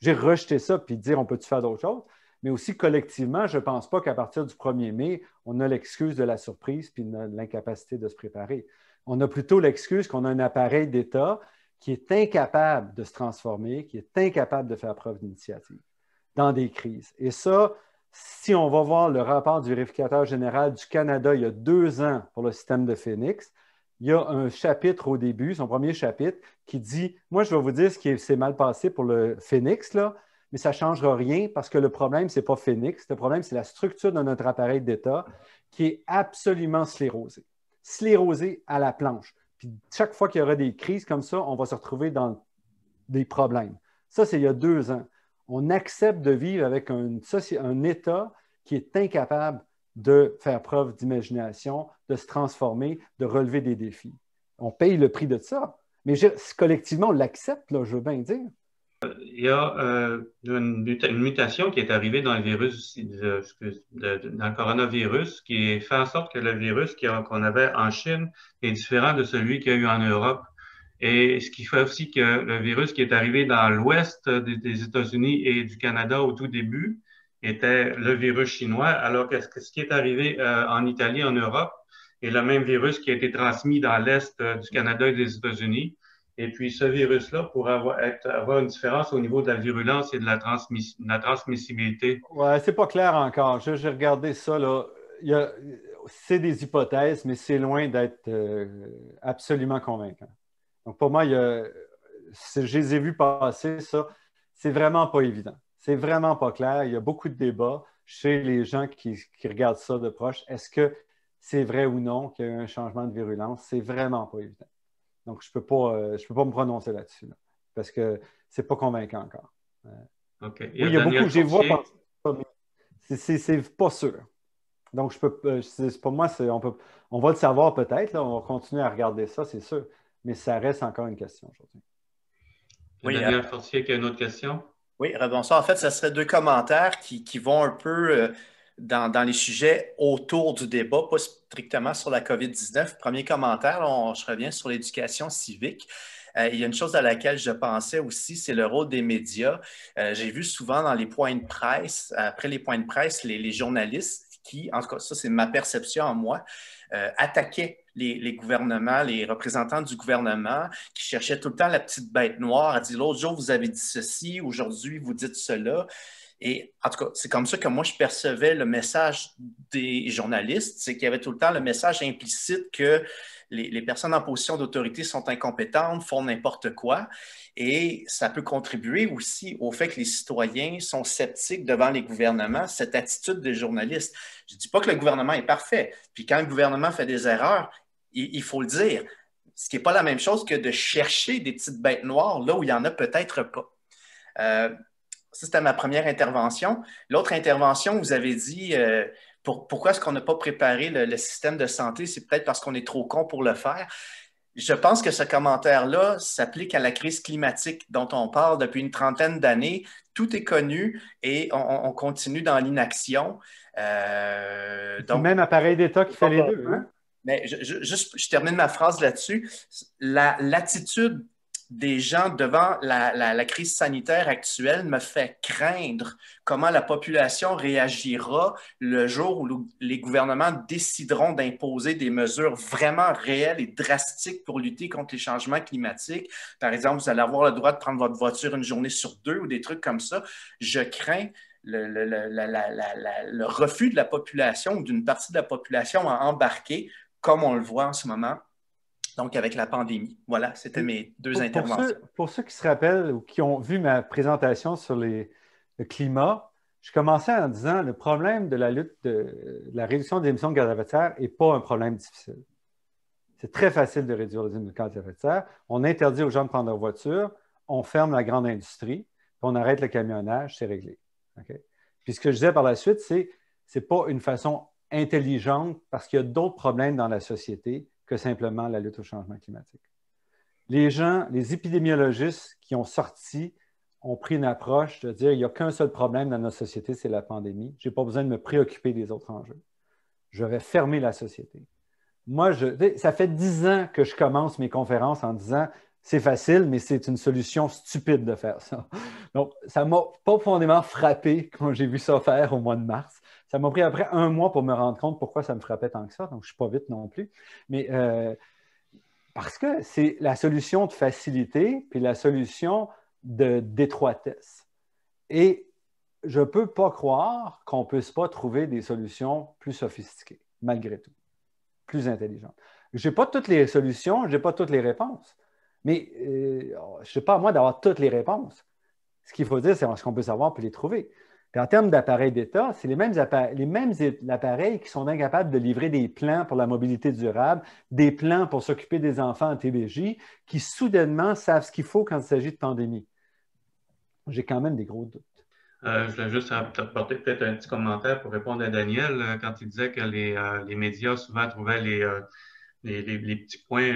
J'ai rejeté ça puis dire on peut-tu faire d'autres choses. Mais aussi collectivement, je ne pense pas qu'à partir du 1er mai, on a l'excuse de la surprise puis de l'incapacité de se préparer. On a plutôt l'excuse qu'on a un appareil d'État qui est incapable de se transformer, qui est incapable de faire preuve d'initiative dans des crises. Et ça, si on va voir le rapport du vérificateur général du Canada il y a deux ans pour le système de Phoenix, il y a un chapitre au début, son premier chapitre, qui dit Moi, je vais vous dire ce qui s'est mal passé pour le Phoenix, là, mais ça ne changera rien parce que le problème, ce n'est pas Phoenix. Le problème, c'est la structure de notre appareil d'État qui est absolument sclérosée. Sclérosée à la planche. Puis chaque fois qu'il y aura des crises comme ça, on va se retrouver dans des problèmes. Ça, c'est il y a deux ans. On accepte de vivre avec un, un État qui est incapable de faire preuve d'imagination, de se transformer, de relever des défis. On paye le prix de ça, mais collectivement, on l'accepte, je veux bien dire. Il y a euh, une, mutation qui est arrivée dans le virus, dans le coronavirus, qui fait en sorte que le virus qu'on avait en Chine est différent de celui qu'il y a eu en Europe. Et ce qui fait aussi que le virus qui est arrivé dans l'ouest des États-Unis et du Canada au tout début était le virus chinois, alors que ce qui est arrivé euh, en Italie, en Europe, est le même virus qui a été transmis dans l'Est euh, du Canada et des États-Unis. Et puis ce virus-là pourrait avoir, une différence au niveau de la virulence et de la, transmissibilité. la transmissibilité. Ouais, c'est pas clair encore. J'ai regardé ça, C'est des hypothèses, mais c'est loin d'être euh, absolument convaincant. Donc pour moi, il je les ai vus passer, ça. C'est vraiment pas évident. C'est vraiment pas clair. Il y a beaucoup de débats chez les gens qui, regardent ça de proche. Est-ce que c'est vrai ou non qu'il y a eu un changement de virulence? C'est vraiment pas évident. Donc, je peux, pas, euh, je peux pas me prononcer là-dessus, parce que c'est pas convaincant encore. Euh, ok. il y a beaucoup que j'ai vois c'est pas sûr. Donc, je peux, euh, pour moi, on, va le savoir peut-être, on va continuer à regarder ça, c'est sûr, mais ça reste encore une question aujourd'hui. Oui, Daniel qui a une autre question. Oui, rebonsoir. En fait, ce serait deux commentaires qui, vont un peu euh, dans, les sujets autour du débat, pas strictement sur la COVID-19. Premier commentaire, on, je reviens sur l'éducation civique. Euh, il y a une chose à laquelle je pensais aussi, c'est le rôle des médias. Euh, j'ai vu souvent dans les points de presse, après les points de presse, les, journalistes qui, en tout cas, ça c'est ma perception en moi, attaquaient les, gouvernements, les représentants du gouvernement qui cherchaient tout le temps la petite bête noire a dit l'autre jour, vous avez dit ceci, aujourd'hui, vous dites cela. Et en tout cas, c'est comme ça que moi, je percevais le message des journalistes, c'est qu'il y avait tout le temps le message implicite que les, les personnes en position d'autorité sont incompétentes, font n'importe quoi. Et ça peut contribuer aussi au fait que les citoyens sont sceptiques devant les gouvernements, cette attitude des journalistes. Je ne dis pas que le gouvernement est parfait. Puis quand le gouvernement fait des erreurs, il, faut le dire. Ce qui n'est pas la même chose que de chercher des petites bêtes noires là où il n'y en a peut-être pas. Euh, ça, c'était ma première intervention. L'autre intervention, vous avez dit euh, pourquoi est-ce qu'on n'a pas préparé le, système de santé? C'est peut-être parce qu'on est trop con pour le faire. Je pense que ce commentaire-là s'applique à la crise climatique dont on parle depuis une trentaine d'années. Tout est connu et on, continue dans l'inaction. Euh, Même appareil d'État qui fait les deux. Hein? Mais je, juste, je termine ma phrase là-dessus. L'attitude des gens devant la, crise sanitaire actuelle me fait craindre comment la population réagira le jour où les gouvernements décideront d'imposer des mesures vraiment réelles et drastiques pour lutter contre les changements climatiques. Par exemple, vous allez avoir le droit de prendre votre voiture une journée sur deux ou des trucs comme ça. Je crains le, refus de la population ou d'une partie de la population à embarquer comme on le voit en ce moment, donc avec la pandémie. Voilà, c'était mes deux interventions. Pour ceux, qui se rappellent ou qui ont vu ma présentation sur les, le climat, je commençais en disant le problème de la lutte de, la réduction des émissions de gaz à effet de serre n'est pas un problème difficile. C'est très facile de réduire les émissions de gaz à effet de serre. On interdit aux gens de prendre leur voiture, on ferme la grande industrie, on arrête le camionnage, c'est réglé. Puis ce que je disais par la suite, c'est n'est pas une façon intelligente parce qu'il y a d'autres problèmes dans la société que simplement la lutte au changement climatique. Les gens, les épidémiologistes qui ont sorti ont pris une approche de dire il n'y a qu'un seul problème dans notre société, c'est la pandémie. Je n'ai pas besoin de me préoccuper des autres enjeux. Je vais fermer la société. Moi, je, ça fait dix ans que je commence mes conférences en disant c'est facile, mais c'est une solution stupide de faire ça. Donc, ça m'a profondément frappé quand j'ai vu ça faire au mois de mars. Ça m'a pris après un mois pour me rendre compte pourquoi ça me frappait tant que ça, donc je ne suis pas vite non plus. Mais euh, parce que c'est la solution de facilité puis la solution de d'étroitesse. Et je ne peux pas croire qu'on ne puisse pas trouver des solutions plus sophistiquées, malgré tout, plus intelligentes. Je n'ai pas toutes les solutions, je n'ai pas toutes les réponses. Mais euh, je ne sais pas à moi d'avoir toutes les réponses. Ce qu'il faut dire, c'est ce qu'on peut savoir puis les trouver en termes d'appareils d'État, c'est les mêmes, appareils, qui sont incapables de livrer des plans pour la mobilité durable, des plans pour s'occuper des enfants en TBJ, qui soudainement savent ce qu'il faut quand il s'agit de pandémie. J'ai quand même des gros doutes. Euh, je voulais juste apporter peut-être un petit commentaire pour répondre à Daniel euh, quand il disait que les, euh, médias souvent trouvaient les, petits points,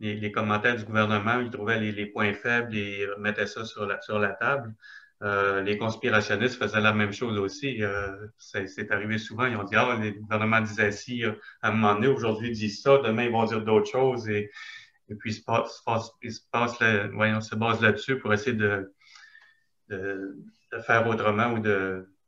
les, commentaires du gouvernement, ils trouvaient les, points faibles et mettaient ça sur la table. Euh, les conspirationnistes faisaient la même chose aussi. Euh, c'est arrivé souvent. Ils ont dit, ah, les gouvernements disaient si euh, à un moment donné, aujourd'hui ils disent ça, demain ils vont dire d'autres choses. Et, puis ils se, passent, là, basent là-dessus pour essayer de, faire autrement ou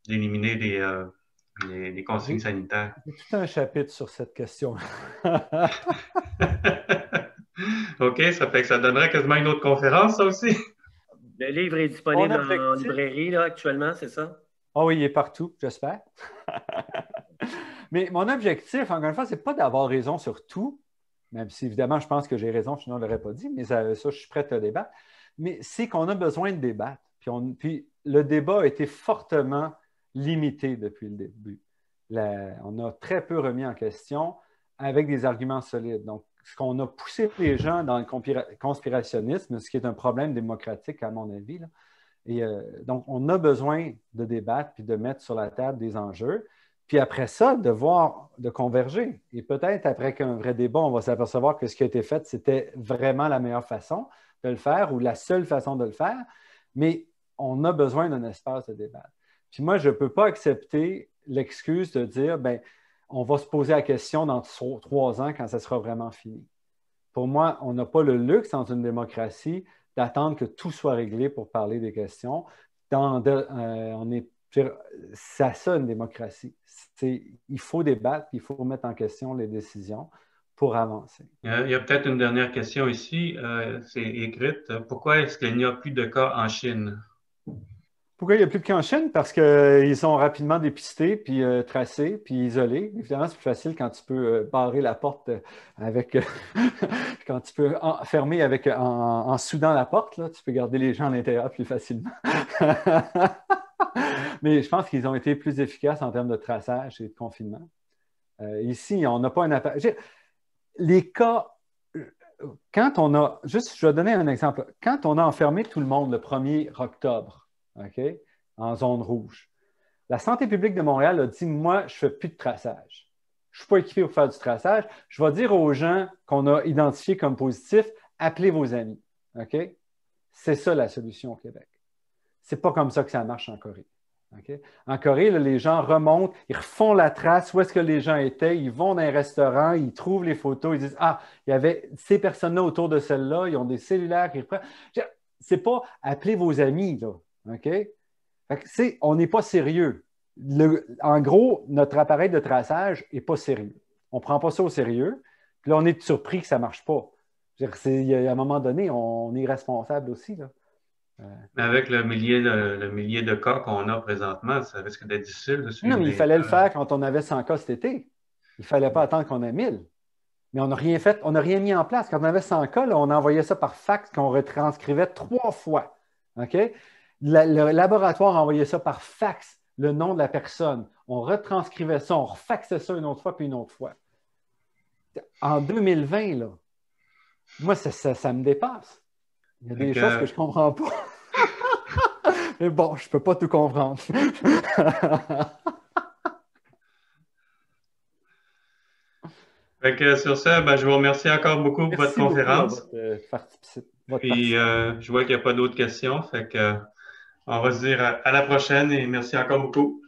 d'éliminer les, les, consignes sanitaires. Il y a tout un chapitre sur cette question. OK, ça fait que ça donnerait quasiment une autre conférence, ça aussi. Le livre est disponible en librairie là, actuellement, c'est ça? Ah oh oui, il est partout, j'espère. Mais mon objectif, encore une fois, ce n'est pas d'avoir raison sur tout, même si évidemment je pense que j'ai raison, sinon je ne l'aurais pas dit, mais ça, je suis prêt à débattre. Mais c'est qu'on a besoin de débattre. Puis, le débat a été fortement limité depuis le début. on a très peu remis en question avec des arguments solides. Donc, qu'on a poussé les gens dans le conspirationnisme, ce qui est un problème démocratique, à mon avis. Et euh, donc, on a besoin de débattre puis de mettre sur la table des enjeux. Puis après ça, de voir, de converger. Et peut-être après qu'un vrai débat, on va s'apercevoir que ce qui a été fait, c'était vraiment la meilleure façon de le faire ou la seule façon de le faire. Mais on a besoin d'un espace de débat. Puis moi, je ne peux pas accepter l'excuse de dire, ben, on va se poser la question dans trois ans quand ça sera vraiment fini. Pour moi, on n'a pas le luxe dans une démocratie d'attendre que tout soit réglé pour parler des questions. Euh, ça, sonne une démocratie. Il faut débattre, il faut mettre en question les décisions pour avancer. Euh, il y a peut-être une dernière question ici, euh, c'est écrite. Pourquoi est-ce qu'il n'y a plus de cas en Chine? Pourquoi il n'y a plus de Chine? Parce qu'ils euh, sont rapidement dépistés, puis euh, tracés, puis isolés. Évidemment, c'est plus facile quand tu peux euh, barrer la porte avec. quand tu peux en, fermer avec, en, soudant la porte, tu peux garder les gens à l'intérieur plus facilement. Mais je pense qu'ils ont été plus efficaces en termes de traçage et de confinement. ici, on n'a pas un appareil. Les cas quand on a, juste, je vais donner un exemple. Quand on a enfermé tout le monde le 1er octobre, en zone rouge. La santé publique de Montréal a dit Moi, je ne fais plus de traçage. Je ne suis pas équipé pour faire du traçage. Je vais dire aux gens qu'on a identifiés comme positifs appelez vos amis. C'est ça la solution au Québec. C'est pas comme ça que ça marche en Corée. En Corée, les gens remontent, ils refont la trace où est-ce que les gens étaient, ils vont dans un restaurant, ils trouvent les photos, ils disent Ah, il y avait ces personnes-là autour de celle-là, ils ont des cellulaires, ils reprennent. C'est pas appelez vos amis, là. OK? on n'est pas sérieux. en gros, notre appareil de traçage n'est pas sérieux. On ne prend pas ça au sérieux. Puis là, on est surpris que ça ne marche pas. -à, à un moment donné, on, est responsable aussi. Euh, mais avec le millier de, le de cas qu'on a présentement, ça risque d'être difficile de suivre. Non, mais il fallait le faire quand on avait 100 cas cet été. Il ne fallait pas attendre qu'on ait 1000. Mais on n'a rien fait, on n'a rien mis en place. Quand on avait 100 cas, on envoyait ça par fax qu'on retranscrivait trois fois. OK? le laboratoire envoyait ça par fax, le nom de la personne. On retranscrivait ça, on refaxait ça une autre fois puis une autre fois. En 2020, là, moi, ça, ça, me dépasse. Il y a des choses euh, que je ne comprends pas. Mais bon, je ne peux pas tout comprendre. Fait que euh, sur ça, ben, je vous remercie encore beaucoup pour votre conférence. Euh, je vois qu'il n'y a pas d'autres questions. Fait que, on va se dire à la prochaine et merci encore beaucoup.